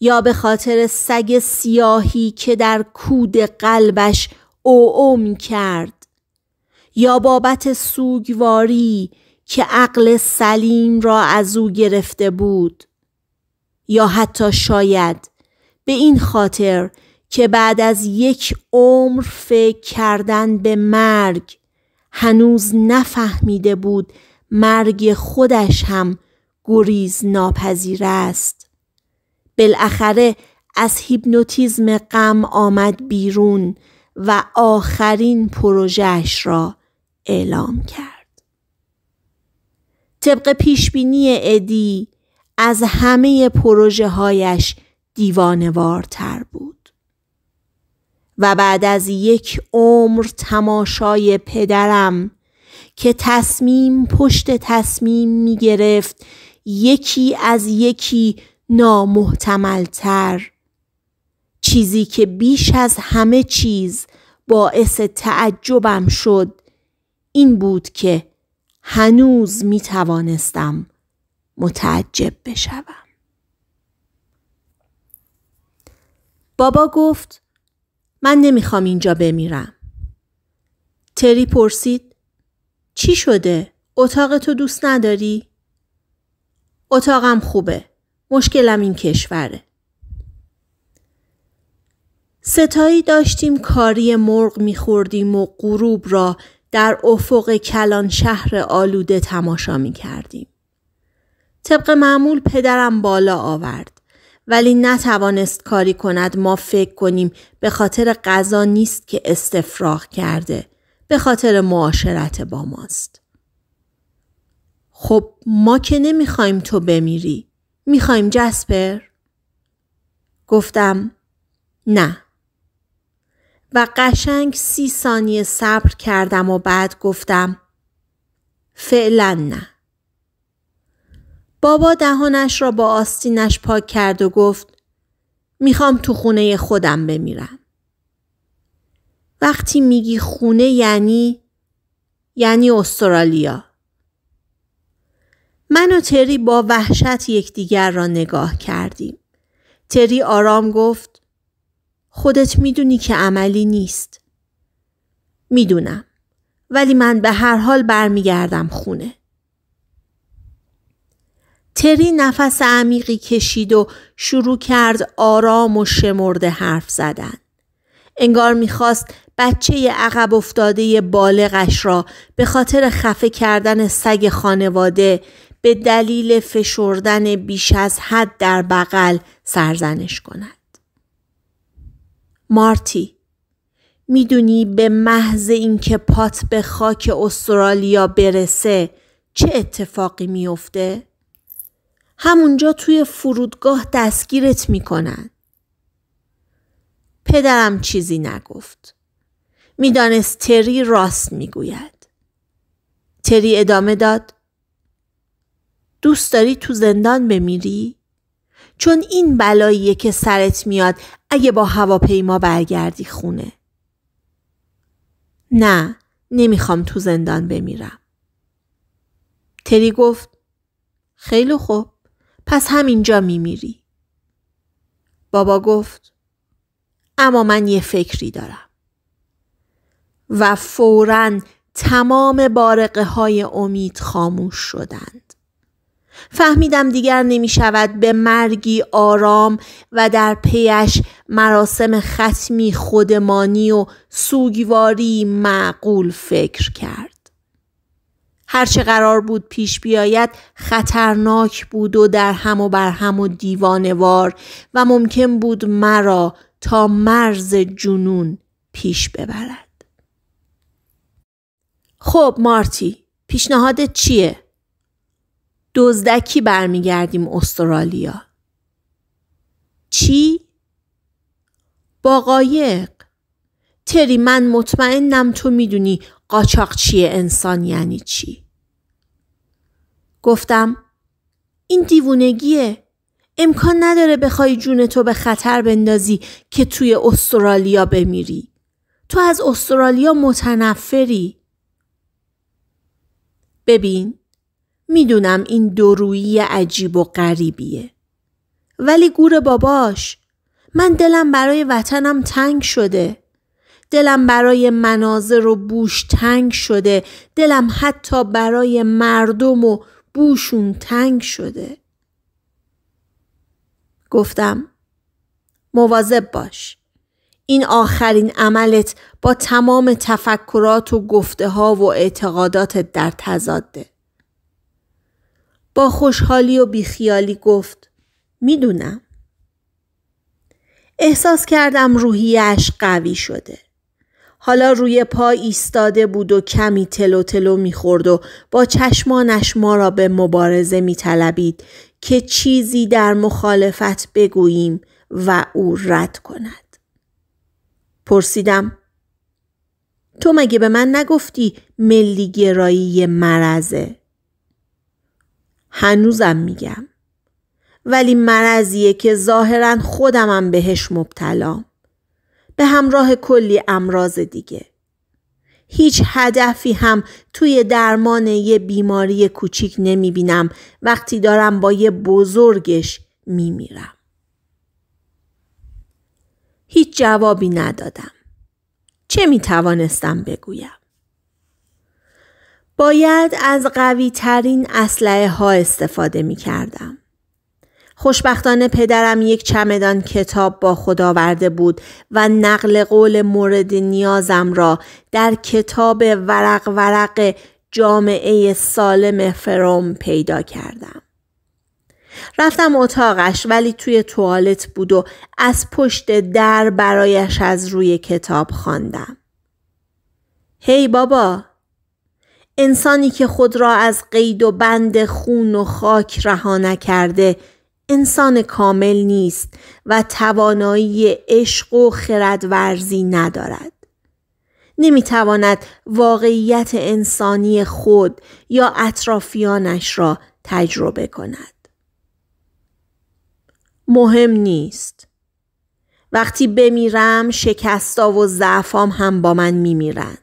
یا به خاطر سگ سیاهی که در کود قلبش او او می کرد یا بابت سوگواری که عقل سلیم را از او گرفته بود یا حتی شاید به این خاطر که بعد از یک عمر فکر کردن به مرگ هنوز نفهمیده بود مرگ خودش هم گریز ناپذیر است بالاخره از هیپنوتیزم غم آمد بیرون و آخرین پروژهش را اعلام کرد طبق پیشبینی ادی از همه پروژه هایش دیوانوارتر بود و بعد از یک عمر تماشای پدرم که تصمیم پشت تصمیم می گرفت یکی از یکی نامحتملتر چیزی که بیش از همه چیز باعث تعجبم شد این بود که هنوز می توانستم متعجب بشوم. بابا گفت من نمیخوام اینجا بمیرم. تری پرسید چی شده؟ اتاق تو دوست نداری؟ اتاقم خوبه. مشکلم این کشوره. ستایی داشتیم کاری مرغ میخوردیم و غروب را در افق کلان شهر آلوده تماشا میکردیم. طبق معمول پدرم بالا آورد. ولی نتوانست کاری کند ما فکر کنیم به خاطر غذا نیست که استفراغ کرده به خاطر معاشرت با ماست خب ما که نمیخوایم تو بمیری میخوایم جسپر گفتم نه و قشنگ سی ثانیه صبر کردم و بعد گفتم فعلا نه بابا دهانش را با آستینش پاک کرد و گفت میخوام تو خونه خودم بمیرم. وقتی میگی خونه یعنی یعنی استرالیا. من و تری با وحشت یکدیگر را نگاه کردیم. تری آرام گفت خودت میدونی که عملی نیست. میدونم ولی من به هر حال برمیگردم خونه. تری نفس عمیقی کشید و شروع کرد آرام و شمرده حرف زدن. انگار میخواست بچه عقب افتاده بالغش را به خاطر خفه کردن سگ خانواده به دلیل فشردن بیش از حد در بغل سرزنش کند. مارتی میدونی به محض اینکه پات به خاک استرالیا برسه چه اتفاقی میافته؟ همونجا توی فرودگاه دستگیرت میکنن. پدرم چیزی نگفت. میدانست تری راست میگوید. تری ادامه داد. دوست داری تو زندان بمیری؟ چون این بلاییه که سرت میاد اگه با هواپیما برگردی خونه. نه نمیخوام تو زندان بمیرم. تری گفت خیلی خوب پس همینجا میمیری. بابا گفت اما من یه فکری دارم. و فورا تمام بارقه های امید خاموش شدند. فهمیدم دیگر نمی شود به مرگی آرام و در پیش مراسم ختمی خودمانی و سوگواری معقول فکر کرد. هرچه قرار بود پیش بیاید خطرناک بود و در هم و بر هم و دیوانوار و ممکن بود مرا تا مرز جنون پیش ببرد. خب مارتی پیشنهادت چیه؟ دزدکی برمیگردیم استرالیا. چی؟ باقایق. تری من مطمئنم تو میدونی قاچاقچی انسان یعنی چی؟ گفتم این دیوونگیه امکان نداره بخوای جون تو به خطر بندازی که توی استرالیا بمیری تو از استرالیا متنفری ببین میدونم این درویی عجیب و غریبیه ولی گور باباش من دلم برای وطنم تنگ شده دلم برای مناظر و بوش تنگ شده دلم حتی برای مردم و بوشون تنگ شده گفتم مواظب باش این آخرین عملت با تمام تفکرات و گفته ها و اعتقادات در تضاده با خوشحالی و بیخیالی گفت میدونم احساس کردم روحیش قوی شده حالا روی پا ایستاده بود و کمی تلو تلو میخورد و با چشمانش ما را به مبارزه میطلبید که چیزی در مخالفت بگوییم و او رد کند. پرسیدم تو مگه به من نگفتی ملی گرایی مرزه؟ هنوزم میگم ولی مرزیه که ظاهرا خودمم بهش مبتلام. به همراه کلی امراض دیگه. هیچ هدفی هم توی درمان یه بیماری کوچیک نمی بینم وقتی دارم با یه بزرگش می میرم. هیچ جوابی ندادم. چه می توانستم بگویم؟ باید از قوی ترین اسلحه ها استفاده می کردم. خوشبختانه پدرم یک چمدان کتاب با خود آورده بود و نقل قول مورد نیازم را در کتاب ورق ورق جامعه سالم فروم پیدا کردم. رفتم اتاقش ولی توی توالت بود و از پشت در برایش از روی کتاب خواندم. هی hey بابا انسانی که خود را از قید و بند خون و خاک رها نکرده انسان کامل نیست و توانایی عشق و خردورزی ندارد. نمیتواند واقعیت انسانی خود یا اطرافیانش را تجربه کند. مهم نیست. وقتی بمیرم شکستا و ضعفام هم با من میمیرن.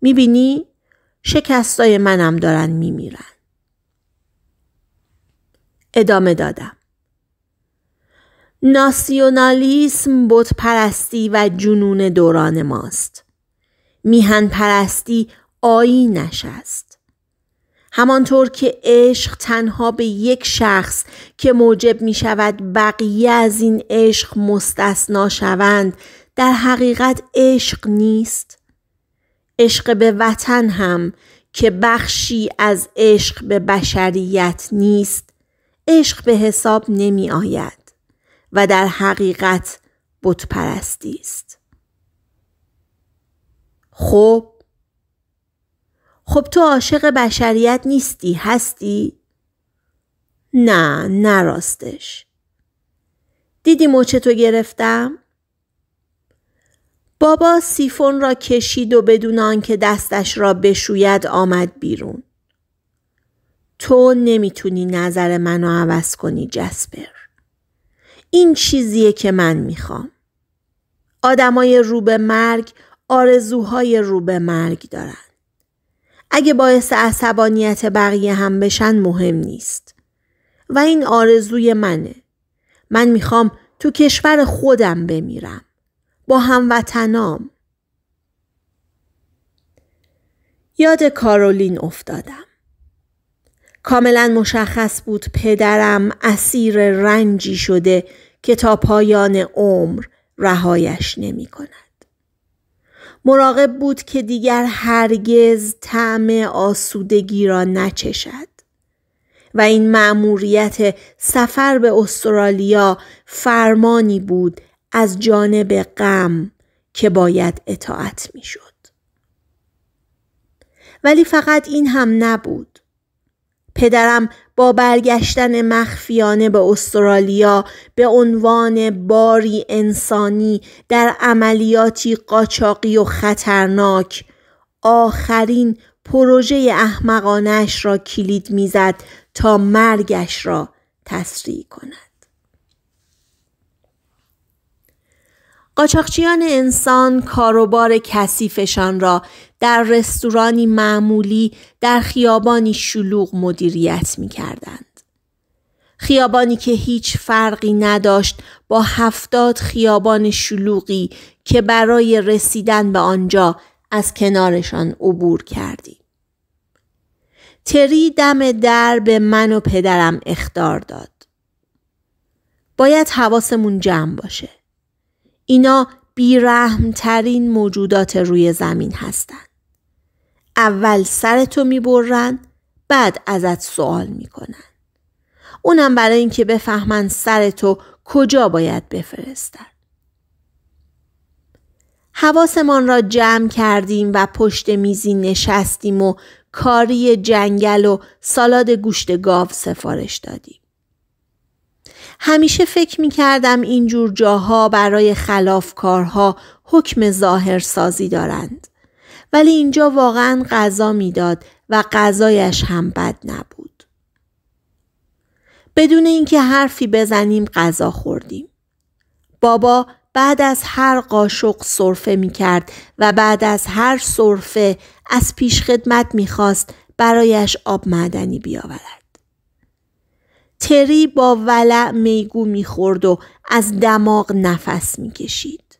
میبینی؟ شکستای منم دارن میمیرن. ادامه دادم. ناسیونالیسم بت پرستی و جنون دوران ماست. میهن پرستی آینش است. همانطور که عشق تنها به یک شخص که موجب می شود بقیه از این عشق مستثنا شوند در حقیقت عشق نیست. عشق به وطن هم که بخشی از عشق به بشریت نیست عشق به حساب نمی آید و در حقیقت بت پرستی است. خب خب تو عاشق بشریت نیستی هستی؟ نه نه راستش دیدی مچه تو گرفتم؟ بابا سیفون را کشید و بدون آنکه دستش را بشوید آمد بیرون. تو نمیتونی نظر منو عوض کنی جسپر. این چیزیه که من میخوام. آدمای رو به مرگ آرزوهای رو به مرگ دارن. اگه باعث عصبانیت بقیه هم بشن مهم نیست. و این آرزوی منه. من میخوام تو کشور خودم بمیرم. با هموطنام. یاد کارولین افتادم. کاملا مشخص بود پدرم اسیر رنجی شده که تا پایان عمر رهایش نمی کند. مراقب بود که دیگر هرگز طعم آسودگی را نچشد. و این مأموریت سفر به استرالیا فرمانی بود از جانب غم که باید اطاعت میشد. ولی فقط این هم نبود. پدرم با برگشتن مخفیانه به استرالیا به عنوان باری انسانی در عملیاتی قاچاقی و خطرناک آخرین پروژه احمقانش را کلید میزد تا مرگش را تسریع کند. قاچاقچیان انسان کاروبار کثیفشان را در رستورانی معمولی در خیابانی شلوغ مدیریت می کردند. خیابانی که هیچ فرقی نداشت با هفتاد خیابان شلوغی که برای رسیدن به آنجا از کنارشان عبور کردی. تری دم در به من و پدرم اختار داد. باید حواسمون جمع باشه. اینا بیرحمترین موجودات روی زمین هستند. اول سرتو میبرن بعد ازت سوال میکنن. اونم برای اینکه بفهمن سرتو کجا باید بفرستن. حواسمان را جمع کردیم و پشت میزی نشستیم و کاری جنگل و سالاد گوشت گاو سفارش دادیم. همیشه فکر می کردم اینجور جاها برای خلافکارها حکم ظاهر سازی دارند. ولی اینجا واقعا غذا میداد و غذایش هم بد نبود. بدون اینکه حرفی بزنیم غذا خوردیم. بابا بعد از هر قاشق صرفه می کرد و بعد از هر صرفه از پیش خدمت می خواست برایش آب معدنی بیاورد. تری با ولع میگو میخورد و از دماغ نفس میکشید.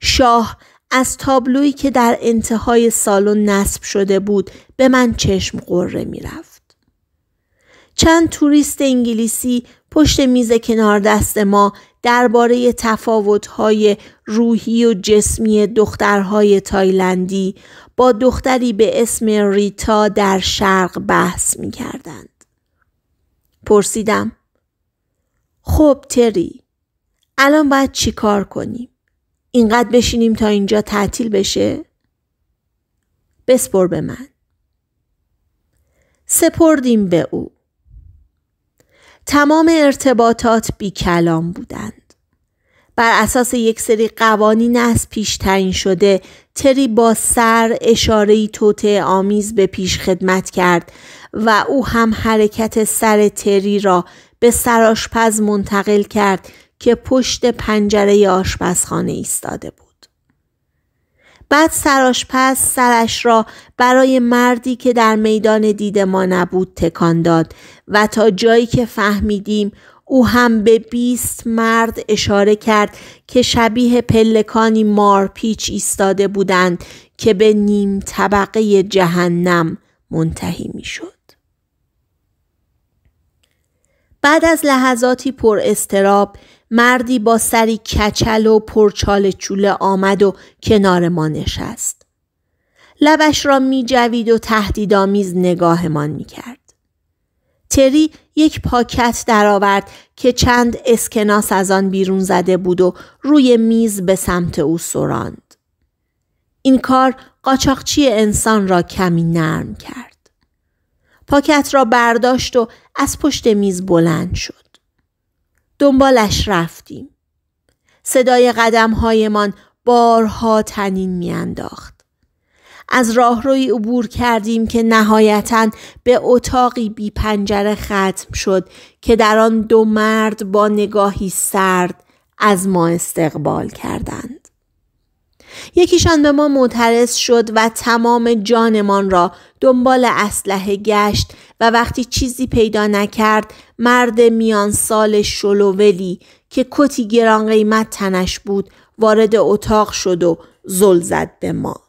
شاه از تابلویی که در انتهای سالن نصب شده بود به من چشم قره میرفت. چند توریست انگلیسی پشت میز کنار دست ما درباره تفاوت‌های روحی و جسمی دخترهای تایلندی با دختری به اسم ریتا در شرق بحث میکردند پرسیدم خب تری الان باید چی کار کنیم؟ اینقدر بشینیم تا اینجا تعطیل بشه؟ بسپر به من سپردیم به او تمام ارتباطات بی کلام بودند بر اساس یک سری قوانین از پیش تعیین شده تری با سر اشاره توته آمیز به پیش خدمت کرد و او هم حرکت سر تری را به سراشپز منتقل کرد که پشت پنجره آشپزخانه ایستاده بود. بعد سراشپز سرش را برای مردی که در میدان دید ما نبود تکان داد و تا جایی که فهمیدیم او هم به بیست مرد اشاره کرد که شبیه پلکانی مارپیچ ایستاده بودند که به نیم طبقه جهنم منتهی شد. بعد از لحظاتی پر استراب مردی با سری کچل و پرچال چوله آمد و کنار ما نشست. لبش را می جوید و تهدیدآمیز نگاهمان می کرد. تری یک پاکت درآورد که چند اسکناس از آن بیرون زده بود و روی میز به سمت او سراند. این کار قاچاقچی انسان را کمی نرم کرد. پاکت را برداشت و از پشت میز بلند شد. دنبالش رفتیم. صدای قدم هایمان بارها تنین میانداخت. از راهروی عبور کردیم که نهایتا به اتاقی بی پنجره ختم شد که در آن دو مرد با نگاهی سرد از ما استقبال کردند. یکیشان به ما معترض شد و تمام جانمان را دنبال اسلحه گشت و وقتی چیزی پیدا نکرد مرد میان سال شلوولی که کتی گران قیمت تنش بود وارد اتاق شد و زل زد به ما.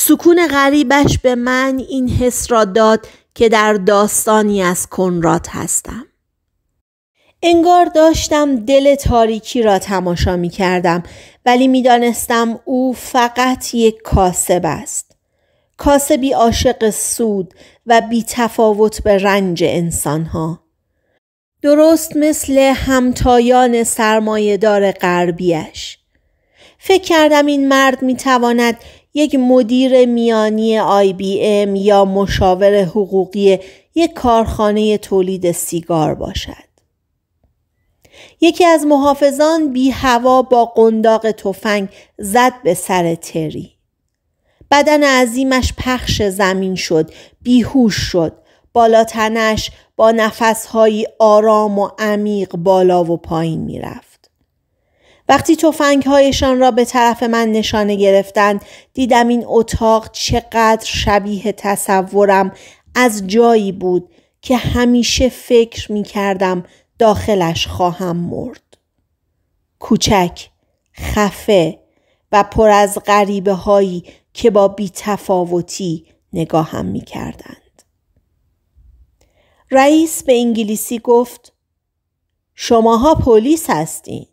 سکون غریبش به من این حس را داد که در داستانی از کنرات هستم. انگار داشتم دل تاریکی را تماشا می کردم ولی می دانستم او فقط یک کاسب است. کاسبی عاشق سود و بی تفاوت به رنج انسانها. درست مثل همتایان سرمایهدار غربیش. فکر کردم این مرد می تواند یک مدیر میانی آی بی ام یا مشاور حقوقی یک کارخانه تولید سیگار باشد. یکی از محافظان بی هوا با قنداق تفنگ زد به سر تری. بدن عظیمش پخش زمین شد، بیهوش شد، بالا تنش با نفسهایی آرام و عمیق بالا و پایین میرفت. وقتی هایشان را به طرف من نشانه گرفتند دیدم این اتاق چقدر شبیه تصورم از جایی بود که همیشه فکر می کردم داخلش خواهم مرد. کوچک، خفه و پر از غریبه هایی که با تفاوتی نگاهم می کردند. رئیس به انگلیسی گفت شماها پلیس هستین.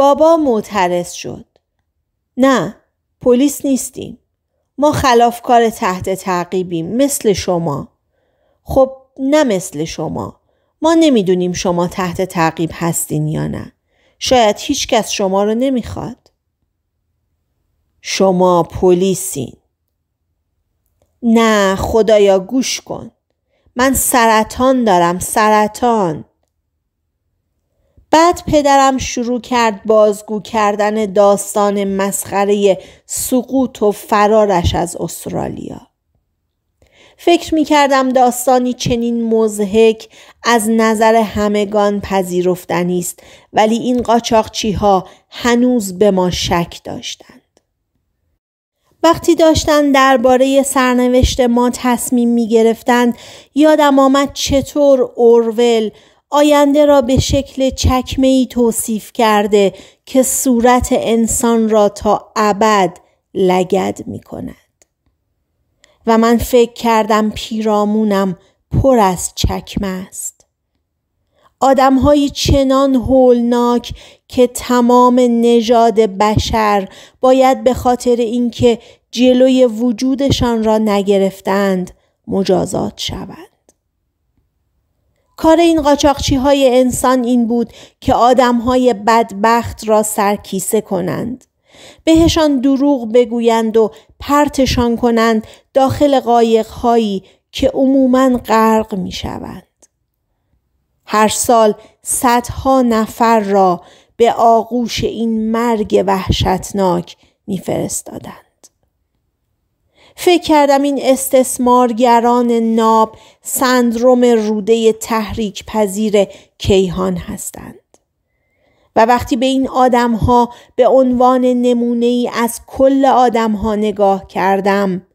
بابا معترض شد. نه پلیس نیستیم. ما خلافکار تحت تعقیبیم مثل شما. خب نه مثل شما. ما نمیدونیم شما تحت تعقیب هستین یا نه. شاید هیچکس شما رو نمیخواد. شما پلیسین. نه خدایا گوش کن. من سرطان دارم سرطان. بعد پدرم شروع کرد بازگو کردن داستان مسخره سقوط و فرارش از استرالیا. فکر می کردم داستانی چنین مزهک از نظر همگان پذیرفتنی است ولی این قاچاقچی ها هنوز به ما شک داشتند. وقتی داشتن درباره سرنوشت ما تصمیم می گرفتند یادم آمد چطور اورول آینده را به شکل چکمه ای توصیف کرده که صورت انسان را تا ابد لگد می کند. و من فکر کردم پیرامونم پر از چکمه است. های چنان هولناک که تمام نژاد بشر باید به خاطر اینکه جلوی وجودشان را نگرفتند مجازات شود. کار این قاچاقچی های انسان این بود که آدم های بدبخت را سرکیسه کنند. بهشان دروغ بگویند و پرتشان کنند داخل قایق هایی که عموما غرق می شوند. هر سال صدها نفر را به آغوش این مرگ وحشتناک میفرستادند. فکر کردم این استثمارگران ناب سندروم روده تحریک پذیر کیهان هستند. و وقتی به این آدم ها به عنوان نمونه ای از کل آدم ها نگاه کردم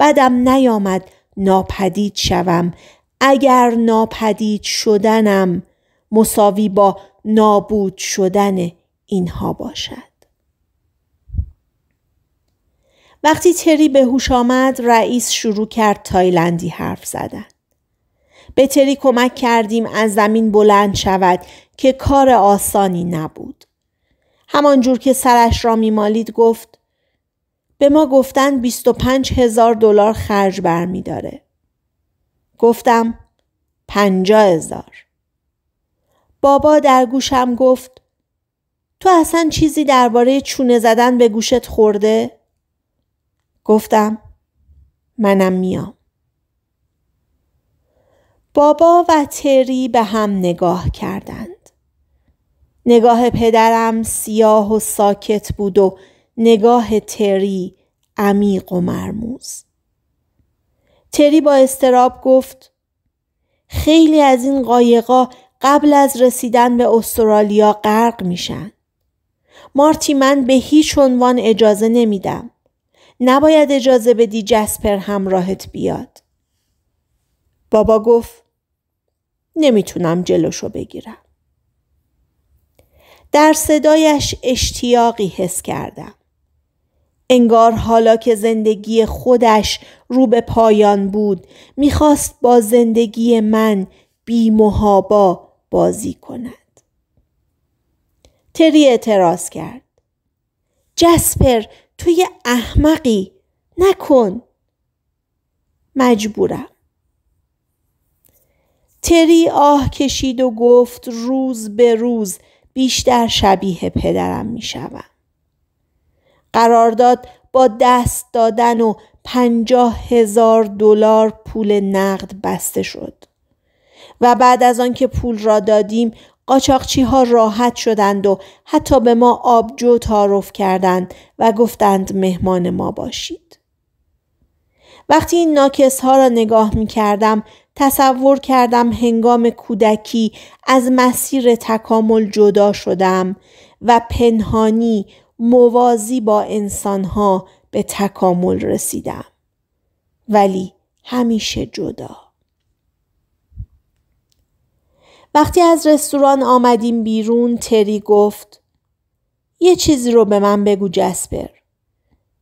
بدم نیامد ناپدید شوم اگر ناپدید شدنم مساوی با نابود شدن اینها باشد. وقتی تری به هوش آمد رئیس شروع کرد تایلندی حرف زدن. به تری کمک کردیم از زمین بلند شود که کار آسانی نبود. همانجور که سرش را میمالید گفت به ما گفتن 25 هزار دلار خرج برمیداره. گفتم پنجا هزار. بابا در گوشم گفت تو اصلا چیزی درباره چونه زدن به گوشت خورده؟ گفتم منم میام. بابا و تری به هم نگاه کردند. نگاه پدرم سیاه و ساکت بود و نگاه تری عمیق و مرموز. تری با استراب گفت خیلی از این قایقا قبل از رسیدن به استرالیا غرق میشن. مارتی من به هیچ عنوان اجازه نمیدم. نباید اجازه بدی جسپر همراهت بیاد. بابا گفت نمیتونم جلوشو بگیرم. در صدایش اشتیاقی حس کردم. انگار حالا که زندگی خودش رو به پایان بود میخواست با زندگی من بی محابا بازی کند. تری اعتراض کرد. جسپر تو یه احمقی نکن مجبورم تری آه کشید و گفت روز به روز بیشتر شبیه پدرم میشوم قرارداد با دست دادن و پنجاه هزار دلار پول نقد بسته شد و بعد از آنکه پول را دادیم قاچاقچی ها راحت شدند و حتی به ما آبجو تعارف کردند و گفتند مهمان ما باشید. وقتی این ناکس ها را نگاه می کردم تصور کردم هنگام کودکی از مسیر تکامل جدا شدم و پنهانی موازی با انسانها به تکامل رسیدم. ولی همیشه جدا. وقتی از رستوران آمدیم بیرون تری گفت یه چیزی رو به من بگو جسپر.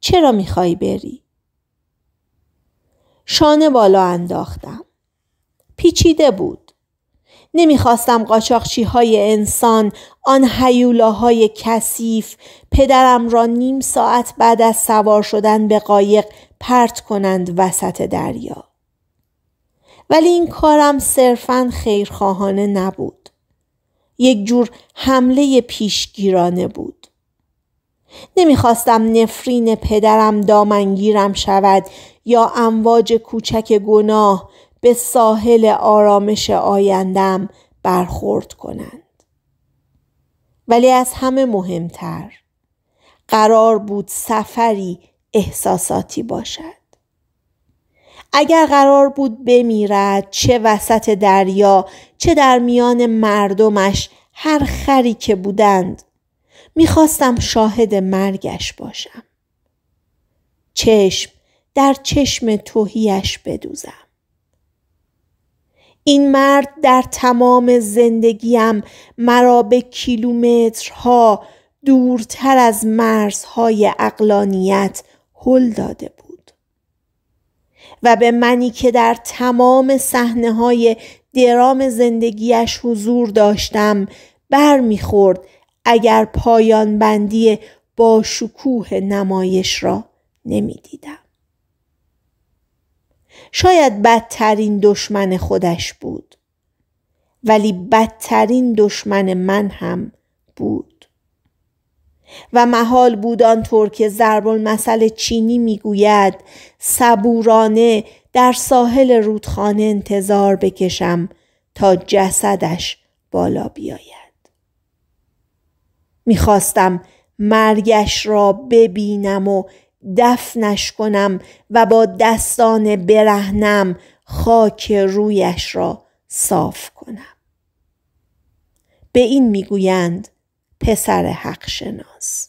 چرا میخوای بری؟ شانه بالا انداختم. پیچیده بود. نمیخواستم قاچاخچی های انسان آن حیولاهای کثیف پدرم را نیم ساعت بعد از سوار شدن به قایق پرت کنند وسط دریا. ولی این کارم صرفا خیرخواهانه نبود. یک جور حمله پیشگیرانه بود. نمیخواستم نفرین پدرم دامنگیرم شود یا امواج کوچک گناه به ساحل آرامش آیندم برخورد کنند. ولی از همه مهمتر قرار بود سفری احساساتی باشد. اگر قرار بود بمیرد چه وسط دریا چه در میان مردمش هر خری که بودند میخواستم شاهد مرگش باشم چشم در چشم توهیش بدوزم این مرد در تمام زندگیم مرا به کیلومترها دورتر از مرزهای اقلانیت هل داده بود و به منی که در تمام صحنه های درام زندگیش حضور داشتم بر میخورد اگر پایان بندی با شکوه نمایش را نمیدیدم. شاید بدترین دشمن خودش بود ولی بدترین دشمن من هم بود. و محال بود آنطور که زربل مسئله چینی میگوید صبورانه در ساحل رودخانه انتظار بکشم تا جسدش بالا بیاید میخواستم مرگش را ببینم و دفنش کنم و با دستان برهنم خاک رویش را صاف کنم به این میگویند پسر حق شناس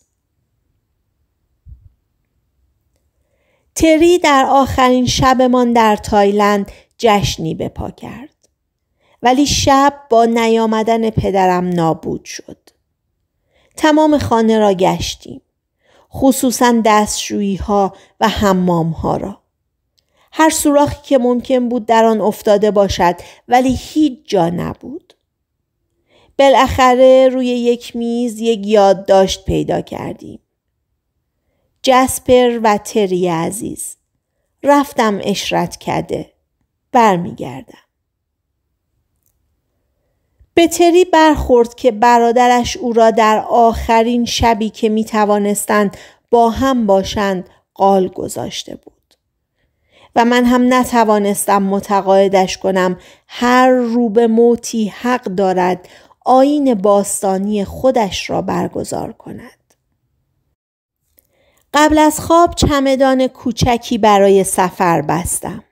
تری در آخرین شبمان در تایلند جشنی به پا کرد ولی شب با نیامدن پدرم نابود شد تمام خانه را گشتیم خصوصا دستشویی ها و حمام ها را هر سوراخی که ممکن بود در آن افتاده باشد ولی هیچ جا نبود بالاخره روی یک میز یک یادداشت پیدا کردیم. جسپر و تری عزیز رفتم اشرت کده برمیگردم. به تری برخورد که برادرش او را در آخرین شبی که می توانستند با هم باشند قال گذاشته بود. و من هم نتوانستم متقاعدش کنم هر روبه موتی حق دارد آین باستانی خودش را برگزار کند. قبل از خواب چمدان کوچکی برای سفر بستم.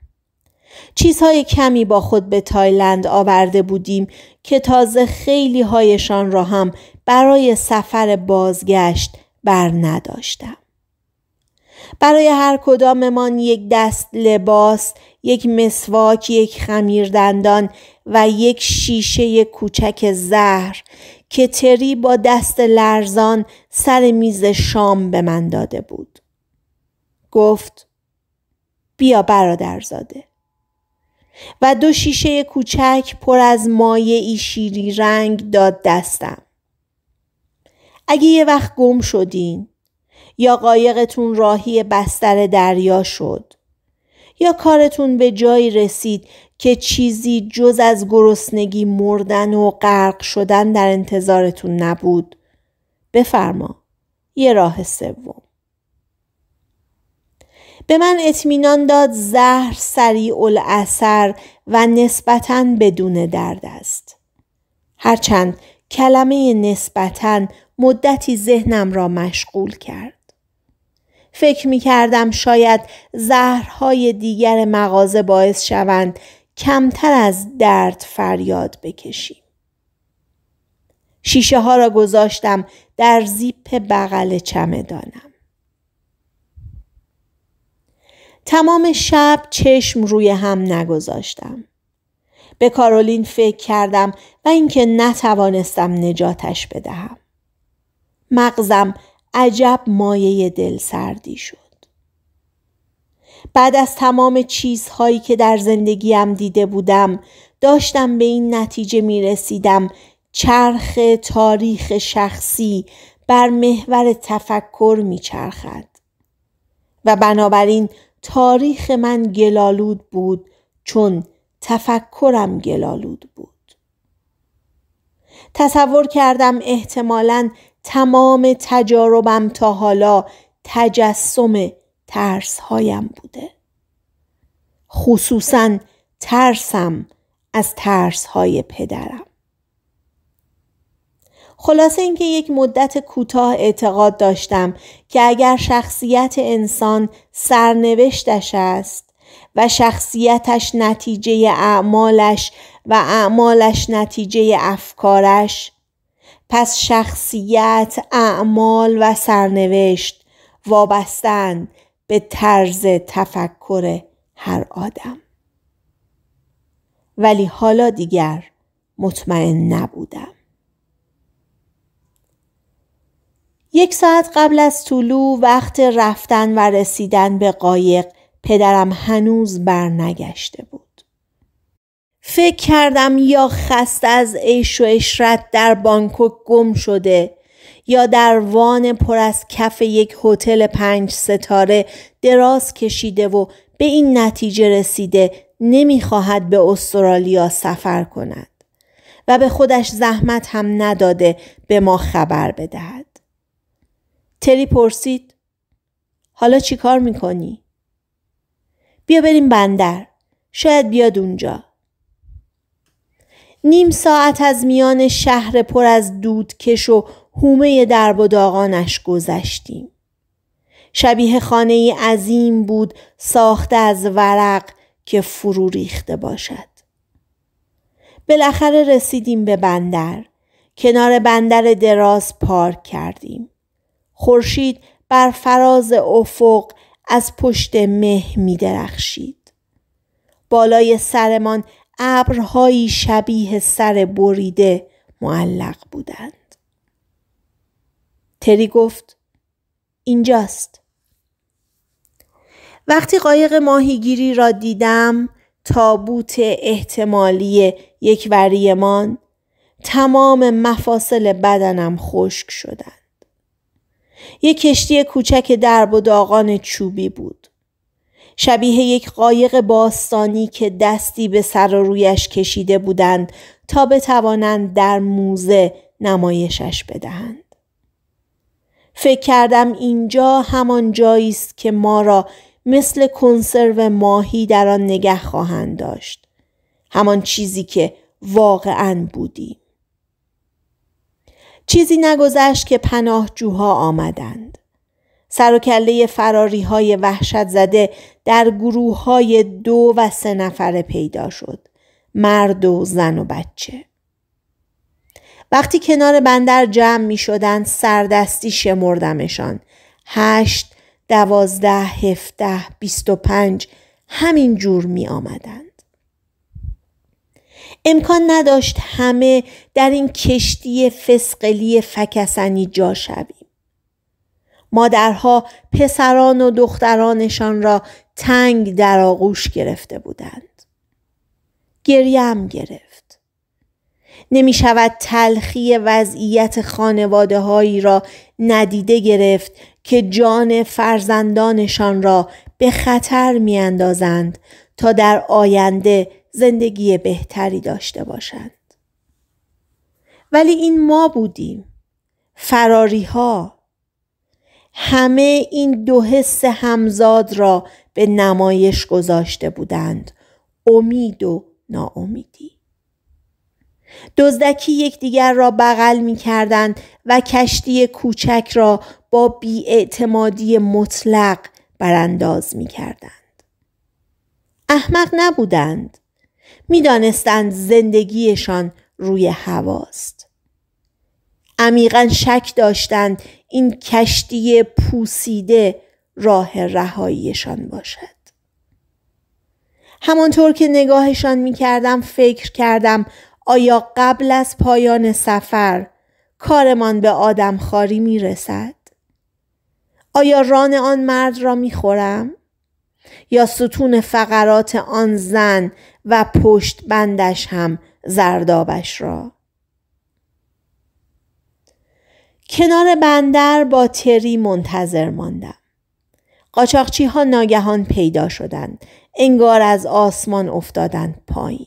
چیزهای کمی با خود به تایلند آورده بودیم که تازه خیلی هایشان را هم برای سفر بازگشت بر نداشتم. برای هر کداممان یک دست لباس، یک مسواک یک خمیردندان و یک شیشه کوچک زهر که تری با دست لرزان سر میز شام به من داده بود گفت بیا برادرزاده و دو شیشه کوچک پر از مایه ای شیری رنگ داد دستم اگه یه وقت گم شدین یا قایقتون راهی بستر دریا شد یا کارتون به جایی رسید که چیزی جز از گرسنگی مردن و غرق شدن در انتظارتون نبود بفرما یه راه سوم به من اطمینان داد زهر سریع الاثر و نسبتا بدون درد است هرچند کلمه نسبتا مدتی ذهنم را مشغول کرد فکر می کردم شاید زهرهای دیگر مغازه باعث شوند کمتر از درد فریاد بکشیم. شیشه ها را گذاشتم در زیپ بغل چمدانم. تمام شب چشم روی هم نگذاشتم. به کارولین فکر کردم و اینکه نتوانستم نجاتش بدهم. مغزم عجب مایه دل سردی شد. بعد از تمام چیزهایی که در زندگیم دیده بودم داشتم به این نتیجه می رسیدم چرخ تاریخ شخصی بر محور تفکر می چرخد. و بنابراین تاریخ من گلالود بود چون تفکرم گلالود بود. تصور کردم احتمالاً تمام تجاربم تا حالا تجسم هایم بوده خصوصا ترسم از ترس های پدرم خلاصه اینکه یک مدت کوتاه اعتقاد داشتم که اگر شخصیت انسان سرنوشتش است و شخصیتش نتیجه اعمالش و اعمالش نتیجه افکارش پس شخصیت، اعمال و سرنوشت وابستن به طرز تفکر هر آدم. ولی حالا دیگر مطمئن نبودم. یک ساعت قبل از طلوع وقت رفتن و رسیدن به قایق پدرم هنوز برنگشته بود. فکر کردم یا خسته از عیش و عشرت در بانکوک گم شده یا در وان پر از کف یک هتل پنج ستاره دراز کشیده و به این نتیجه رسیده نمیخواهد به استرالیا سفر کند و به خودش زحمت هم نداده به ما خبر بدهد. تری پرسید حالا چی کار میکنی؟ بیا بریم بندر شاید بیاد اونجا نیم ساعت از میان شهر پر از دودکش و هومه درب و داغانش گذشتیم. شبیه خانه عظیم بود ساخته از ورق که فرو ریخته باشد. بالاخره رسیدیم به بندر. کنار بندر دراز پارک کردیم. خورشید بر فراز افق از پشت مه می درخشید. بالای سرمان ابرهایی شبیه سر بریده معلق بودند تری گفت اینجاست وقتی قایق ماهیگیری را دیدم تابوت احتمالی یک وریمان تمام مفاصل بدنم خشک شدند یک کشتی کوچک درب و داغان چوبی بود شبیه یک قایق باستانی که دستی به سر و رویش کشیده بودند تا بتوانند در موزه نمایشش بدهند. فکر کردم اینجا همان جایی است که ما را مثل کنسرو ماهی در آن نگه خواهند داشت. همان چیزی که واقعا بودیم. چیزی نگذشت که پناهجوها آمدند. سر و کله فراری های وحشت زده در گروه های دو و سه نفره پیدا شد. مرد و زن و بچه. وقتی کنار بندر جمع می شدن سردستی شمردمشان. هشت، دوازده، هفته، بیست و پنج همین جور می آمدند. امکان نداشت همه در این کشتی فسقلی فکسنی جا شویم. مادرها پسران و دخترانشان را تنگ در آغوش گرفته بودند. گریم گرفت. نمی شود تلخی وضعیت خانواده هایی را ندیده گرفت که جان فرزندانشان را به خطر می اندازند تا در آینده زندگی بهتری داشته باشند. ولی این ما بودیم. فراری ها، همه این دو حس همزاد را به نمایش گذاشته بودند امید و ناامیدی دزدکی یکدیگر را بغل می کردند و کشتی کوچک را با بیاعتمادی مطلق برانداز می کردند. احمق نبودند. میدانستند زندگیشان روی هواست. عمیقا شک داشتند این کشتی پوسیده راه رهاییشان باشد. همانطور که نگاهشان می کردم فکر کردم آیا قبل از پایان سفر کارمان به آدم خاری می رسد؟ آیا ران آن مرد را می خورم؟ یا ستون فقرات آن زن و پشت بندش هم زردابش را؟ کنار بندر با تری منتظر ماندم. قاچاقچی ها ناگهان پیدا شدند. انگار از آسمان افتادند پایین.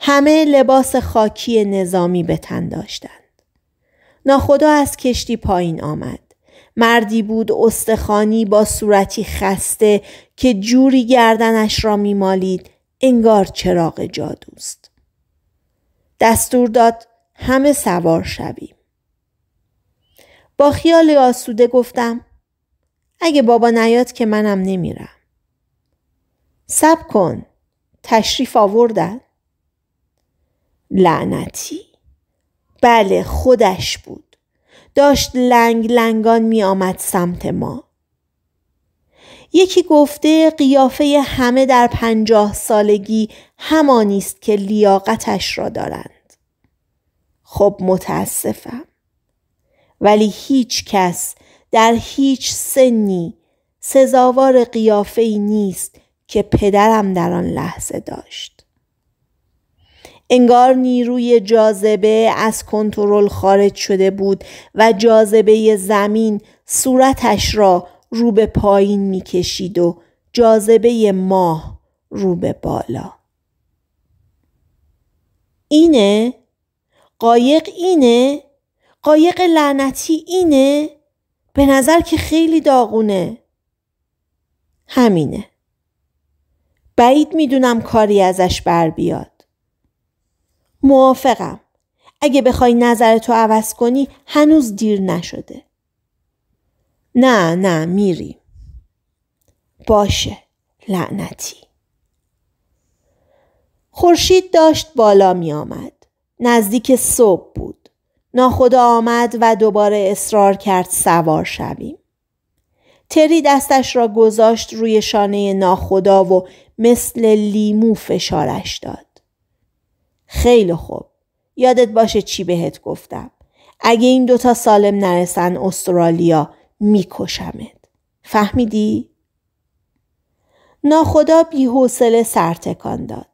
همه لباس خاکی نظامی به تن داشتند. ناخدا از کشتی پایین آمد. مردی بود استخانی با صورتی خسته که جوری گردنش را میمالید انگار چراغ جادوست. دستور داد همه سوار شویم. با خیال آسوده گفتم اگه بابا نیاد که منم نمیرم. سب کن. تشریف آوردن. لعنتی. بله خودش بود. داشت لنگ لنگان می آمد سمت ما. یکی گفته قیافه همه در پنجاه سالگی همانی است که لیاقتش را دارند. خب متاسفم. ولی هیچ کس در هیچ سنی سزاوار قیافه ای نیست که پدرم در آن لحظه داشت. انگار نیروی جاذبه از کنترل خارج شده بود و جاذبه زمین صورتش را رو به پایین کشید و جاذبه ماه رو به بالا. اینه قایق اینه قایق لعنتی اینه؟ به نظر که خیلی داغونه. همینه. بعید میدونم کاری ازش بر بیاد. موافقم. اگه بخوای نظرتو عوض کنی هنوز دیر نشده. نه نه میریم. باشه لعنتی. خورشید داشت بالا می آمد. نزدیک صبح بود. ناخدا آمد و دوباره اصرار کرد سوار شویم. تری دستش را گذاشت روی شانه ناخدا و مثل لیمو فشارش داد. خیلی خوب. یادت باشه چی بهت گفتم. اگه این دوتا سالم نرسن استرالیا میکشمت. فهمیدی؟ ناخدا بی حوصله سرتکان داد.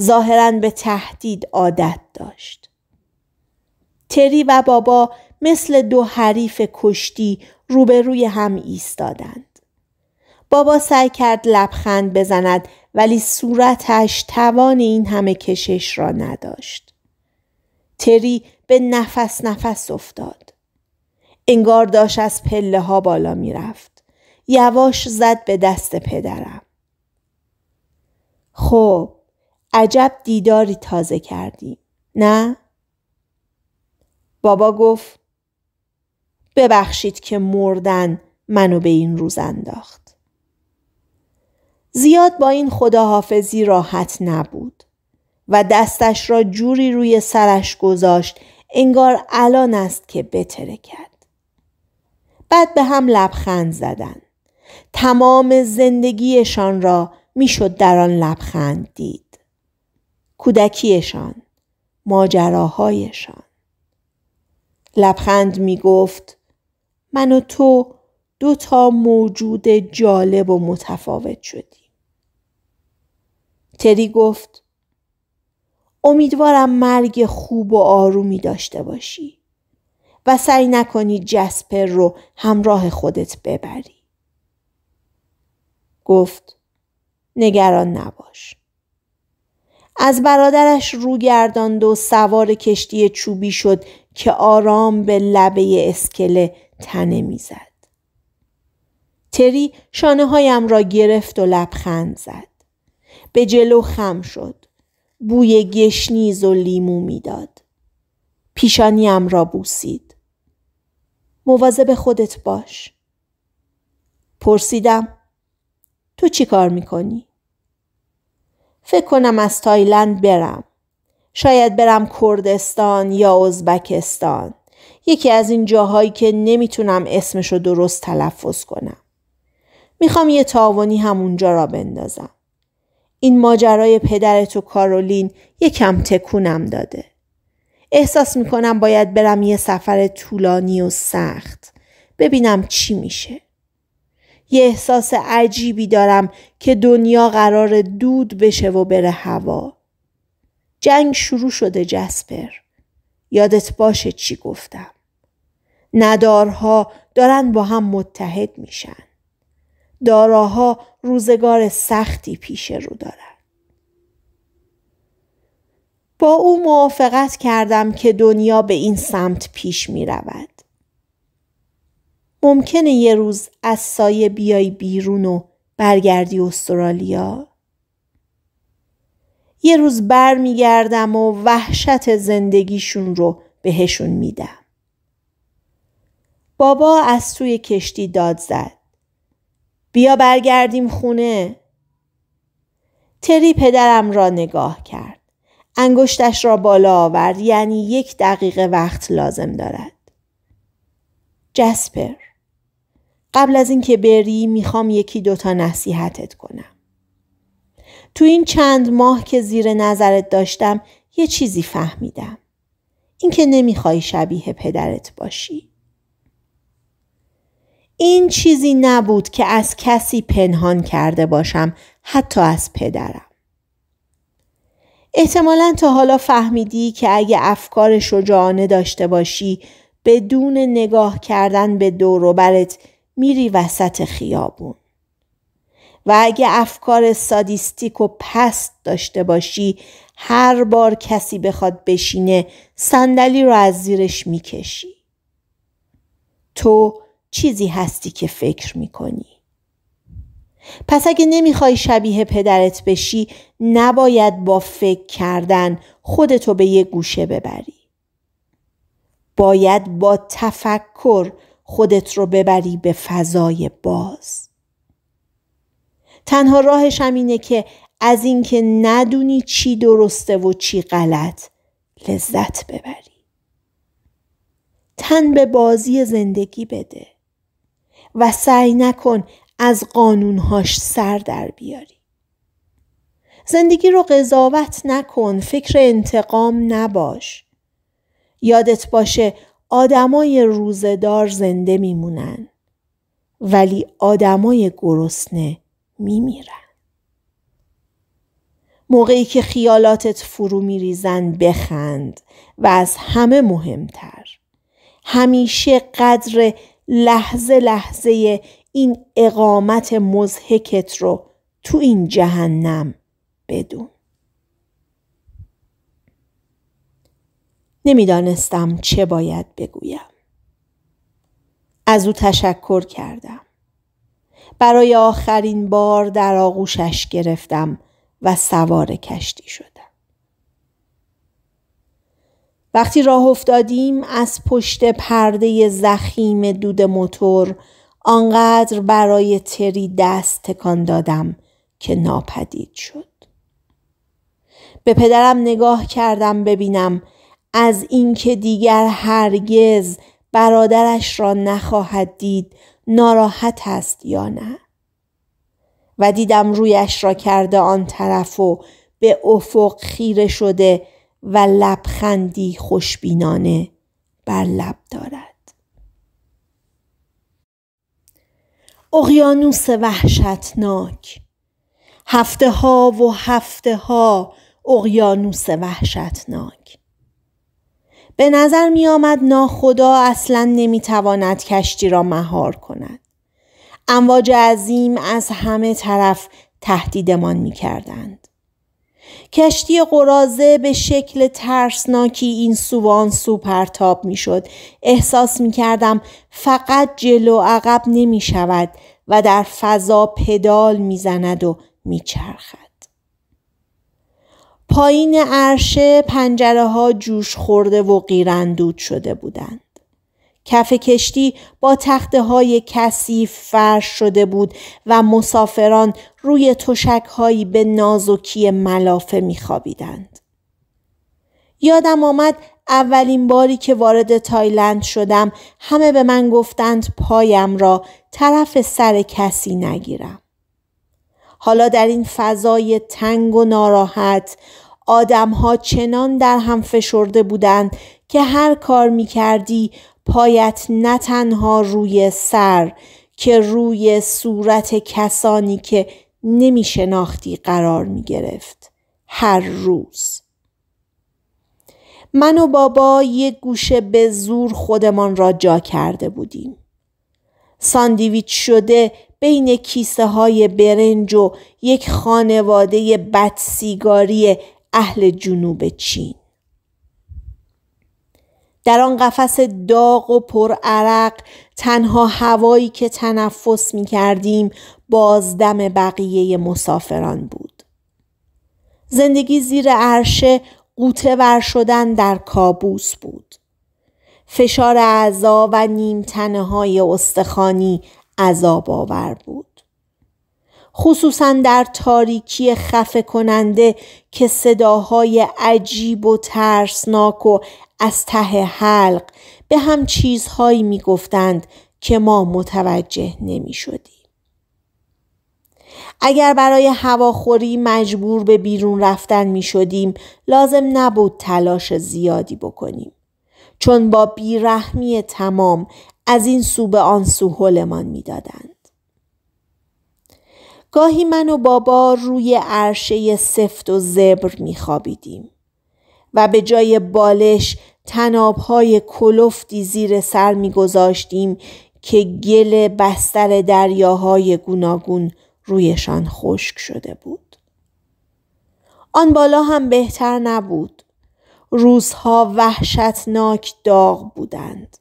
ظاهرا به تهدید عادت داشت. تری و بابا مثل دو حریف کشتی روبروی هم ایستادند. بابا سعی کرد لبخند بزند ولی صورتش توان این همه کشش را نداشت. تری به نفس نفس افتاد. انگار داشت از پله ها بالا میرفت. یواش زد به دست پدرم. خب عجب دیداری تازه کردیم. نه؟ بابا گفت ببخشید که مردن منو به این روز انداخت. زیاد با این خداحافظی راحت نبود و دستش را جوری روی سرش گذاشت انگار الان است که بتره کرد. بعد به هم لبخند زدن. تمام زندگیشان را میشد در آن لبخند دید. کودکیشان، ماجراهایشان. لبخند می گفت من و تو دو تا موجود جالب و متفاوت شدیم. تری گفت امیدوارم مرگ خوب و آرومی داشته باشی و سعی نکنی جسپر رو همراه خودت ببری. گفت نگران نباش. از برادرش رو گرداند و سوار کشتی چوبی شد که آرام به لبه اسکله تنه میزد. تری شانه هایم را گرفت و لبخند زد. به جلو خم شد. بوی گشنیز و لیمو میداد. پیشانیم را بوسید. مواظب خودت باش. پرسیدم تو چی کار میکنی؟ فکر کنم از تایلند برم. شاید برم کردستان یا ازبکستان یکی از این جاهایی که نمیتونم اسمش رو درست تلفظ کنم میخوام یه تاوانی همونجا را بندازم این ماجرای پدرت و کارولین یکم تکونم داده احساس میکنم باید برم یه سفر طولانی و سخت ببینم چی میشه یه احساس عجیبی دارم که دنیا قرار دود بشه و بره هوا جنگ شروع شده جسپر یادت باشه چی گفتم ندارها دارن با هم متحد میشن داراها روزگار سختی پیش رو دارن با او موافقت کردم که دنیا به این سمت پیش می رود. ممکنه یه روز از سایه بیای بیرون و برگردی استرالیا؟ یه روز بر گردم و وحشت زندگیشون رو بهشون میدم. بابا از توی کشتی داد زد. بیا برگردیم خونه. تری پدرم را نگاه کرد. انگشتش را بالا آورد یعنی یک دقیقه وقت لازم دارد. جسپر قبل از اینکه بری میخوام یکی دوتا نصیحتت کنم. تو این چند ماه که زیر نظرت داشتم یه چیزی فهمیدم. اینکه نمیخوای شبیه پدرت باشی. این چیزی نبود که از کسی پنهان کرده باشم حتی از پدرم. احتمالا تا حالا فهمیدی که اگه افکار شجاعانه داشته باشی بدون نگاه کردن به دور و برت میری وسط خیابون. و اگه افکار سادیستیک و پست داشته باشی هر بار کسی بخواد بشینه صندلی رو از زیرش میکشی تو چیزی هستی که فکر میکنی پس اگه نمیخوای شبیه پدرت بشی نباید با فکر کردن خودتو به یه گوشه ببری باید با تفکر خودت رو ببری به فضای باز تنها راهش هم اینه که از اینکه ندونی چی درسته و چی غلط لذت ببری تن به بازی زندگی بده و سعی نکن از قانونهاش سر در بیاری زندگی رو قضاوت نکن فکر انتقام نباش یادت باشه آدمای روزدار زنده میمونن ولی آدمای گرسنه میمیرن موقعی که خیالاتت فرو میریزن بخند و از همه مهمتر همیشه قدر لحظه لحظه این اقامت مزهکت رو تو این جهنم بدون نمیدانستم چه باید بگویم از او تشکر کردم برای آخرین بار در آغوشش گرفتم و سوار کشتی شدم. وقتی راه افتادیم از پشت پرده زخیم دود موتور آنقدر برای تری دست تکان دادم که ناپدید شد. به پدرم نگاه کردم ببینم از اینکه دیگر هرگز برادرش را نخواهد دید ناراحت است یا نه و دیدم رویش را کرده آن طرف و به افق خیره شده و لبخندی خوشبینانه بر لب دارد اقیانوس وحشتناک هفته ها و هفته ها اقیانوس وحشتناک به نظر می آمد ناخدا اصلا نمی تواند کشتی را مهار کند. امواج عظیم از همه طرف تهدیدمان می کردند. کشتی قرازه به شکل ترسناکی این سوان سو پرتاب می شد. احساس می کردم فقط جلو عقب نمی شود و در فضا پدال می زند و می چرخد. پایین عرشه پنجره ها جوش خورده و قیراندود شده بودند. کف کشتی با تخته های کثیف فرش شده بود و مسافران روی تشک هایی به نازکی ملافه خوابیدند. یادم آمد اولین باری که وارد تایلند شدم همه به من گفتند پایم را طرف سر کسی نگیرم. حالا در این فضای تنگ و ناراحت آدمها چنان در هم فشرده بودند که هر کار می کردی پایت نه تنها روی سر که روی صورت کسانی که نمی شناختی قرار می گرفت. هر روز. من و بابا یک گوشه به زور خودمان را جا کرده بودیم. ساندیویچ شده بین کیسه های برنج و یک خانواده بدسیگاری اهل جنوب چین. در آن قفس داغ و پرعرق تنها هوایی که تنفس می کردیم بازدم بقیه مسافران بود. زندگی زیر عرشه قوته ور شدن در کابوس بود. فشار اعضا و نیمتنه های استخانی عذاب آور بود. خصوصا در تاریکی خفه کننده که صداهای عجیب و ترسناک و از ته حلق به هم چیزهایی می گفتند که ما متوجه نمی شدیم. اگر برای هواخوری مجبور به بیرون رفتن می شدیم لازم نبود تلاش زیادی بکنیم. چون با بیرحمی تمام از این سو به آن سو حلمان میدادند گاهی من و بابا روی عرشه سفت و زبر میخوابیدیم و به جای بالش تنابهای کلفتی زیر سر میگذاشتیم که گل بستر دریاهای گوناگون رویشان خشک شده بود آن بالا هم بهتر نبود روزها وحشتناک داغ بودند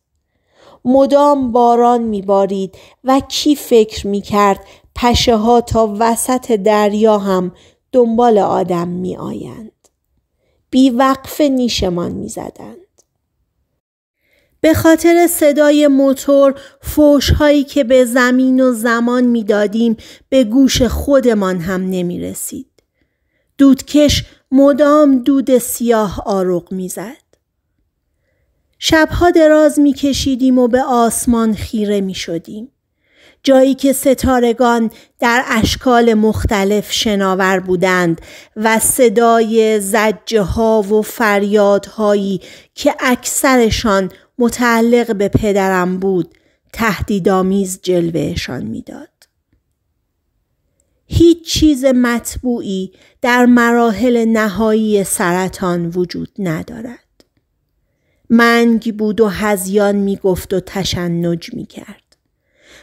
مدام باران میبارید و کی فکر کرد پشه ها تا وسط دریا هم دنبال آدم میآیند. بیوقف نیشمان میزدند. به خاطر صدای موتور فوش هایی که به زمین و زمان دادیم به گوش خودمان هم نمی رسید. دودکش مدام دود سیاه می زد. شبها دراز می کشیدیم و به آسمان خیره می شدیم. جایی که ستارگان در اشکال مختلف شناور بودند و صدای زجه ها و فریادهایی که اکثرشان متعلق به پدرم بود تهدیدآمیز جلوهشان میداد. هیچ چیز مطبوعی در مراحل نهایی سرطان وجود ندارد. منگ بود و هزیان میگفت و تشنج کرد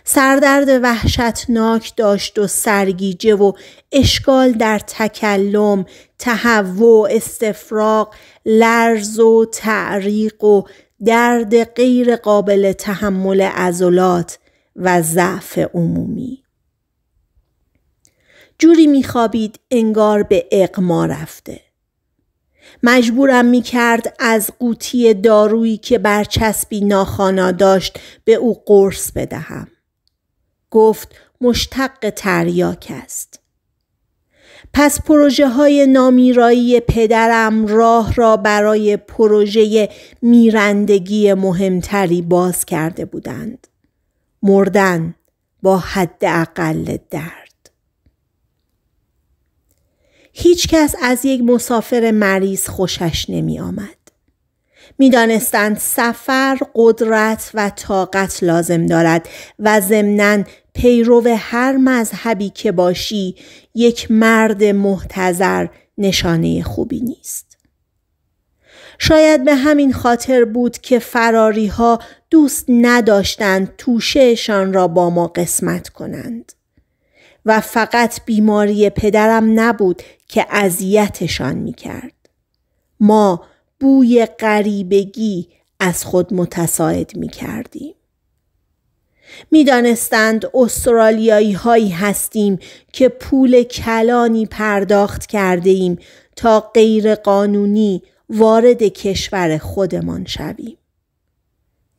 سردرد وحشتناک داشت و سرگیجه و اشکال در تکلم، تهوع، استفراغ، لرز و تعریق و درد غیر قابل تحمل عضلات و ضعف عمومی. جوری میخوابید انگار به اقما رفته. مجبورم می کرد از قوطی دارویی که برچسبی ناخانا داشت به او قرص بدهم. گفت مشتق تریاک است. پس پروژه های نامیرایی پدرم راه را برای پروژه میرندگی مهمتری باز کرده بودند. مردن با حد اقل درد. هیچ کس از یک مسافر مریض خوشش نمی آمد. می سفر، قدرت و طاقت لازم دارد و ضمناً پیرو هر مذهبی که باشی یک مرد محتظر نشانه خوبی نیست. شاید به همین خاطر بود که فراری ها دوست نداشتند توشهشان را با ما قسمت کنند. و فقط بیماری پدرم نبود که اذیتشان میکرد. ما بوی غریبگی از خود متساعد میکردیم. میدانستند می استرالیایی هایی هستیم که پول کلانی پرداخت کرده ایم تا غیر قانونی وارد کشور خودمان شویم.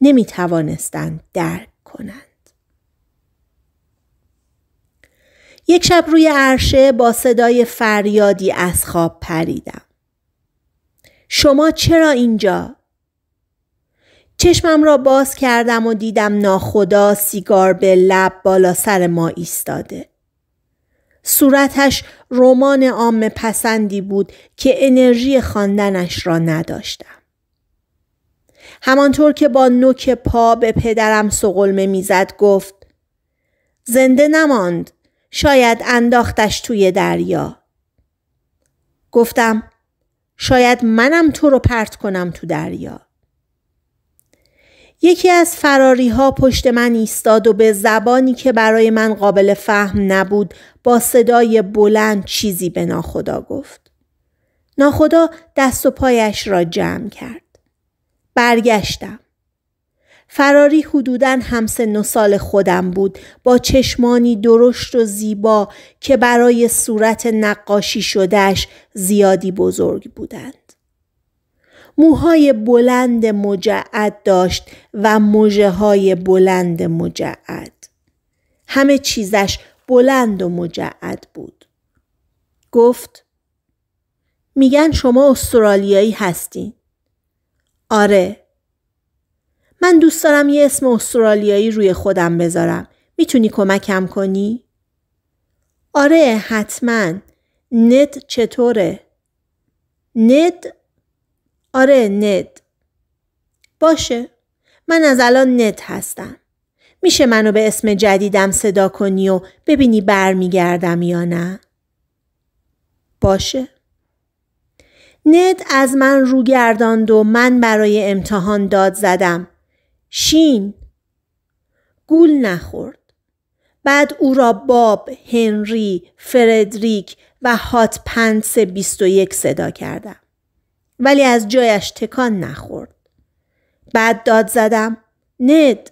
نمی توانستند درک کنند. یک شب روی عرشه با صدای فریادی از خواب پریدم. شما چرا اینجا؟ چشمم را باز کردم و دیدم ناخدا سیگار به لب بالا سر ما ایستاده. صورتش رمان عام پسندی بود که انرژی خواندنش را نداشتم. همانطور که با نوک پا به پدرم سقلمه میزد گفت زنده نماند شاید انداختش توی دریا. گفتم شاید منم تو رو پرت کنم تو دریا. یکی از فراری ها پشت من ایستاد و به زبانی که برای من قابل فهم نبود با صدای بلند چیزی به ناخدا گفت. ناخدا دست و پایش را جمع کرد. برگشتم. فراری حدوداً همسه نسال خودم بود با چشمانی درشت و زیبا که برای صورت نقاشی شدهش زیادی بزرگ بودند. موهای بلند مجعد داشت و موجه های بلند مجعد. همه چیزش بلند و مجعد بود. گفت میگن شما استرالیایی هستین. آره من دوست دارم یه اسم استرالیایی روی خودم بذارم. میتونی کمکم کنی؟ آره حتما. ند چطوره؟ ند؟ آره ند. باشه. من از الان ند هستم. میشه منو به اسم جدیدم صدا کنی و ببینی برمیگردم یا نه؟ باشه. ند از من رو گرداند و من برای امتحان داد زدم. شین گول نخورد بعد او را باب، هنری، فردریک و هات پنس 21 صدا کردم. ولی از جایش تکان نخورد. بعد داد زدم ند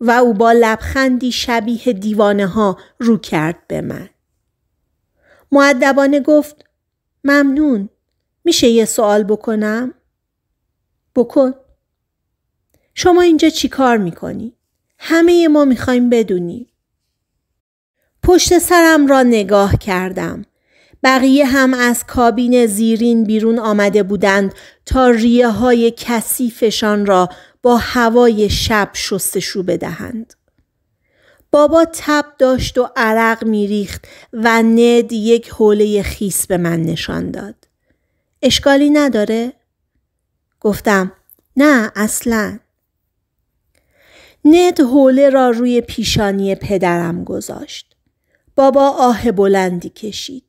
و او با لبخندی شبیه دیوانه ها رو کرد به من. معدبانه گفت ممنون میشه یه سوال بکنم؟ بکن. شما اینجا چی کار میکنی؟ همه ما میخوایم بدونی. پشت سرم را نگاه کردم. بقیه هم از کابین زیرین بیرون آمده بودند تا ریه های کثیفشان را با هوای شب شستشو بدهند. بابا تب داشت و عرق میریخت و ند یک حوله خیس به من نشان داد. اشکالی نداره؟ گفتم نه اصلا. ند حوله را روی پیشانی پدرم گذاشت. بابا آه بلندی کشید.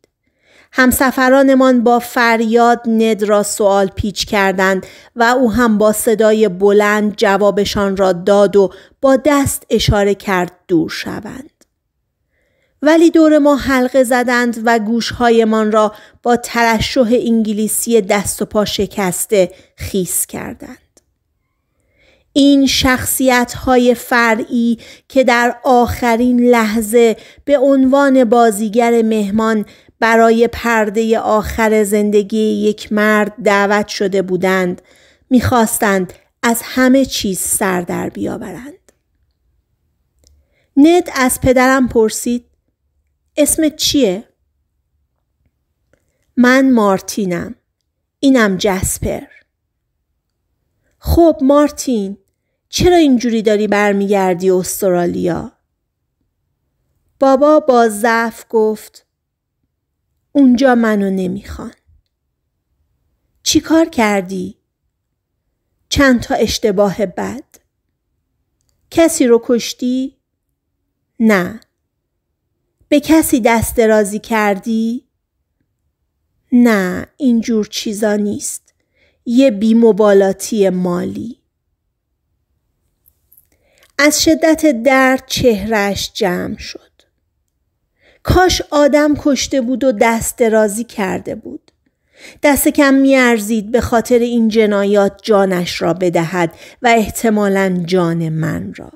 همسفرانمان با فریاد ند را سوال پیچ کردند و او هم با صدای بلند جوابشان را داد و با دست اشاره کرد دور شوند. ولی دور ما حلقه زدند و گوشهایمان را با ترشح انگلیسی دست و پا شکسته خیس کردند. این شخصیت های فرعی که در آخرین لحظه به عنوان بازیگر مهمان برای پرده آخر زندگی یک مرد دعوت شده بودند میخواستند از همه چیز سر در بیاورند. ند از پدرم پرسید اسمت چیه؟ من مارتینم. اینم جسپر. خب مارتین چرا اینجوری داری برمیگردی استرالیا؟ بابا با ضعف گفت اونجا منو نمیخوان. چی کار کردی؟ چند تا اشتباه بد. کسی رو کشتی؟ نه. به کسی دست رازی کردی؟ نه اینجور چیزا نیست. یه بیموبالاتی مالی. از شدت درد چهرش جمع شد. کاش آدم کشته بود و دست درازی کرده بود. دست کم میارزید به خاطر این جنایات جانش را بدهد و احتمالا جان من را.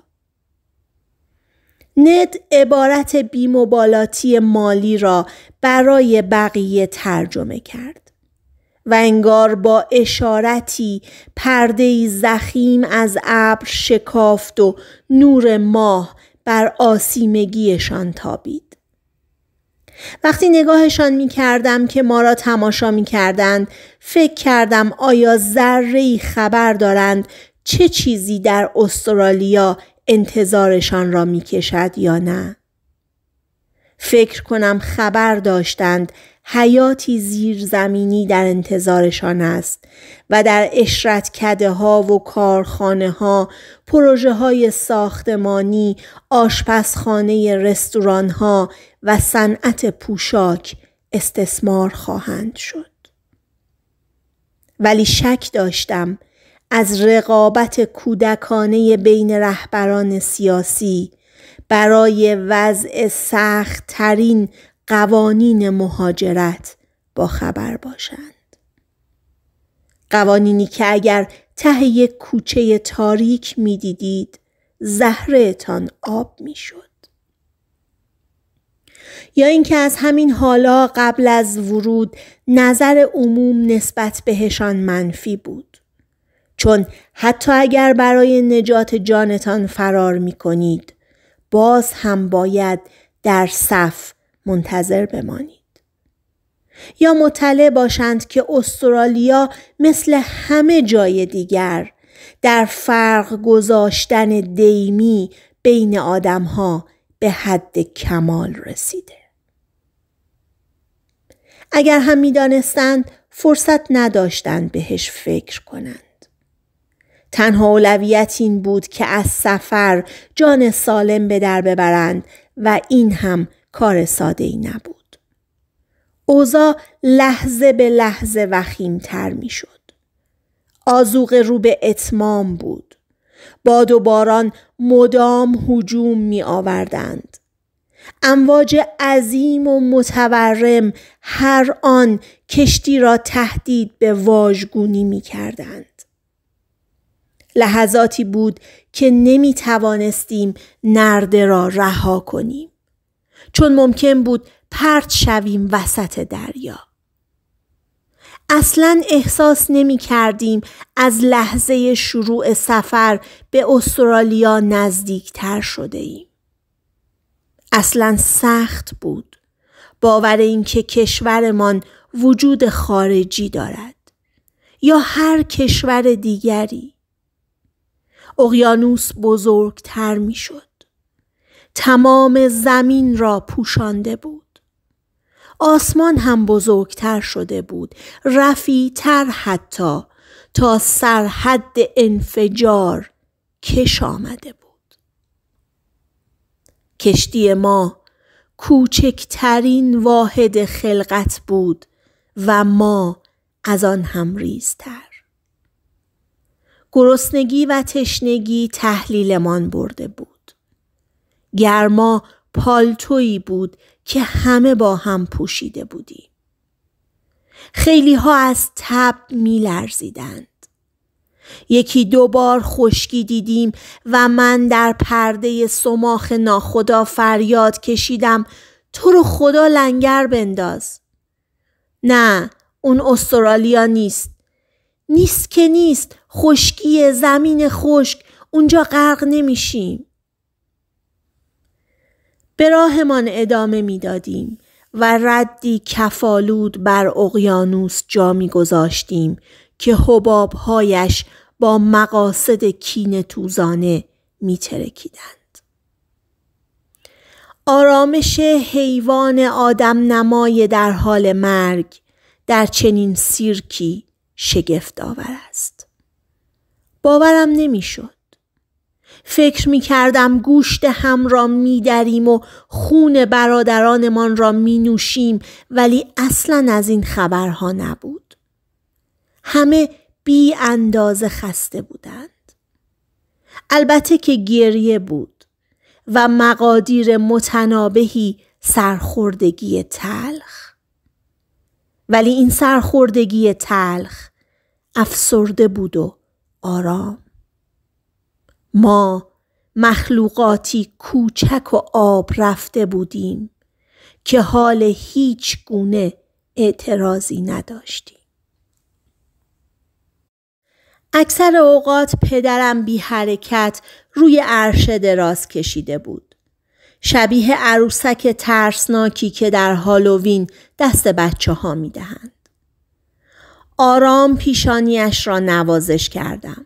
ند عبارت بیمبالاتی مالی را برای بقیه ترجمه کرد. و انگار با اشارتی پرده زخیم از ابر شکافت و نور ماه بر آسیمگیشان تابید. وقتی نگاهشان میکردم که ما را تماشا میکردند فکر کردم آیا ذره خبر دارند چه چیزی در استرالیا انتظارشان را می کشد یا نه؟ فکر کنم خبر داشتند حیاتی زیرزمینی در انتظارشان است و در اشرتکده ها و کارخانه ها، پروژه های ساختمانی، آشپزخانه رستوران ها و صنعت پوشاک استثمار خواهند شد. ولی شک داشتم از رقابت کودکانه بین رهبران سیاسی برای وضع سخت ترین قوانین مهاجرت با خبر باشند. قوانینی که اگر ته یک کوچه تاریک زهره تان آب شد یا اینکه از همین حالا قبل از ورود نظر عموم نسبت بهشان منفی بود. چون حتی اگر برای نجات جانتان فرار می کنید باز هم باید در صف منتظر بمانید. یا مطلع باشند که استرالیا مثل همه جای دیگر در فرق گذاشتن دیمی بین آدمها به حد کمال رسیده. اگر هم دانستند فرصت نداشتند بهش فکر کنند. تنها اولویت این بود که از سفر جان سالم به در ببرند و این هم کار ساده ای نبود. اوزا لحظه به لحظه تر می شد. آزوق رو به اتمام بود. باد و باران مدام هجوم می آوردند. امواج عظیم و متورم هر آن کشتی را تهدید به واژگونی می کردند. لحظاتی بود که نمی توانستیم نرده را رها کنیم. چون ممکن بود پرت شویم وسط دریا. اصلا احساس نمی کردیم از لحظه شروع سفر به استرالیا نزدیک تر شده ایم. اصلا سخت بود. باور اینکه کشورمان وجود خارجی دارد یا هر کشور دیگری. اقیانوس بزرگتر می شد. تمام زمین را پوشانده بود. آسمان هم بزرگتر شده بود، رفیتر حتی تا سرحد انفجار کش آمده بود. کشتی ما کوچکترین واحد خلقت بود و ما از آن هم ریزتر. گرسنگی و تشنگی تحلیلمان برده بود. گرما پالتویی بود که همه با هم پوشیده بودی. خیلی ها از تب می لرزیدند. یکی دو بار خشکی دیدیم و من در پرده سماخ ناخدا فریاد کشیدم تو رو خدا لنگر بنداز. نه اون استرالیا نیست. نیست که نیست خشکی زمین خشک اونجا غرق نمیشیم. به راهمان ادامه میدادیم و ردی کفالود بر اقیانوس جا میگذاشتیم که حبابهایش با مقاصد کین توزانه میترکیدند آرامش حیوان آدم نمای در حال مرگ در چنین سیرکی شگفت آور است باورم نمیشد فکر می کردم گوشت هم را می دریم و خون برادرانمان را می نوشیم ولی اصلا از این خبرها نبود. همه بی اندازه خسته بودند. البته که گریه بود و مقادیر متنابهی سرخوردگی تلخ. ولی این سرخوردگی تلخ افسرده بود و آرام. ما مخلوقاتی کوچک و آب رفته بودیم که حال هیچ گونه اعتراضی نداشتیم. اکثر اوقات پدرم بی حرکت روی عرشه دراز کشیده بود. شبیه عروسک ترسناکی که در هالووین دست بچه ها می دهند. آرام پیشانیش را نوازش کردم.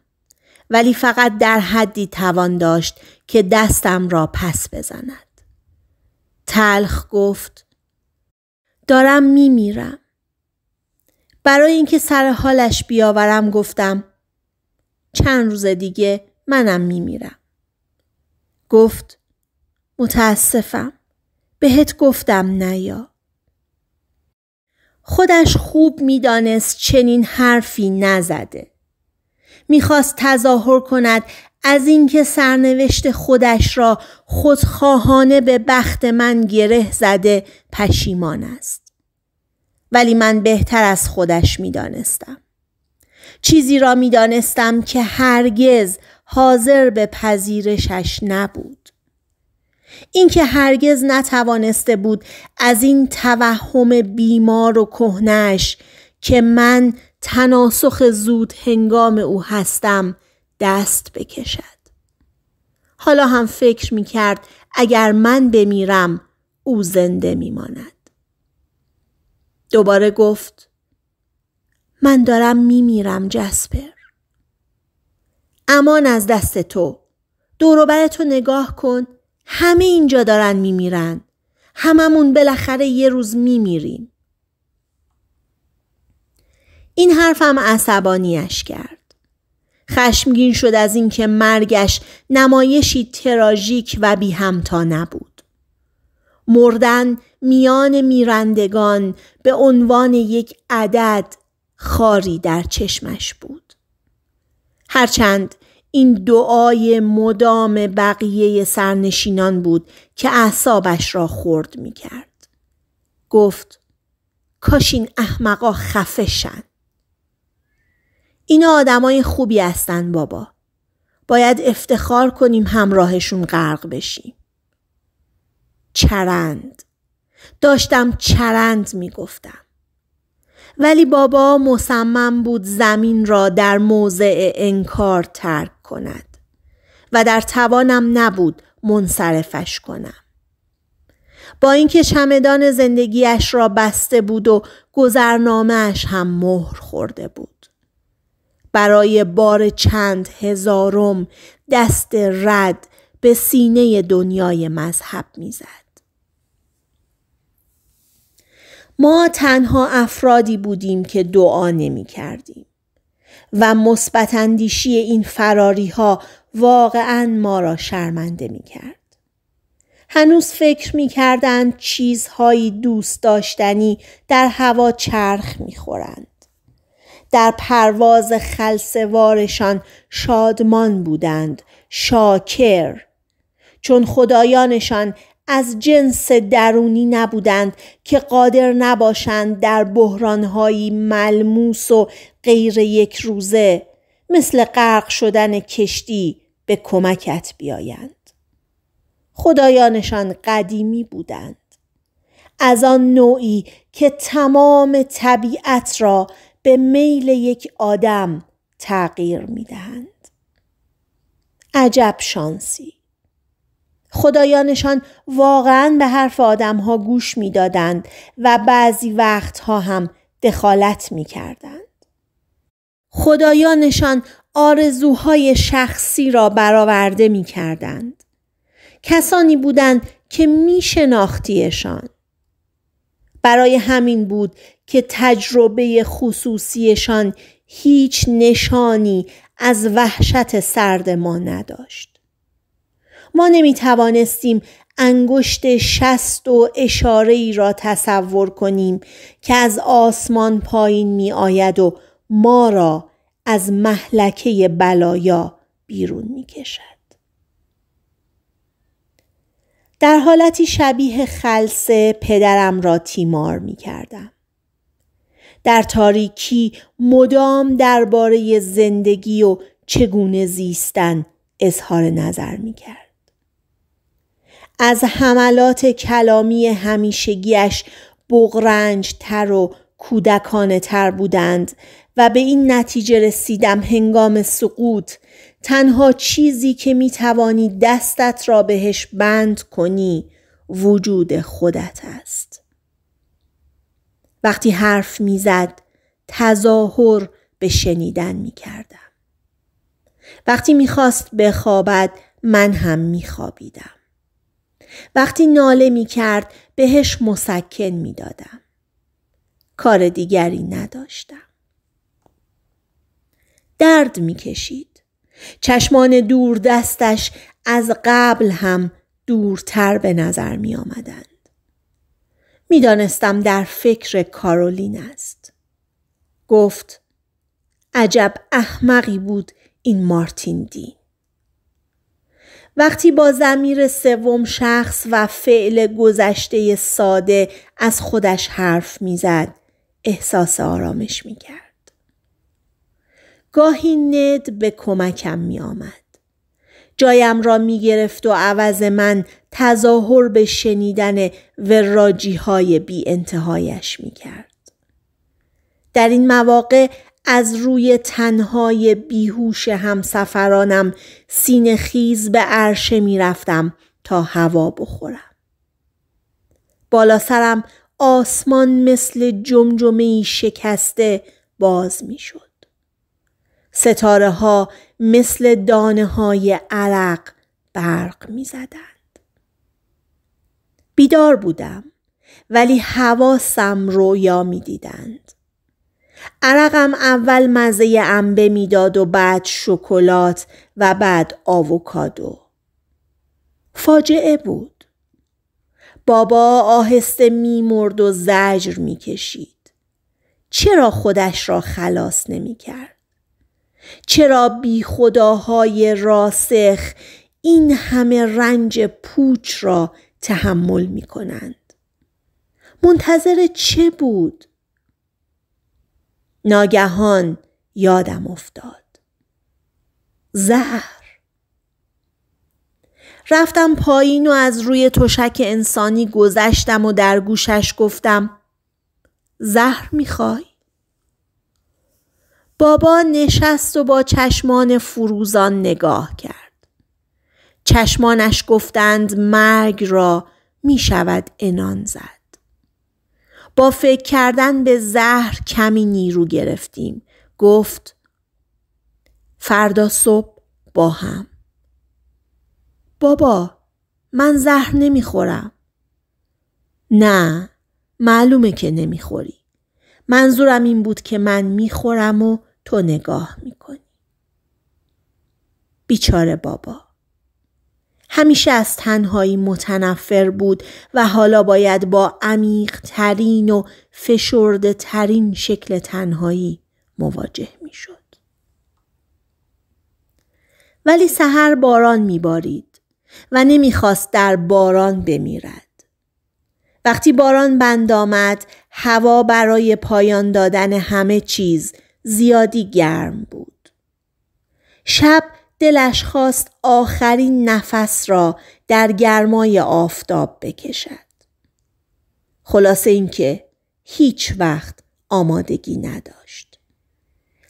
ولی فقط در حدی توان داشت که دستم را پس بزند. تلخ گفت دارم میمیرم. برای اینکه سر حالش بیاورم گفتم چند روز دیگه منم میمیرم. گفت متاسفم. بهت گفتم نیا. خودش خوب میدانست چنین حرفی نزده. میخواست تظاهر کند از اینکه سرنوشت خودش را خودخواهانه به بخت من گره زده پشیمان است ولی من بهتر از خودش میدانستم چیزی را میدانستم که هرگز حاضر به پذیرشش نبود اینکه هرگز نتوانسته بود از این توهم بیمار و کهنش که من تناسخ زود هنگام او هستم دست بکشد. حالا هم فکر می کرد اگر من بمیرم او زنده می ماند. دوباره گفت من دارم می میرم جسپر. امان از دست تو. دوروبر تو نگاه کن. همه اینجا دارن می میرن. هممون بالاخره یه روز می میریم. این حرفم عصبانیش کرد. خشمگین شد از اینکه مرگش نمایشی تراژیک و بی همتا نبود. مردن میان میرندگان به عنوان یک عدد خاری در چشمش بود. هرچند این دعای مدام بقیه سرنشینان بود که اعصابش را خورد می کرد. گفت کاش این احمقا خفشن. اینا آدمای خوبی هستن بابا. باید افتخار کنیم همراهشون غرق بشیم. چرند داشتم چرند میگفتم. ولی بابا مصمم بود زمین را در موضع انکار ترک کند و در توانم نبود منصرفش کنم. با اینکه چمدان زندگیش را بسته بود و گذرنامهش هم مهر خورده بود. برای بار چند هزارم دست رد به سینه دنیای مذهب میزد. ما تنها افرادی بودیم که دعا نمی کردیم و مثبت اندیشی این فراری ها واقعا ما را شرمنده می کرد. هنوز فکر می کردن چیزهایی دوست داشتنی در هوا چرخ می خورند. در پرواز خلسوارشان شادمان بودند شاکر چون خدایانشان از جنس درونی نبودند که قادر نباشند در بحرانهایی ملموس و غیر یک روزه مثل غرق شدن کشتی به کمکت بیایند. خدایانشان قدیمی بودند. از آن نوعی که تمام طبیعت را به میل یک آدم تغییر می دهند. عجب شانسی خدایانشان واقعا به حرف آدم ها گوش می دادند و بعضی وقتها هم دخالت می کردند. خدایانشان آرزوهای شخصی را برآورده می کردند. کسانی بودند که می شناختیشان. برای همین بود که تجربه خصوصیشان هیچ نشانی از وحشت سرد ما نداشت. ما نمی توانستیم انگشت شست و اشاره ای را تصور کنیم که از آسمان پایین می آید و ما را از محلکه بلایا بیرون می کشد. در حالتی شبیه خلصه پدرم را تیمار می کردم. در تاریکی مدام درباره زندگی و چگونه زیستن اظهار نظر می کرد. از حملات کلامی همیشگیش بغرنج تر و کودکانه تر بودند و به این نتیجه رسیدم هنگام سقوط تنها چیزی که می توانی دستت را بهش بند کنی وجود خودت است. وقتی حرف میزد تظاهر به شنیدن میکردم وقتی میخواست بخوابد من هم میخوابیدم وقتی ناله میکرد بهش مسکن میدادم کار دیگری نداشتم درد میکشید چشمان دور دستش از قبل هم دورتر به نظر می میدانستم در فکر کارولین است. گفت عجب احمقی بود این مارتین دی. وقتی با زمیر سوم شخص و فعل گذشته ساده از خودش حرف میزد احساس آرامش میکرد. گاهی ند به کمکم میآمد جایم را می گرفت و عوض من تظاهر به شنیدن وراجی های بی انتهایش می کرد. در این مواقع از روی تنهای بیهوش همسفرانم سینه خیز به عرشه می رفتم تا هوا بخورم. بالا سرم آسمان مثل جمجمهی شکسته باز می شد. ستاره ها مثل دانه های عرق برق می زدند. بیدار بودم ولی حواسم رویا می دیدند. عرقم اول مزه انبه میداد و بعد شکلات و بعد آووکادو. فاجعه بود. بابا آهسته میمرد و زجر میکشید. چرا خودش را خلاص کرد؟ چرا بی خداهای راسخ این همه رنج پوچ را تحمل می کنند؟ منتظر چه بود؟ ناگهان یادم افتاد. زهر رفتم پایین و از روی تشک انسانی گذشتم و در گوشش گفتم زهر میخوای؟ بابا نشست و با چشمان فروزان نگاه کرد. چشمانش گفتند مرگ را می شود انان زد. با فکر کردن به زهر کمی نیرو گرفتیم. گفت فردا صبح با هم. بابا من زهر نمیخورم. نه معلومه که نمیخوری. منظورم این بود که من میخورم و تو نگاه میکنی. بیچاره بابا. همیشه از تنهایی متنفر بود و حالا باید با عمیق و فشرده ترین شکل تنهایی مواجه میشد ولی سحر باران میبارید و نمیخواست در باران بمیرد. وقتی باران بند آمد هوا برای پایان دادن همه چیز زیادی گرم بود. شب دلش خواست آخرین نفس را در گرمای آفتاب بکشد. خلاصه اینکه هیچ وقت آمادگی نداشت.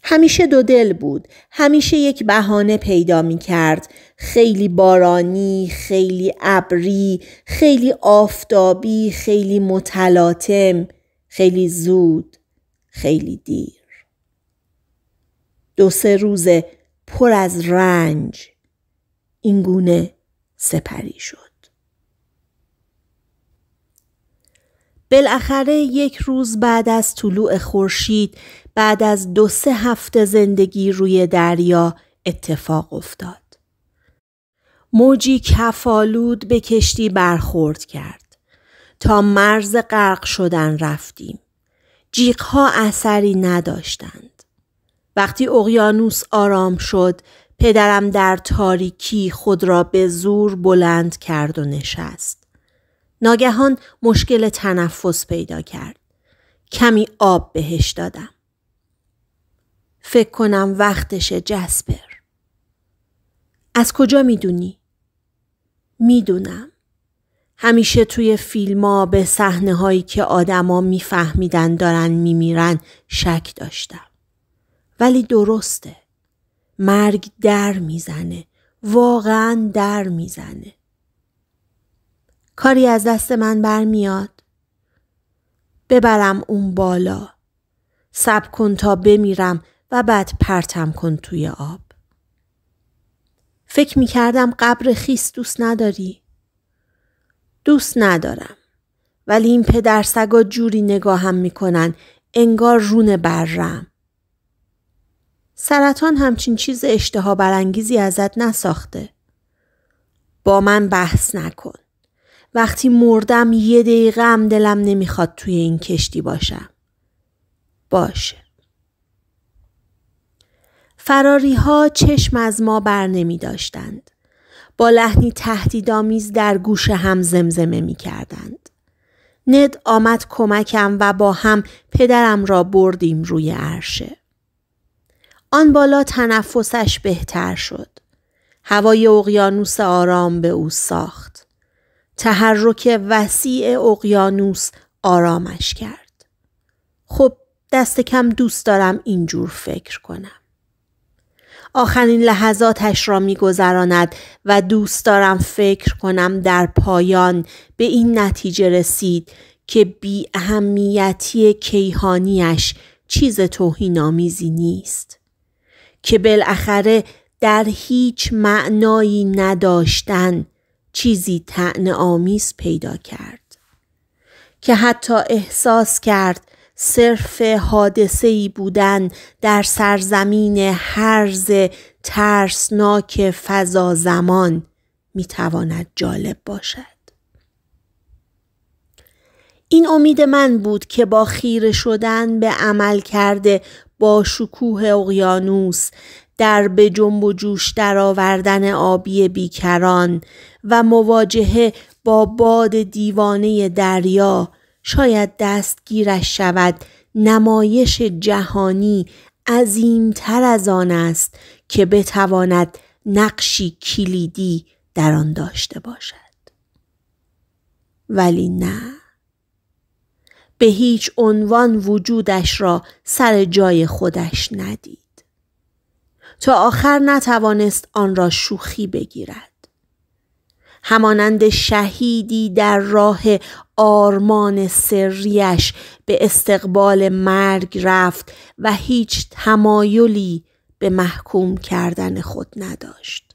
همیشه دو دل بود. همیشه یک بهانه پیدا می کرد. خیلی بارانی، خیلی ابری، خیلی آفتابی، خیلی متلاطم، خیلی زود، خیلی دیر. دو سه روز پر از رنج اینگونه سپری شد. بالاخره یک روز بعد از طلوع خورشید بعد از دو سه هفته زندگی روی دریا اتفاق افتاد. موجی کفالود به کشتی برخورد کرد. تا مرز غرق شدن رفتیم. ها اثری نداشتند. وقتی اقیانوس آرام شد پدرم در تاریکی خود را به زور بلند کرد و نشست. ناگهان مشکل تنفس پیدا کرد. کمی آب بهش دادم. فکر کنم وقتش جسپر. از کجا میدونی؟ میدونم. همیشه توی فیلم به صحنه هایی که آدما میفهمیدن دارن میمیرن شک داشتم. ولی درسته. مرگ در میزنه. واقعا در میزنه. کاری از دست من برمیاد. ببرم اون بالا. سب کن تا بمیرم و بعد پرتم کن توی آب. فکر میکردم قبر خیس دوست نداری؟ دوست ندارم. ولی این پدرسگا جوری نگاهم میکنن انگار رونه برم. سرطان همچین چیز اشتها برانگیزی ازت نساخته. با من بحث نکن. وقتی مردم یه دقیقه هم دلم نمیخواد توی این کشتی باشم. باشه. فراری ها چشم از ما بر نمی داشتند. با لحنی تهدیدآمیز در گوش هم زمزمه میکردند. ند آمد کمکم و با هم پدرم را بردیم روی عرشه. آن بالا تنفسش بهتر شد. هوای اقیانوس آرام به او ساخت. تحرک وسیع اقیانوس آرامش کرد. خب دست کم دوست دارم اینجور فکر کنم. آخرین لحظاتش را میگذراند و دوست دارم فکر کنم در پایان به این نتیجه رسید که بی اهمیتی کیهانیش چیز توهینآمیزی نیست. که بالاخره در هیچ معنایی نداشتن چیزی تعن آمیز پیدا کرد که حتی احساس کرد صرف حادثه بودن در سرزمین هرز ترسناک فضا زمان می جالب باشد. این امید من بود که با خیره شدن به عمل کرده با شکوه اقیانوس در به جنب و جوش درآوردن آبی بیکران و مواجهه با باد دیوانه دریا شاید دستگیرش شود نمایش جهانی عظیمتر از آن است که بتواند نقشی کلیدی در آن داشته باشد ولی نه به هیچ عنوان وجودش را سر جای خودش ندید. تا آخر نتوانست آن را شوخی بگیرد. همانند شهیدی در راه آرمان سریش به استقبال مرگ رفت و هیچ تمایلی به محکوم کردن خود نداشت.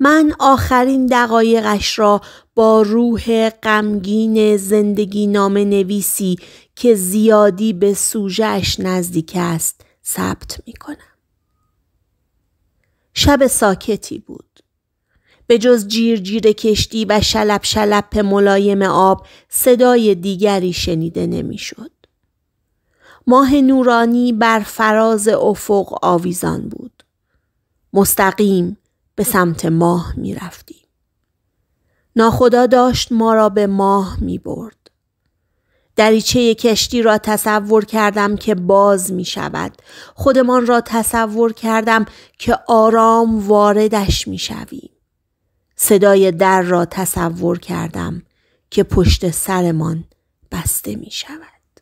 من آخرین دقایقش را با روح غمگین زندگی نام نویسی که زیادی به سوژهش نزدیک است ثبت می کنم. شب ساکتی بود. به جز جیر جیر کشتی و شلب شلپ ملایم آب صدای دیگری شنیده نمیشد. ماه نورانی بر فراز افق آویزان بود. مستقیم به سمت ماه می رفتیم. ناخدا داشت ما را به ماه می برد. دریچه کشتی را تصور کردم که باز می شود. خودمان را تصور کردم که آرام واردش می شویم. صدای در را تصور کردم که پشت سرمان بسته می شود.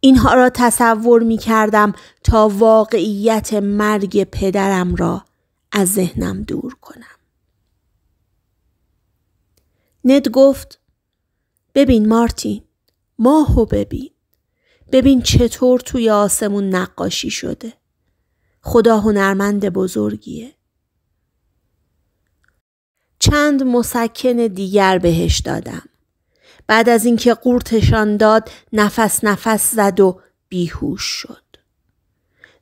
اینها را تصور می کردم تا واقعیت مرگ پدرم را از ذهنم دور کنم. ند گفت ببین مارتین ماهو ببین ببین چطور توی آسمون نقاشی شده خدا هنرمند بزرگیه چند مسکن دیگر بهش دادم بعد از اینکه قورتشان داد نفس نفس زد و بیهوش شد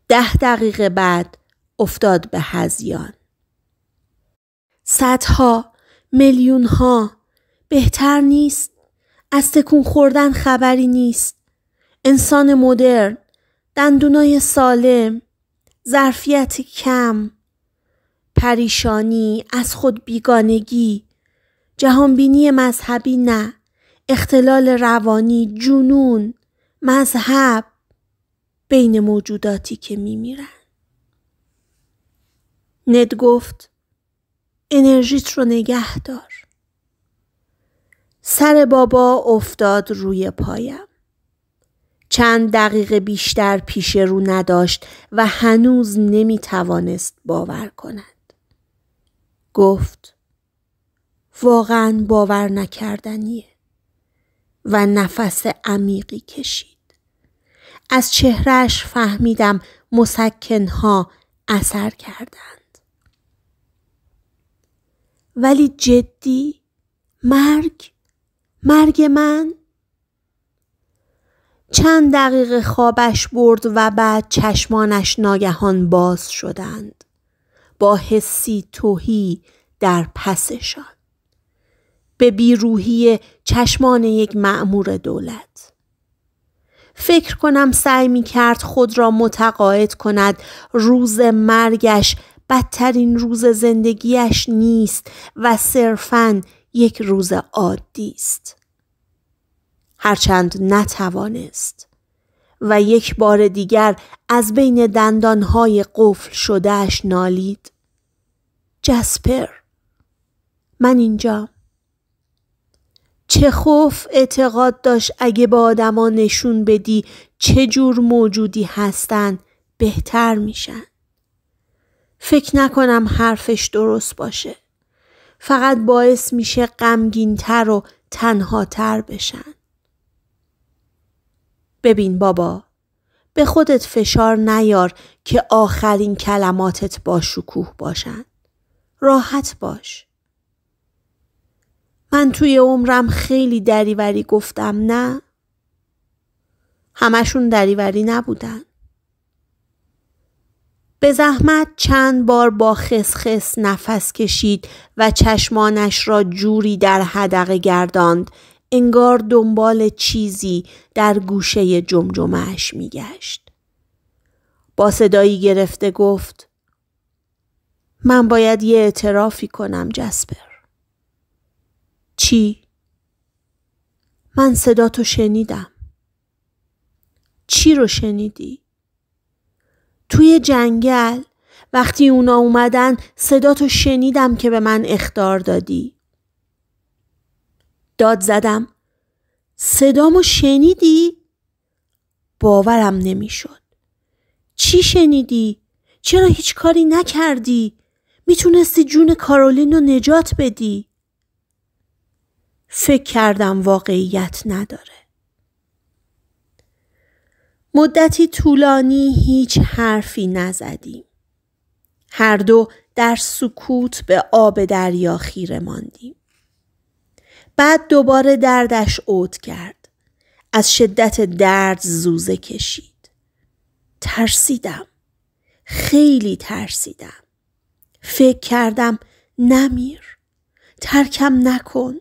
ده دقیقه بعد افتاد به هزیان. صدها، ها بهتر نیست، از تکون خوردن خبری نیست. انسان مدرن، دندونای سالم، ظرفیت کم، پریشانی، از خود بیگانگی، جهانبینی مذهبی نه، اختلال روانی، جنون، مذهب، بین موجوداتی که میمیرند. ند گفت انرژیت رو نگه دار. سر بابا افتاد روی پایم. چند دقیقه بیشتر پیش رو نداشت و هنوز نمی توانست باور کند. گفت واقعا باور نکردنیه و نفس عمیقی کشید. از چهرش فهمیدم مسکنها اثر کردند. ولی جدی مرگ مرگ من چند دقیقه خوابش برد و بعد چشمانش ناگهان باز شدند با حسی توهی در پسشان به بیروهی چشمان یک معمور دولت فکر کنم سعی می کرد خود را متقاعد کند روز مرگش بدترین روز زندگیش نیست و صرفا یک روز عادی است. هرچند نتوانست و یک بار دیگر از بین دندانهای قفل شدهش نالید. جسپر من اینجا چه خوف اعتقاد داشت اگه به آدما نشون بدی چه جور موجودی هستن بهتر میشن فکر نکنم حرفش درست باشه. فقط باعث میشه غمگینتر و تنهاتر بشن. ببین بابا به خودت فشار نیار که آخرین کلماتت با شکوه باشن. راحت باش. من توی عمرم خیلی دریوری گفتم نه؟ همشون دریوری نبودن. به زحمت چند بار با خسخس نفس کشید و چشمانش را جوری در حدقه گرداند انگار دنبال چیزی در گوشه جمجمهش میگشت. با صدایی گرفته گفت من باید یه اعترافی کنم جسپر. چی؟ من صدا تو شنیدم. چی رو شنیدی؟ توی جنگل وقتی اونا اومدن صدا تو شنیدم که به من اختار دادی. داد زدم. صدامو شنیدی؟ باورم نمیشد. چی شنیدی؟ چرا هیچ کاری نکردی؟ میتونستی جون کارولین رو نجات بدی؟ فکر کردم واقعیت نداره. مدتی طولانی هیچ حرفی نزدیم. هر دو در سکوت به آب دریا خیره ماندیم. بعد دوباره دردش اوت کرد. از شدت درد زوزه کشید. ترسیدم. خیلی ترسیدم. فکر کردم نمیر. ترکم نکن.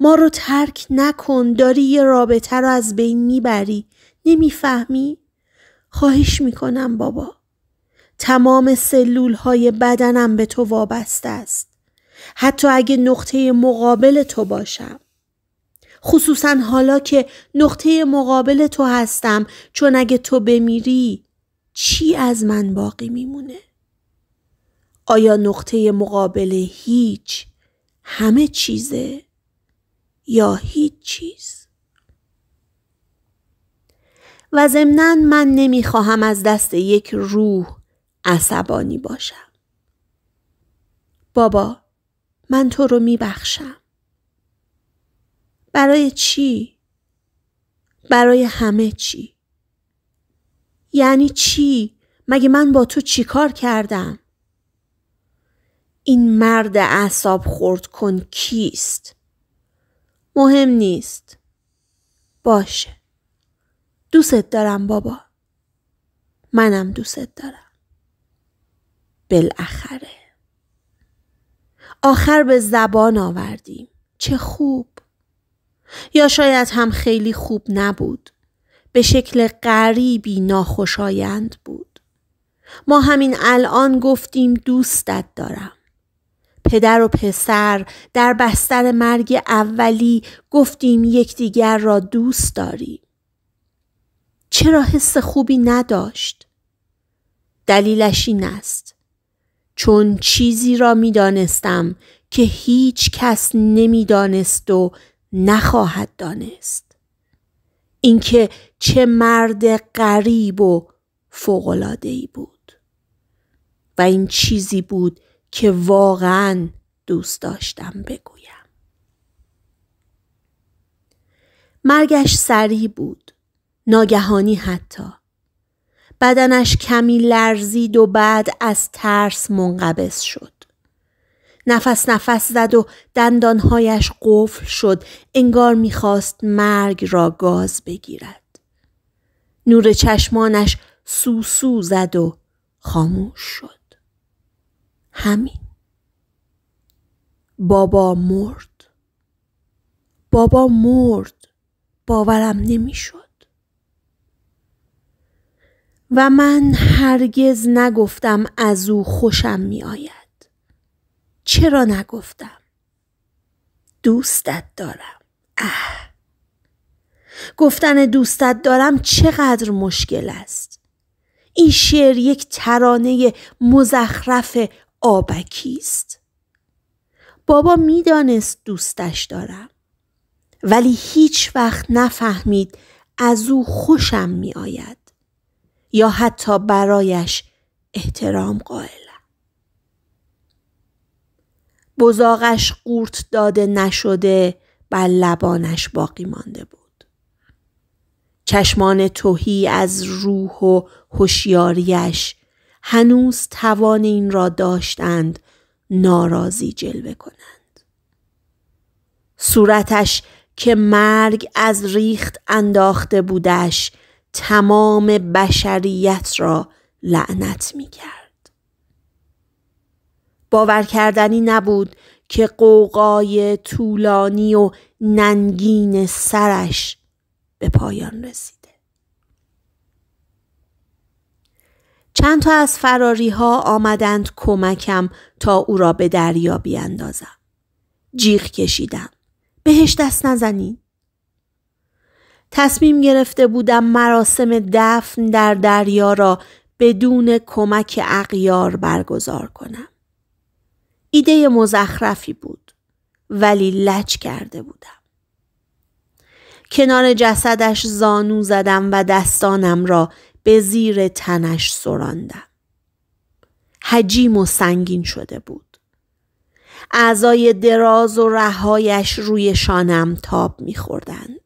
ما رو ترک نکن داری یه رابطه رو از بین میبری نمیفهمی؟ خواهش میکنم بابا. تمام سلول های بدنم به تو وابسته است. حتی اگه نقطه مقابل تو باشم. خصوصا حالا که نقطه مقابل تو هستم چون اگه تو بمیری چی از من باقی میمونه؟ آیا نقطه مقابل هیچ همه چیزه یا هیچ چیز؟ و ضمنا من نمیخواهم از دست یک روح عصبانی باشم. بابا من تو رو میبخشم. برای چی؟ برای همه چی؟ یعنی چی؟ مگه من با تو چیکار کردم؟ این مرد اعصاب خورد کن کیست؟ مهم نیست. باشه. دوست دارم بابا. منم دوست دارم. بالاخره. آخر به زبان آوردیم. چه خوب. یا شاید هم خیلی خوب نبود. به شکل غریبی ناخوشایند بود. ما همین الان گفتیم دوستت دارم. پدر و پسر در بستر مرگ اولی گفتیم یکدیگر را دوست داریم. چرا حس خوبی نداشت؟ دلیلش این است چون چیزی را می دانستم که هیچ کس نمی دانست و نخواهد دانست. اینکه چه مرد غریب و ای بود. و این چیزی بود که واقعا دوست داشتم بگویم. مرگش سریع بود. ناگهانی حتی بدنش کمی لرزید و بعد از ترس منقبض شد نفس نفس زد و دندانهایش قفل شد انگار میخواست مرگ را گاز بگیرد نور چشمانش سوسو زد و خاموش شد همین بابا مرد بابا مرد باورم نمیشد و من هرگز نگفتم از او خوشم می آید. چرا نگفتم؟ دوستت دارم. اه. گفتن دوستت دارم چقدر مشکل است. این شعر یک ترانه مزخرف آبکی است. بابا میدانست دوستش دارم. ولی هیچ وقت نفهمید از او خوشم می آید. یا حتی برایش احترام قائلم. بزاقش قورت داده نشده بر لبانش باقی مانده بود. چشمان توهی از روح و هوشیاریش هنوز توان این را داشتند ناراضی جلوه کنند. صورتش که مرگ از ریخت انداخته بودش تمام بشریت را لعنت می کرد. باور کردنی نبود که قوقای طولانی و ننگین سرش به پایان رسیده. چند تا از فراری ها آمدند کمکم تا او را به دریا بیاندازم. جیغ کشیدم. بهش دست نزنید. تصمیم گرفته بودم مراسم دفن در دریا را بدون کمک اقیار برگزار کنم. ایده مزخرفی بود ولی لچ کرده بودم. کنار جسدش زانو زدم و دستانم را به زیر تنش سراندم. حجیم و سنگین شده بود. اعضای دراز و رهایش روی شانم تاب می‌خوردند.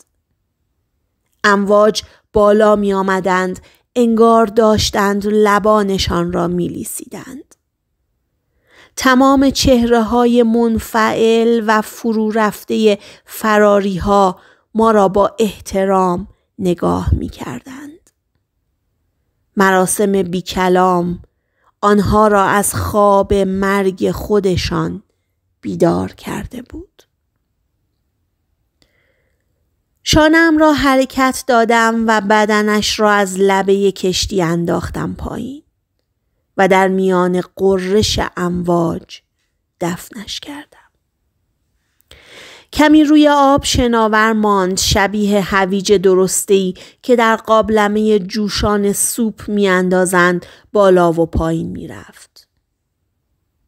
امواج بالا می آمدند انگار داشتند لبانشان را می لیسیدند. تمام چهره های منفعل و فرو رفته فراری ها ما را با احترام نگاه می کردند. مراسم بی کلام آنها را از خواب مرگ خودشان بیدار کرده بود. شانم را حرکت دادم و بدنش را از لبه کشتی انداختم پایین و در میان قررش امواج دفنش کردم. کمی روی آب شناور ماند شبیه هویج درستی که در قابلمه جوشان سوپ میاندازند بالا و پایین میرفت.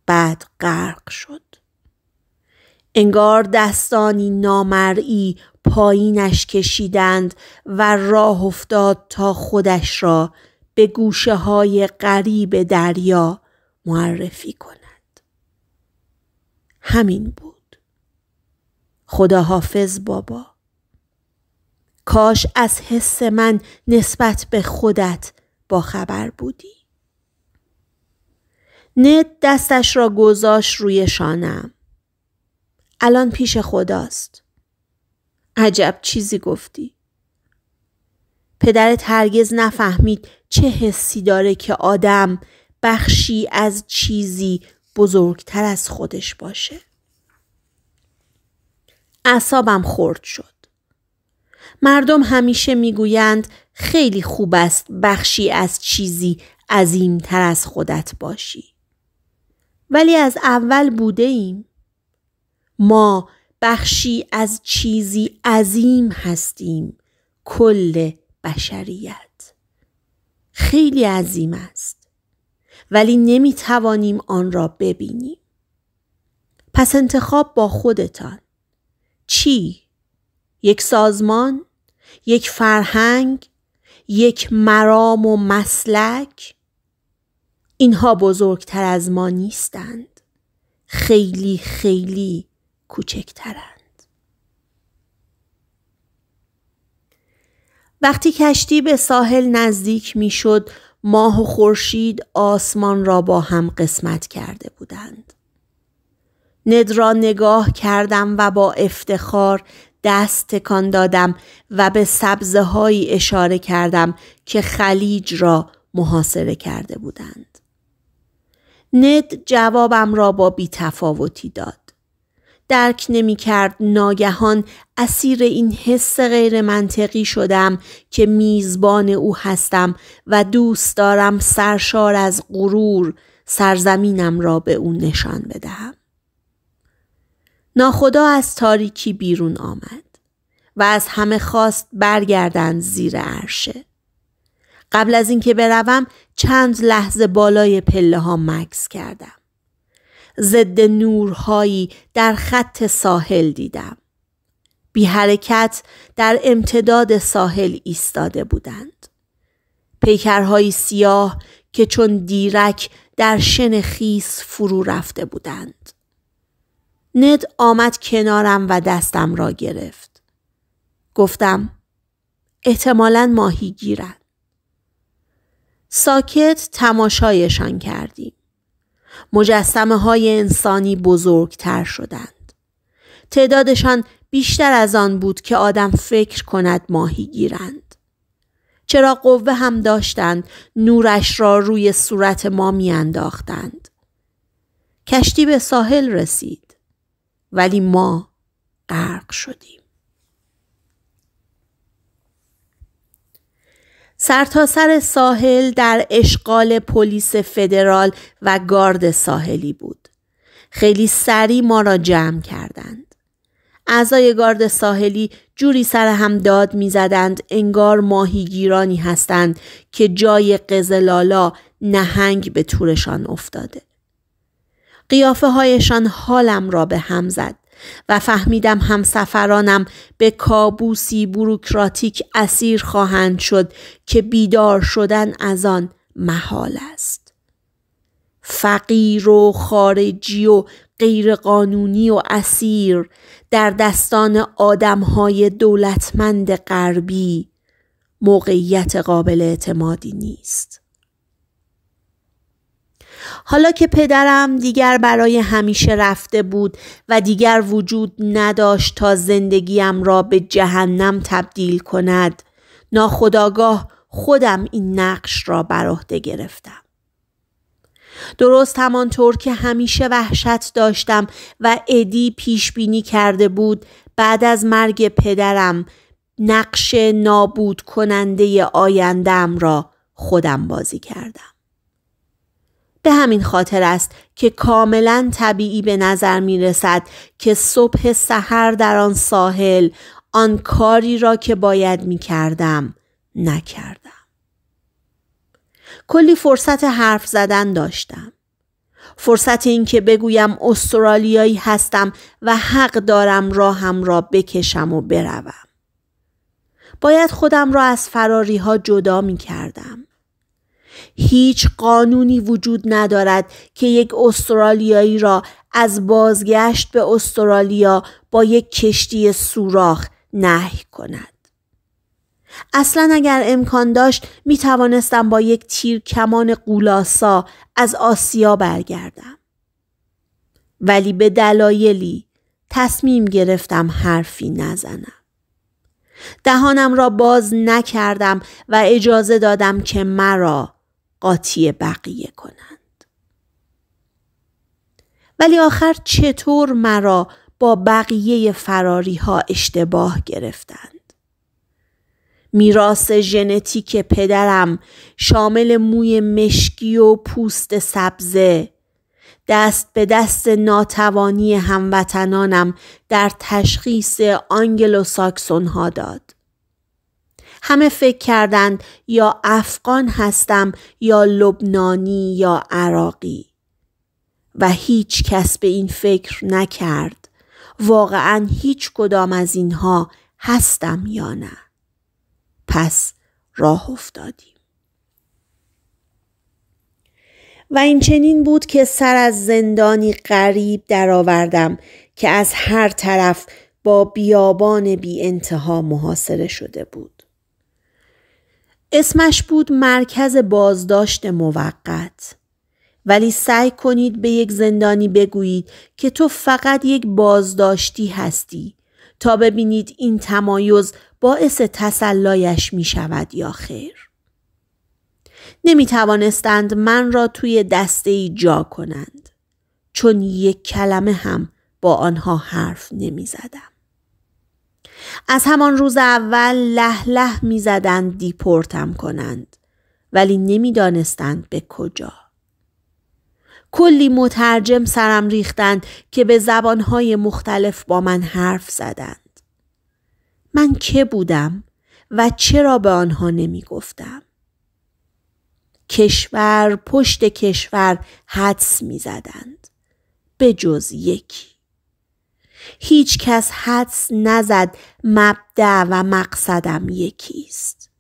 بعد غرق شد. انگار دستانی نامرئی پایینش کشیدند و راه افتاد تا خودش را به گوشه های قریب دریا معرفی کند. همین بود. خداحافظ بابا. کاش از حس من نسبت به خودت با خبر بودی. نه دستش را گذاشت روی شانم. الان پیش خداست. عجب چیزی گفتی. پدرت هرگز نفهمید چه حسی داره که آدم بخشی از چیزی بزرگتر از خودش باشه. اصابم خورد شد. مردم همیشه میگویند خیلی خوب است بخشی از چیزی عظیمتر از خودت باشی. ولی از اول بوده ایم. ما بخشی از چیزی عظیم هستیم کل بشریت خیلی عظیم است ولی نمی توانیم آن را ببینیم پس انتخاب با خودتان چی؟ یک سازمان؟ یک فرهنگ؟ یک مرام و مسلک؟ اینها بزرگتر از ما نیستند خیلی خیلی کوچکترند. وقتی کشتی به ساحل نزدیک میشد، ماه و خورشید آسمان را با هم قسمت کرده بودند. ند را نگاه کردم و با افتخار دست تکان دادم و به سبزه اشاره کردم که خلیج را محاصره کرده بودند. ند جوابم را با بیتفاوتی داد. درک نمی کرد ناگهان اسیر این حس غیر منطقی شدم که میزبان او هستم و دوست دارم سرشار از غرور سرزمینم را به او نشان بدهم. ناخدا از تاریکی بیرون آمد و از همه خواست برگردند زیر عرشه. قبل از اینکه بروم چند لحظه بالای پله ها مکس کردم. ضد نورهایی در خط ساحل دیدم. بی حرکت در امتداد ساحل ایستاده بودند. پیکرهای سیاه که چون دیرک در شن خیس فرو رفته بودند. ند آمد کنارم و دستم را گرفت. گفتم احتمالا ماهی گیرن ساکت تماشایشان کردیم. مجسمه های انسانی بزرگتر شدند. تعدادشان بیشتر از آن بود که آدم فکر کند ماهی گیرند. چرا قوه هم داشتند نورش را روی صورت ما میانداختند. کشتی به ساحل رسید ولی ما غرق شدیم. سرتاسر سر ساحل در اشغال پلیس فدرال و گارد ساحلی بود. خیلی سریع ما را جمع کردند. اعضای گارد ساحلی جوری سر هم داد میزدند انگار ماهیگیرانی هستند که جای قزلالا نهنگ به تورشان افتاده. قیافه هایشان حالم را به هم زد. و فهمیدم همسفرانم به کابوسی بروکراتیک اسیر خواهند شد که بیدار شدن از آن محال است. فقیر و خارجی و غیرقانونی و اسیر در دستان آدمهای دولتمند غربی موقعیت قابل اعتمادی نیست. حالا که پدرم دیگر برای همیشه رفته بود و دیگر وجود نداشت تا زندگیم را به جهنم تبدیل کند ناخداگاه خودم این نقش را بر عهده گرفتم درست همانطور که همیشه وحشت داشتم و ادی پیش بینی کرده بود بعد از مرگ پدرم نقش نابود کننده آیندم را خودم بازی کردم به همین خاطر است که کاملا طبیعی به نظر می رسد که صبح سحر در آن ساحل آن کاری را که باید می کردم نکردم. کلی فرصت حرف زدن داشتم. فرصت این که بگویم استرالیایی هستم و حق دارم راهم را بکشم و بروم. باید خودم را از فراری ها جدا می کردم. هیچ قانونی وجود ندارد که یک استرالیایی را از بازگشت به استرالیا با یک کشتی سوراخ نهی کند. اصلا اگر امکان داشت می توانستم با یک تیر کمان قولاسا از آسیا برگردم. ولی به دلایلی تصمیم گرفتم حرفی نزنم. دهانم را باز نکردم و اجازه دادم که مرا قاطی بقیه کنند ولی آخر چطور مرا با بقیه فراری ها اشتباه گرفتند میراث ژنتیک پدرم شامل موی مشکی و پوست سبزه دست به دست ناتوانی هموطنانم در تشخیص آنگلو ساکسون ها داد. همه فکر کردند یا افغان هستم یا لبنانی یا عراقی و هیچ کس به این فکر نکرد واقعا هیچ کدام از اینها هستم یا نه پس راه افتادیم و این چنین بود که سر از زندانی غریب درآوردم که از هر طرف با بیابان بی انتها محاصره شده بود اسمش بود مرکز بازداشت موقت. ولی سعی کنید به یک زندانی بگویید که تو فقط یک بازداشتی هستی تا ببینید این تمایز باعث تسلایش می شود یا خیر. نمی توانستند من را توی دسته ای جا کنند چون یک کلمه هم با آنها حرف نمی زدم. از همان روز اول له له می زدند دیپورتم کنند ولی نمیدانستند به کجا. کلی مترجم سرم ریختند که به زبانهای مختلف با من حرف زدند. من که بودم و چرا به آنها نمی گفتم؟ کشور پشت کشور حدس می زدند. به جز یکی. هیچ کس حدس نزد مبدع و مقصدم یکیست.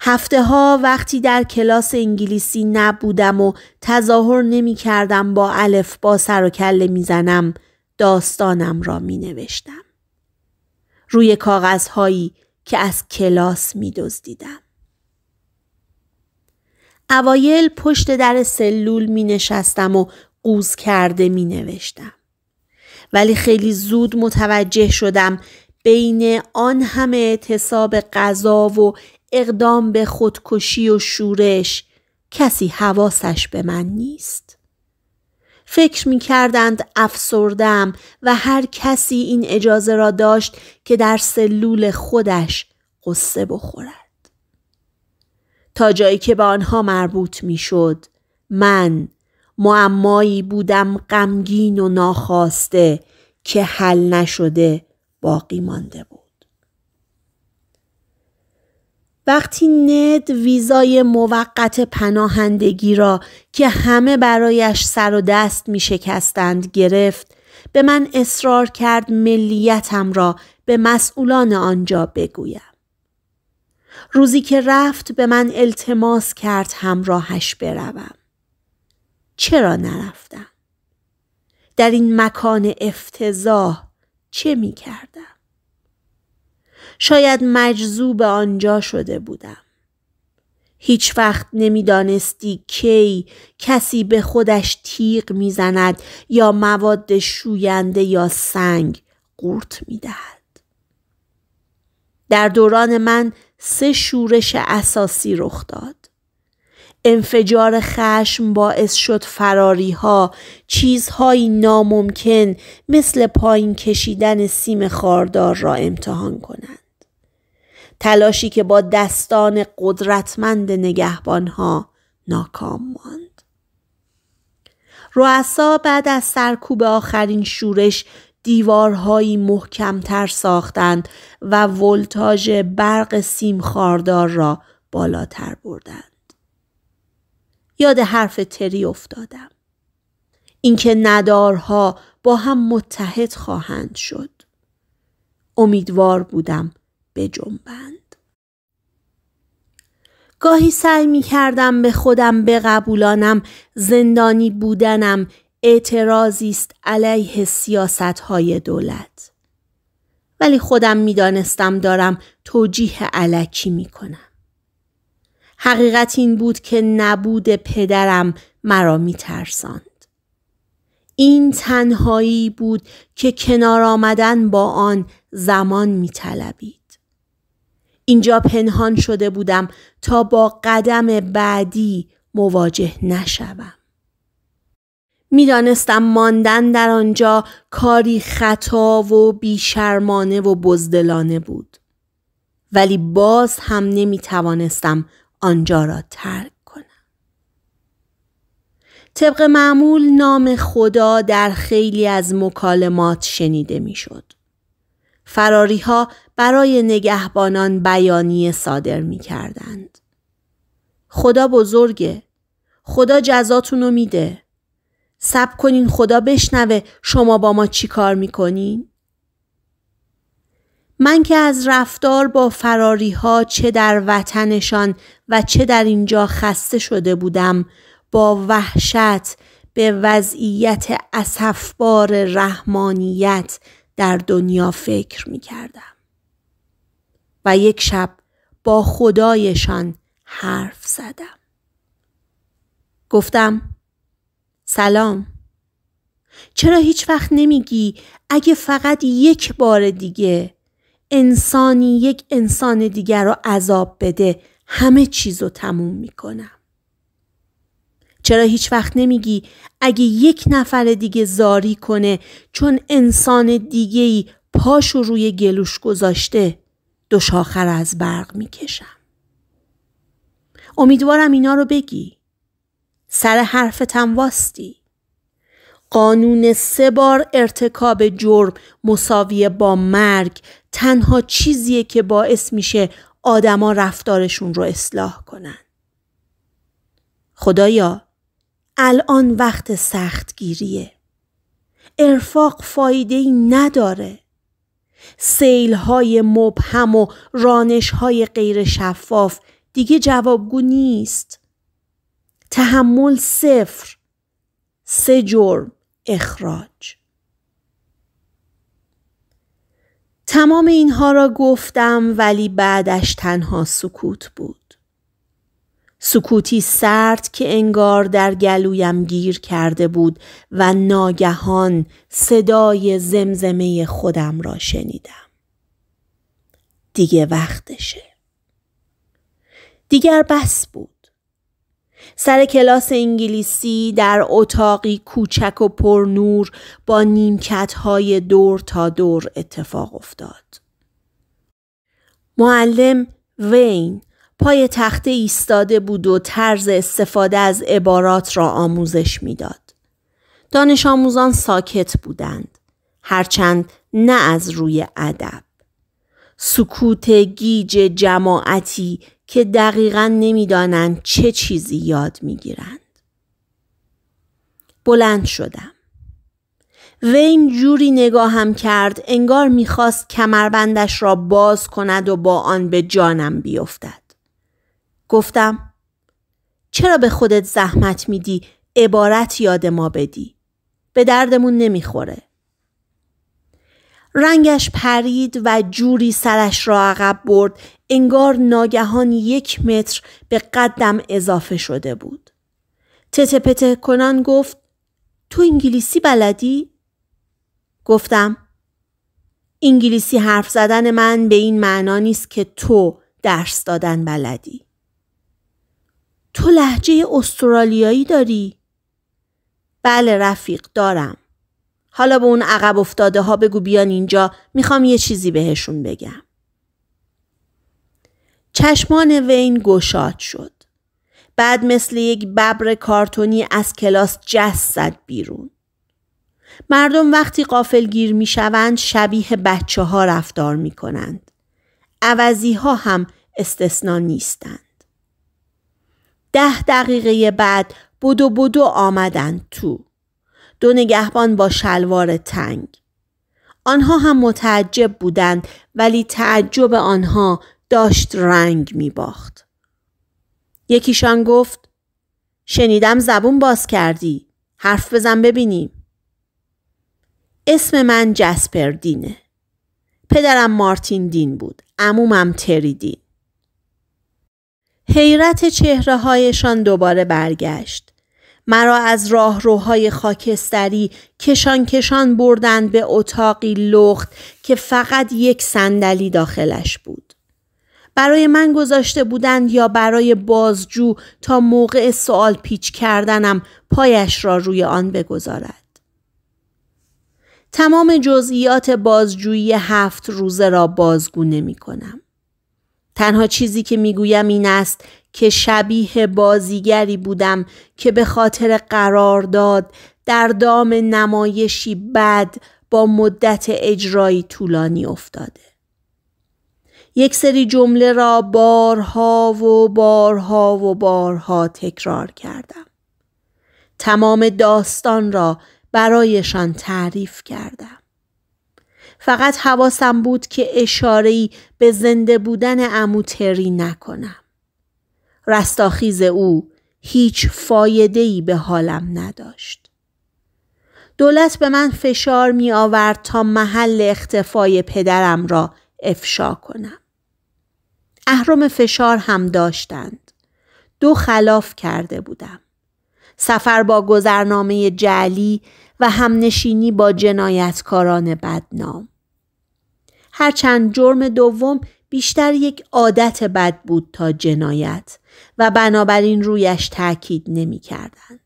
هفته ها وقتی در کلاس انگلیسی نبودم و تظاهر نمی کردم با الف با سر و کله می زنم داستانم را می نوشتم. روی هایی که از کلاس می دزدیدم. اوایل پشت در سلول می نشستم و قوز کرده می نوشتم. ولی خیلی زود متوجه شدم بین آن همه اعتصاب غذا و اقدام به خودکشی و شورش کسی حواسش به من نیست. فکر می کردند افسردم و هر کسی این اجازه را داشت که در سلول خودش قصه بخورد. تا جایی که به آنها مربوط می شد من معمایی بودم غمگین و ناخواسته که حل نشده باقی مانده بود. وقتی ند ویزای موقت پناهندگی را که همه برایش سر و دست می شکستند گرفت به من اصرار کرد ملیتم را به مسئولان آنجا بگویم. روزی که رفت به من التماس کرد همراهش بروم. چرا نرفتم؟ در این مکان افتضاح چه می کردم؟ شاید مجذوب آنجا شده بودم. هیچ وقت نمیدانستی کی کسی به خودش تیغ زند یا مواد شوینده یا سنگ قورت میدهد. در دوران من سه شورش اساسی رخ داد. انفجار خشم باعث شد فراری ها چیزهایی ناممکن مثل پایین کشیدن سیم خاردار را امتحان کنند. تلاشی که با دستان قدرتمند نگهبانها ناکام ماند. رؤسا بعد از سرکوب آخرین شورش دیوارهایی محکمتر ساختند و ولتاژ برق سیم خاردار را بالاتر بردند. یاد حرف تری افتادم. اینکه ندارها با هم متحد خواهند شد. امیدوار بودم به جنبند. گاهی سعی می کردم به خودم بقبولانم زندانی بودنم اعتراضی است علیه سیاست های دولت. ولی خودم میدانستم دارم توجیه علکی می کنم. حقیقت این بود که نبود پدرم مرا می این تنهایی بود که کنار آمدن با آن زمان می اینجا پنهان شده بودم تا با قدم بعدی مواجه نشوم. میدانستم ماندن در آنجا کاری خطا و بیشرمانه و بزدلانه بود. ولی باز هم نمی آنجا را ترک کنم. طبق معمول نام خدا در خیلی از مکالمات شنیده میشد. فراری ها برای نگهبانان بیانیه صادر می کردند. خدا بزرگه. خدا جزاتون رو میده. سب کنین خدا بشنوه شما با ما چی کار میکنین؟ من که از رفتار با فراری ها چه در وطنشان و چه در اینجا خسته شده بودم با وحشت به وضعیت اصفبار رحمانیت در دنیا فکر می کردم. و یک شب با خدایشان حرف زدم. گفتم سلام چرا هیچ وقت نمیگی اگه فقط یک بار دیگه انسانی یک انسان دیگر رو عذاب بده همه چیز رو تموم میکنم چرا هیچ وقت نمیگی اگه یک نفر دیگه زاری کنه چون انسان دیگه ای پاشو روی گلوش گذاشته دو شاخر از برق میکشم امیدوارم اینا رو بگی سر حرفتم واستی قانون سه بار ارتکاب جرم مساویه با مرگ تنها چیزیه که باعث میشه آدما رفتارشون رو اصلاح کنن. خدایا الان وقت سختگیریه. ارفاق فایده ای نداره. سیل های مبهم و رانش های غیر شفاف دیگه جوابگو نیست. تحمل صفر. سه جرم اخراج. تمام اینها را گفتم ولی بعدش تنها سکوت بود. سکوتی سرد که انگار در گلویم گیر کرده بود و ناگهان صدای زمزمه خودم را شنیدم. دیگه وقتشه. دیگر بس بود. سر کلاس انگلیسی در اتاقی کوچک و پرنور با نیمکت های دور تا دور اتفاق افتاد. معلم وین پای تخته ایستاده بود و طرز استفاده از عبارات را آموزش میداد. دانش آموزان ساکت بودند هرچند نه از روی ادب. سکوت گیج جماعتی که دقیقا نمیدانند چه چیزی یاد میگیرند. بلند شدم. وین جوری نگاهم کرد انگار میخواست کمربندش را باز کند و با آن به جانم بیفتد. گفتم چرا به خودت زحمت میدی عبارت یاد ما بدی؟ به دردمون نمیخوره. رنگش پرید و جوری سرش را عقب برد انگار ناگهان یک متر به قدم اضافه شده بود. تته پته کنان گفت تو انگلیسی بلدی؟ گفتم انگلیسی حرف زدن من به این معنا نیست که تو درس دادن بلدی. تو لحجه استرالیایی داری؟ بله رفیق دارم. حالا به اون عقب افتاده ها بگو بیان اینجا میخوام یه چیزی بهشون بگم. چشمان وین گشاد شد. بعد مثل یک ببر کارتونی از کلاس جسد زد بیرون. مردم وقتی قافل گیر می شوند شبیه بچه ها رفتار می کنند. عوضی ها هم استثنا نیستند. ده دقیقه بعد بدو بدو آمدند تو. دو نگهبان با شلوار تنگ. آنها هم متعجب بودند ولی تعجب آنها داشت رنگ می باخت. یکیشان گفت شنیدم زبون باز کردی. حرف بزن ببینیم. اسم من جسپر دینه. پدرم مارتین دین بود. عمومم تری دین. حیرت چهره هایشان دوباره برگشت. مرا از روهای خاکستری کشان کشان بردند به اتاقی لخت که فقط یک صندلی داخلش بود. برای من گذاشته بودند یا برای بازجو تا موقع سوال پیچ کردنم پایش را روی آن بگذارد. تمام جزئیات بازجویی هفت روزه را بازگو می کنم. تنها چیزی که گویم این است که شبیه بازیگری بودم که به خاطر قرار داد در دام نمایشی بد با مدت اجرایی طولانی افتاده. یک سری جمله را بارها و بارها و بارها تکرار کردم. تمام داستان را برایشان تعریف کردم. فقط حواسم بود که اشارهی به زنده بودن اموتری نکنم. رستاخیز او هیچ فایدهی به حالم نداشت. دولت به من فشار می آورد تا محل اختفای پدرم را افشا کنم. اهرم فشار هم داشتند. دو خلاف کرده بودم. سفر با گذرنامه جعلی و همنشینی با جنایتکاران بدنام. هرچند جرم دوم بیشتر یک عادت بد بود تا جنایت و بنابراین رویش تاکید نمی کردند.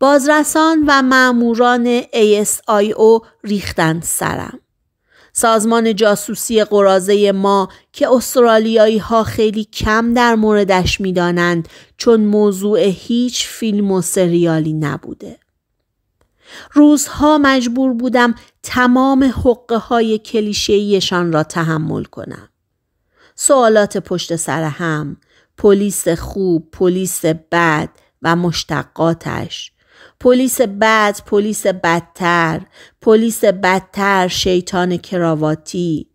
بازرسان و معموران ASIO ریختند سرم. سازمان جاسوسی قرازه ما که استرالیایی ها خیلی کم در موردش دانند چون موضوع هیچ فیلم و سریالی نبوده. روزها مجبور بودم تمام حقه های کلیشهیشان را تحمل کنم. سوالات پشت سر هم، پلیس خوب، پلیس بد و مشتقاتش، پلیس بد پلیس بدتر پلیس بدتر شیطان کراواتی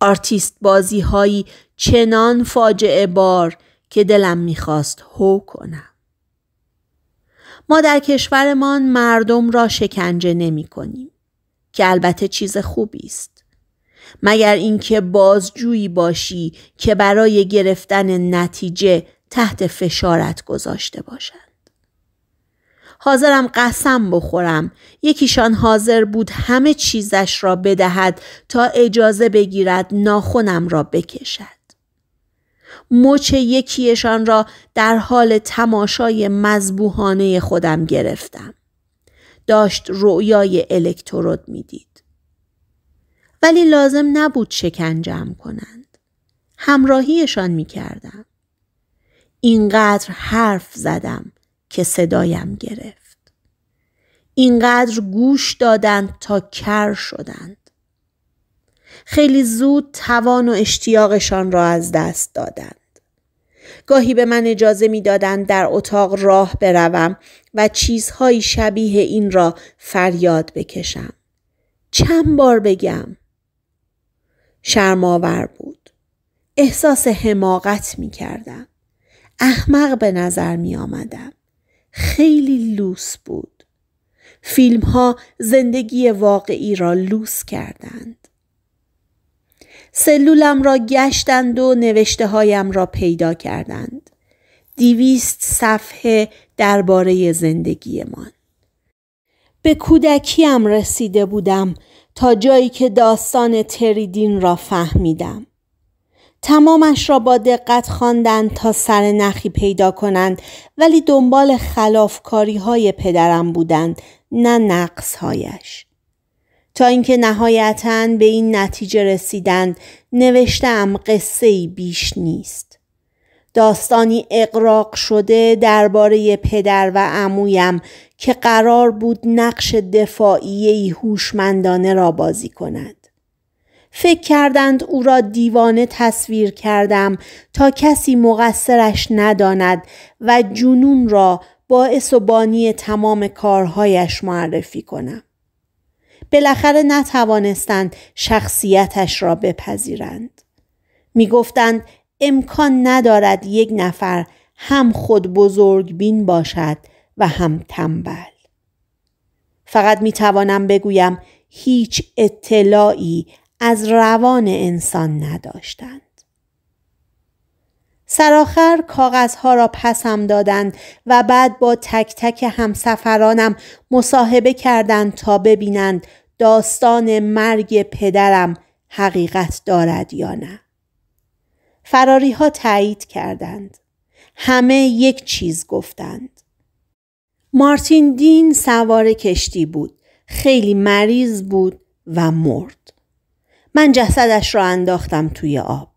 آرتیست بازی هایی چنان فاجعه بار که دلم میخواست هو کنم ما در کشورمان مردم را شکنجه نمی کنیم که البته چیز خوبی است مگر اینکه بازجویی باشی که برای گرفتن نتیجه تحت فشارت گذاشته باشد حاضرم قسم بخورم یکیشان حاضر بود همه چیزش را بدهد تا اجازه بگیرد ناخونم را بکشد مچ یکیشان را در حال تماشای مذبوحانه خودم گرفتم داشت رویای الکترود میدید ولی لازم نبود شکنجم کنند همراهیشان میکردم اینقدر حرف زدم که صدایم گرفت. اینقدر گوش دادند تا کر شدند. خیلی زود توان و اشتیاقشان را از دست دادند. گاهی به من اجازه میدادند در اتاق راه بروم و چیزهایی شبیه این را فریاد بکشم. چند بار بگم؟ شرماور بود. احساس حماقت می کردم. احمق به نظر می آمدم. خیلی لوس بود. فیلم ها زندگی واقعی را لوس کردند. سلولم را گشتند و نوشته هایم را پیدا کردند. دیویست صفحه درباره زندگیمان. به کودکیم رسیده بودم تا جایی که داستان تریدین را فهمیدم. تمامش را با دقت خواندند تا سر نخی پیدا کنند ولی دنبال خلافکاری های پدرم بودند نه نقص هایش. تا اینکه نهایتا به این نتیجه رسیدند نوشتم قصه بیش نیست. داستانی اقراق شده درباره پدر و عمویم که قرار بود نقش دفاعی هوشمندانه را بازی کند. فکر کردند او را دیوانه تصویر کردم تا کسی مقصرش نداند و جنون را باعث و بانی تمام کارهایش معرفی کنم. بالاخره نتوانستند شخصیتش را بپذیرند. می گفتند امکان ندارد یک نفر هم خود بزرگ بین باشد و هم تنبل. فقط می توانم بگویم هیچ اطلاعی از روان انسان نداشتند. کاغذ کاغذها را پسم دادند و بعد با تک تک همسفرانم مصاحبه کردند تا ببینند داستان مرگ پدرم حقیقت دارد یا نه. فراری ها تایید کردند. همه یک چیز گفتند. مارتین دین سوار کشتی بود. خیلی مریض بود و مرد. من جسدش را انداختم توی آب.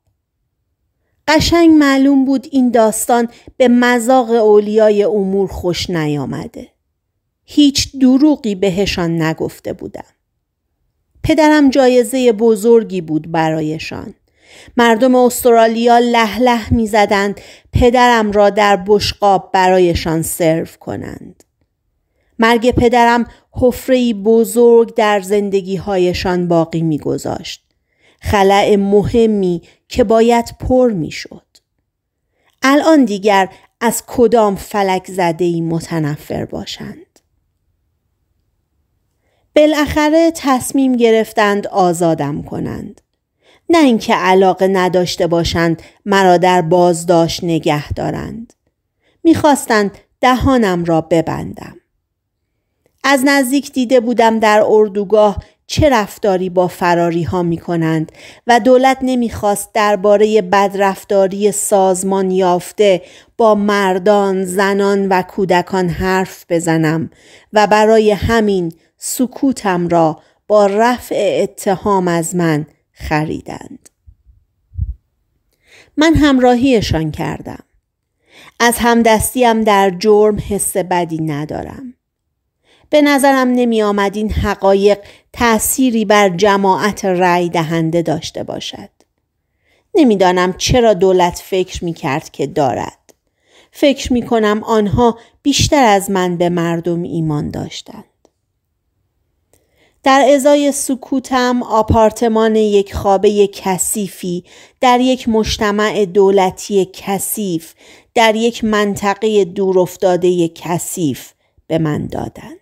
قشنگ معلوم بود این داستان به مذاق اولیای امور خوش نیامده. هیچ دروغی بهشان نگفته بودم. پدرم جایزه بزرگی بود برایشان. مردم استرالیا لح لح می زدند پدرم را در بشقاب برایشان سرو کنند. مرگ پدرم حفره بزرگ در زندگی هایشان باقی می گذاشت. خلع مهمی که باید پر میشد. الان دیگر از کدام فلک زده متنفر باشند. بالاخره تصمیم گرفتند آزادم کنند. نه اینکه علاقه نداشته باشند مرا در بازداشت نگه دارند. میخواستند دهانم را ببندم. از نزدیک دیده بودم در اردوگاه چه رفتاری با فراری ها می کنند و دولت نمیخواست درباره بدرفتاری سازمان یافته با مردان، زنان و کودکان حرف بزنم و برای همین سکوتم را با رفع اتهام از من خریدند. من همراهیشان کردم. از همدستیم در جرم حس بدی ندارم. به نظرم نمی آمد این حقایق تأثیری بر جماعت رأی دهنده داشته باشد. نمیدانم چرا دولت فکر می کرد که دارد. فکر می کنم آنها بیشتر از من به مردم ایمان داشتند. در ازای سکوتم آپارتمان یک خوابه کثیفی در یک مجتمع دولتی کثیف در یک منطقه دورافتاده کثیف به من دادند.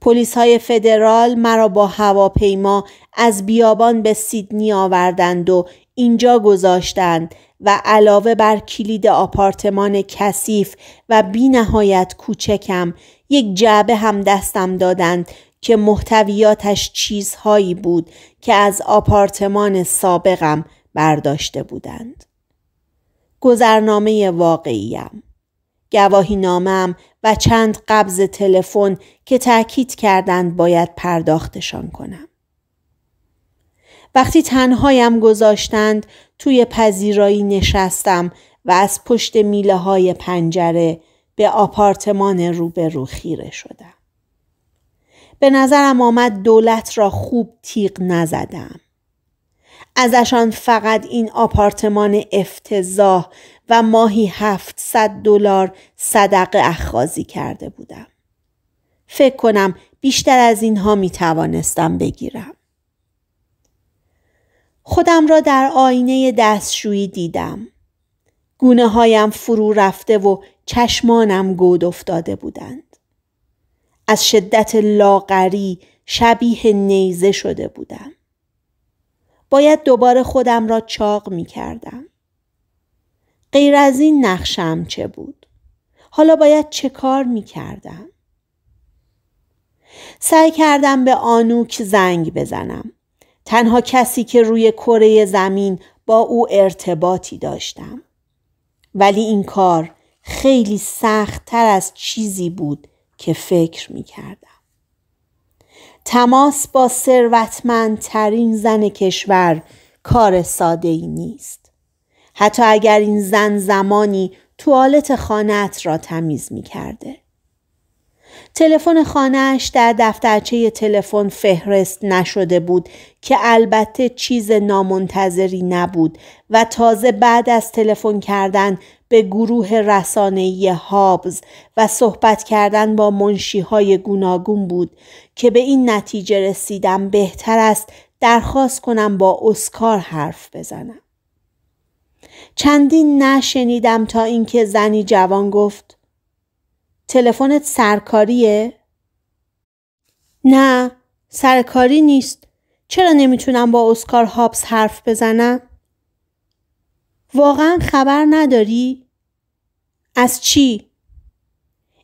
پلیس های فدرال مرا با هواپیما از بیابان به سیدنی آوردند و اینجا گذاشتند و علاوه بر کلید آپارتمان کثیف و بی نهایت کوچکم یک جعبه هم دستم دادند که محتویاتش چیزهایی بود که از آپارتمان سابقم برداشته بودند. گذرنامه واقعیم گواهی نامم و چند قبض تلفن که تأکید کردند باید پرداختشان کنم. وقتی تنهایم گذاشتند توی پذیرایی نشستم و از پشت میله های پنجره به آپارتمان روبرو خیره شدم. به نظرم آمد دولت را خوب تیغ نزدم. ازشان فقط این آپارتمان افتضاح و ماهی 700 دلار صدقه اخخازی کرده بودم. فکر کنم بیشتر از اینها می توانستم بگیرم. خودم را در آینه دستشویی دیدم. گونه هایم فرو رفته و چشمانم گود افتاده بودند. از شدت لاغری شبیه نیزه شده بودم. باید دوباره خودم را چاق می کردم. غیر از این نقشم چه بود؟ حالا باید چه کار می کردم؟ سعی کردم به آنوک زنگ بزنم. تنها کسی که روی کره زمین با او ارتباطی داشتم. ولی این کار خیلی تر از چیزی بود که فکر می کردم. تماس با ثروتمندترین زن کشور کار ساده ای نیست. حتی اگر این زن زمانی توالت خانت را تمیز می کرده. تلفن خانهاش در دفترچه تلفن فهرست نشده بود که البته چیز نامنتظری نبود و تازه بعد از تلفن کردن به گروه رسانهای هابز و صحبت کردن با منشیهای گوناگون بود که به این نتیجه رسیدم بهتر است درخواست کنم با اسکار حرف بزنم. چندین نشنیدم تا اینکه زنی جوان گفت تلفنت سرکاریه؟ نه سرکاری نیست چرا نمیتونم با اسکار هابس حرف بزنم؟ واقعا خبر نداری؟ از چی؟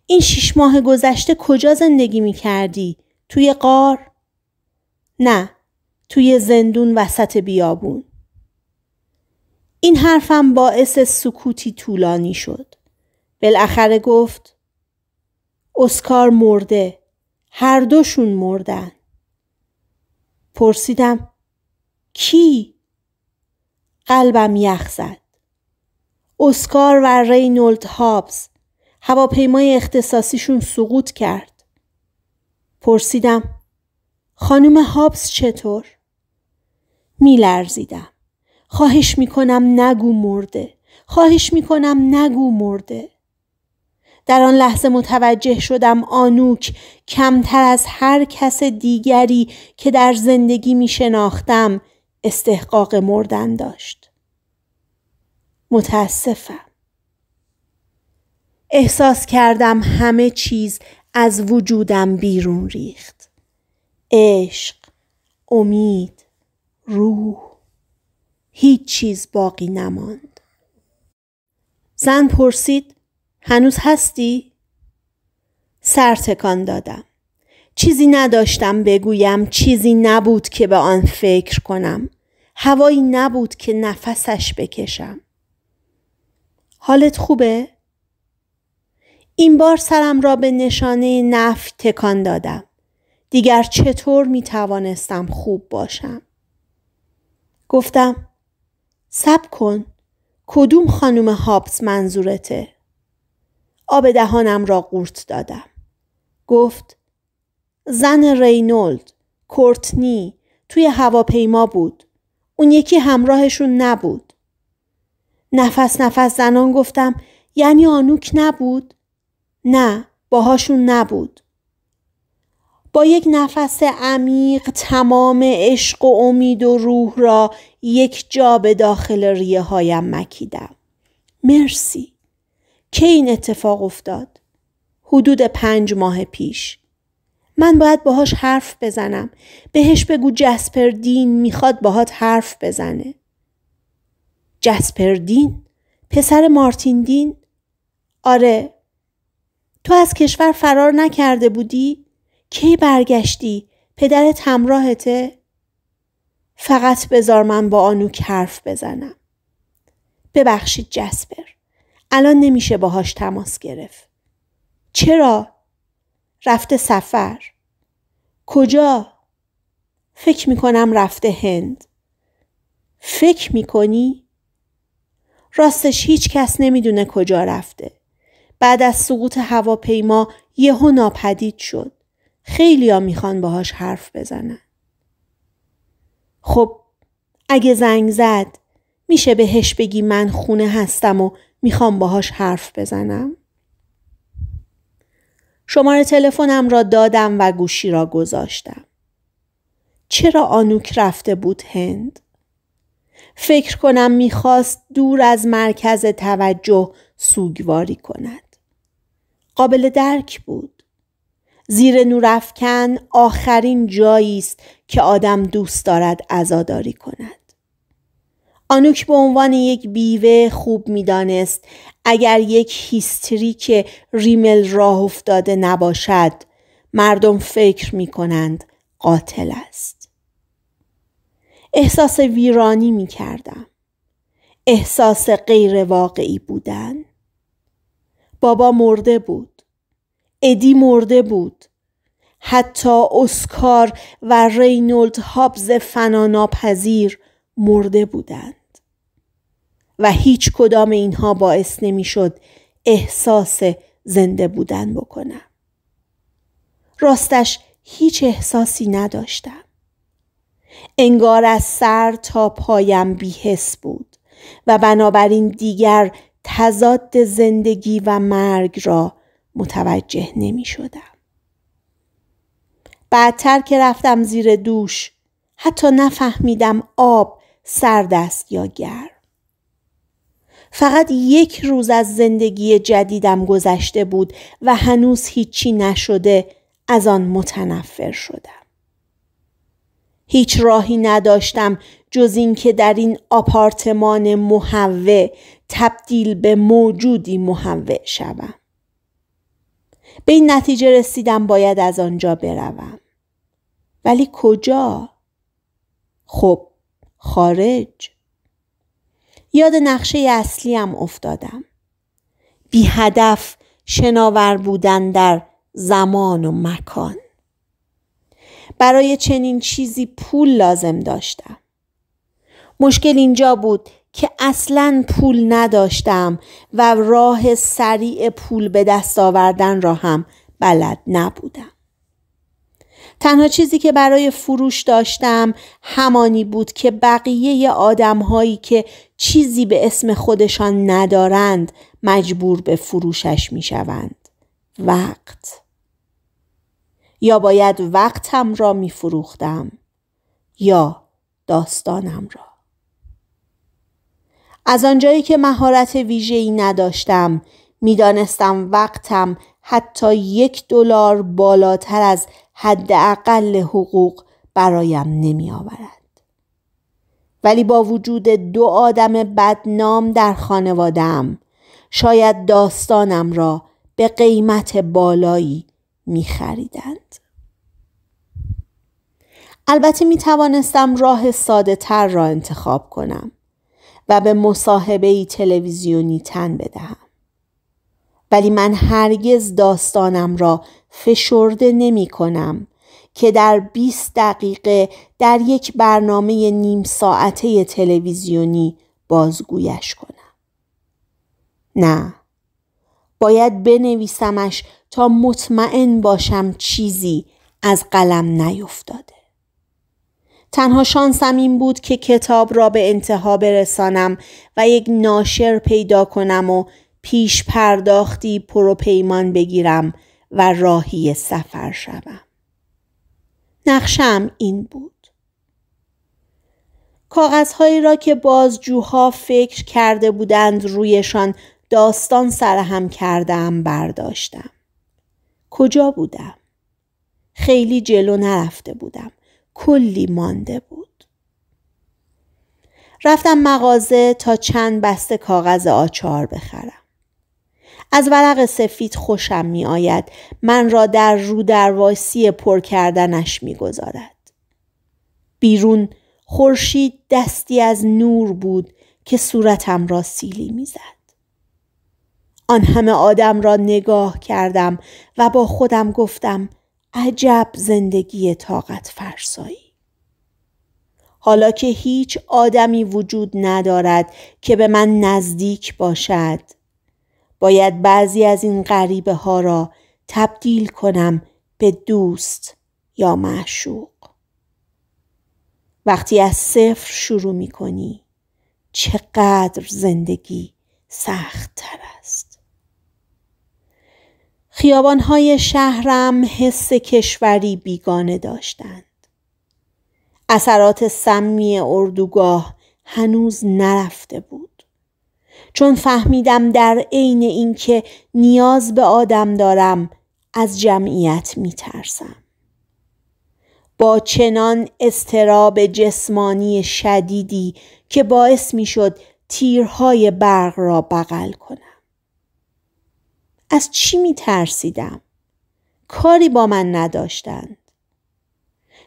این شیش ماه گذشته کجا زندگی می کردی؟ توی قار؟ نه توی زندون وسط بیابون این حرفم باعث سکوتی طولانی شد. بالاخره گفت اسکار مرده. هر دوشون مردن. پرسیدم کی؟ قلبم یخ زد. اسکار و رینولد هابز هواپیمای اختصاصیشون سقوط کرد. پرسیدم خانم هابز چطور؟ میلرزیدم. خواهش میکنم نگو مرده خواهش میکنم نگو مرده در آن لحظه متوجه شدم آنوک کمتر از هر کس دیگری که در زندگی می شناختم استحقاق مردن داشت. متاسفم. احساس کردم همه چیز از وجودم بیرون ریخت. عشق، امید، روح. هیچ چیز باقی نماند. زن پرسید هنوز هستی؟ سرتکان دادم. چیزی نداشتم بگویم چیزی نبود که به آن فکر کنم. هوایی نبود که نفسش بکشم. حالت خوبه؟ این بار سرم را به نشانه نفی تکان دادم. دیگر چطور می توانستم خوب باشم؟ گفتم سب کن کدوم خانم هابس منظورته؟ آب دهانم را قورت دادم. گفت زن رینولد کورتنی توی هواپیما بود. اون یکی همراهشون نبود. نفس نفس زنان گفتم یعنی آنوک نبود؟ نه باهاشون نبود. با یک نفس عمیق تمام عشق و امید و روح را یک جا به داخل ریه هایم مکیدم. مرسی. که این اتفاق افتاد؟ حدود پنج ماه پیش. من باید باهاش حرف بزنم. بهش بگو جسپر دین میخواد باهات حرف بزنه. جسپر دین؟ پسر مارتین دین؟ آره. تو از کشور فرار نکرده بودی؟ کی برگشتی؟ پدرت همراهته؟ فقط بذار من با آنوک حرف بزنم. ببخشید جسپر. الان نمیشه باهاش تماس گرفت. چرا؟ رفته سفر. کجا؟ فکر میکنم رفته هند. فکر میکنی؟ راستش هیچ کس نمیدونه کجا رفته. بعد از سقوط هواپیما یهو ناپدید شد. ها میخوان باهاش حرف بزنن. خب اگه زنگ زد میشه بهش بگی من خونه هستم و میخوام باهاش حرف بزنم شماره تلفنم را دادم و گوشی را گذاشتم چرا آنوک رفته بود هند فکر کنم میخواست دور از مرکز توجه سوگواری کند قابل درک بود زیر نورافکن آخرین جایی است که آدم دوست دارد عزاداری کند آنوک به عنوان یک بیوه خوب میدانست اگر یک هیستری که ریمل راه افتاده نباشد مردم فکر می کنند قاتل است احساس ویرانی می کردم احساس غیر واقعی بودن بابا مرده بود ادی مرده بود حتی اسکار و رینولد هابز فناناپذیر مرده بودند و هیچ کدام اینها باعث نمیشد احساس زنده بودن بکنم راستش هیچ احساسی نداشتم انگار از سر تا پایم بیهس بود و بنابراین دیگر تضاد زندگی و مرگ را متوجه نمی شدم. بعدتر که رفتم زیر دوش حتی نفهمیدم آب سرد است یا گرم. فقط یک روز از زندگی جدیدم گذشته بود و هنوز هیچی نشده از آن متنفر شدم. هیچ راهی نداشتم جز اینکه در این آپارتمان محوه تبدیل به موجودی محوه شوم. به این نتیجه رسیدم باید از آنجا بروم ولی کجا خب خارج یاد نقشه اصلیم افتادم بی هدف شناور بودن در زمان و مکان برای چنین چیزی پول لازم داشتم مشکل اینجا بود که اصلا پول نداشتم و راه سریع پول به دست آوردن را هم بلد نبودم. تنها چیزی که برای فروش داشتم همانی بود که بقیه آدم هایی که چیزی به اسم خودشان ندارند مجبور به فروشش می شوند. وقت یا باید وقتم را می فروختم یا داستانم را. از آنجایی که مهارت ویژه‌ای نداشتم میدانستم وقتم حتی یک دلار بالاتر از حداقل حقوق برایم نمی آورد. ولی با وجود دو آدم بدنام در خانوادم شاید داستانم را به قیمت بالایی می خریدند. البته می توانستم راه ساده تر را انتخاب کنم. و به مصاحبه تلویزیونی تن بدهم. ولی من هرگز داستانم را فشرده نمی کنم که در 20 دقیقه در یک برنامه نیم ساعته تلویزیونی بازگویش کنم. نه. باید بنویسمش تا مطمئن باشم چیزی از قلم نیفتاده. تنها شانسم این بود که کتاب را به انتها برسانم و یک ناشر پیدا کنم و پیش پرداختی پروپیمان بگیرم و راهی سفر شوم. نقشم این بود. کاغذهایی را که بازجوها فکر کرده بودند رویشان داستان سرهم کردم برداشتم. کجا بودم؟ خیلی جلو نرفته بودم. کلی مانده بود. رفتم مغازه تا چند بسته کاغذ آچار بخرم. از ورق سفید خوشم می آید. من را در رو درواسی پر کردنش می گذارد. بیرون خورشید دستی از نور بود که صورتم را سیلی میزد. آن همه آدم را نگاه کردم و با خودم گفتم عجب زندگی طاقت فرسایی حالا که هیچ آدمی وجود ندارد که به من نزدیک باشد باید بعضی از این غریبه ها را تبدیل کنم به دوست یا معشوق وقتی از صفر شروع می کنی چقدر زندگی سخت تر است خیابانهای شهرم حس کشوری بیگانه داشتند. اثرات سمی اردوگاه هنوز نرفته بود. چون فهمیدم در عین اینکه نیاز به آدم دارم از جمعیت میترسم. با چنان استراب جسمانی شدیدی که باعث شد تیرهای برق را بغل کنم. از چی می ترسیدم؟ کاری با من نداشتند.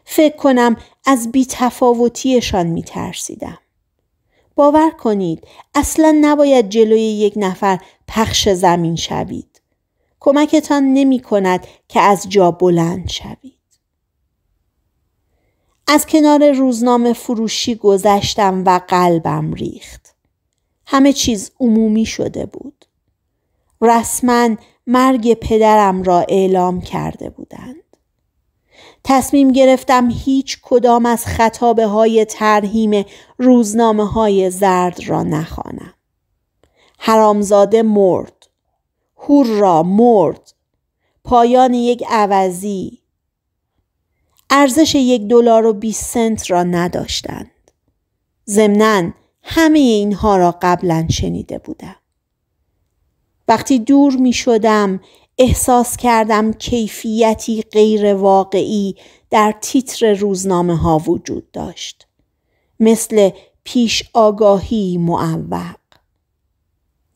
فکر کنم از بیتفاوتیشان می ترسیدم. باور کنید اصلا نباید جلوی یک نفر پخش زمین شوید. کمکتان نمی کند که از جا بلند شوید. از کنار روزنامه فروشی گذشتم و قلبم ریخت. همه چیز عمومی شده بود. رسما مرگ پدرم را اعلام کرده بودند. تصمیم گرفتم هیچ کدام از خطابه های ترهیم روزنامه های زرد را نخوانم. حرامزاده مرد. هور را مرد. پایان یک عوضی. ارزش یک دلار و 20 سنت را نداشتند. ضمناً همه اینها را قبلا شنیده بودم. وقتی دور می شدم احساس کردم کیفیتی غیر واقعی در تیتر روزنامه ها وجود داشت. مثل پیش آگاهی معوق.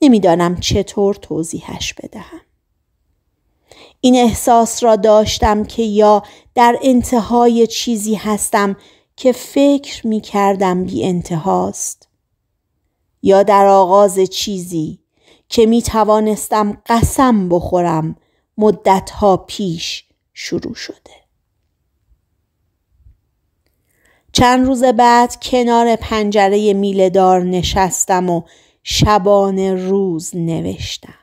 نمیدانم چطور توضیحش بدهم. این احساس را داشتم که یا در انتهای چیزی هستم که فکر می کردم بی انتهاست یا در آغاز چیزی که می توانستم قسم بخورم مدتها پیش شروع شده. چند روز بعد کنار پنجره میلدار نشستم و شبانه روز نوشتم.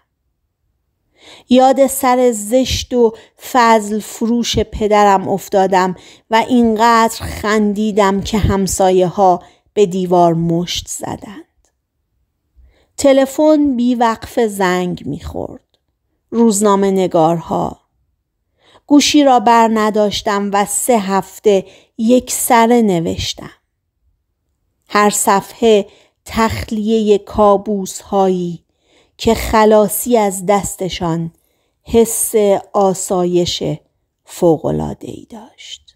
یاد سر زشت و فضل فروش پدرم افتادم و اینقدر خندیدم که همسایه ها به دیوار مشت زدند. تلفن بیوقف زنگ میخورد. روزنامه نگارها. گوشی را بر نداشتم و سه هفته یک سره نوشتم. هر صفحه تخلیه کابوس هایی که خلاصی از دستشان حس آسایش فوقلادهی داشت.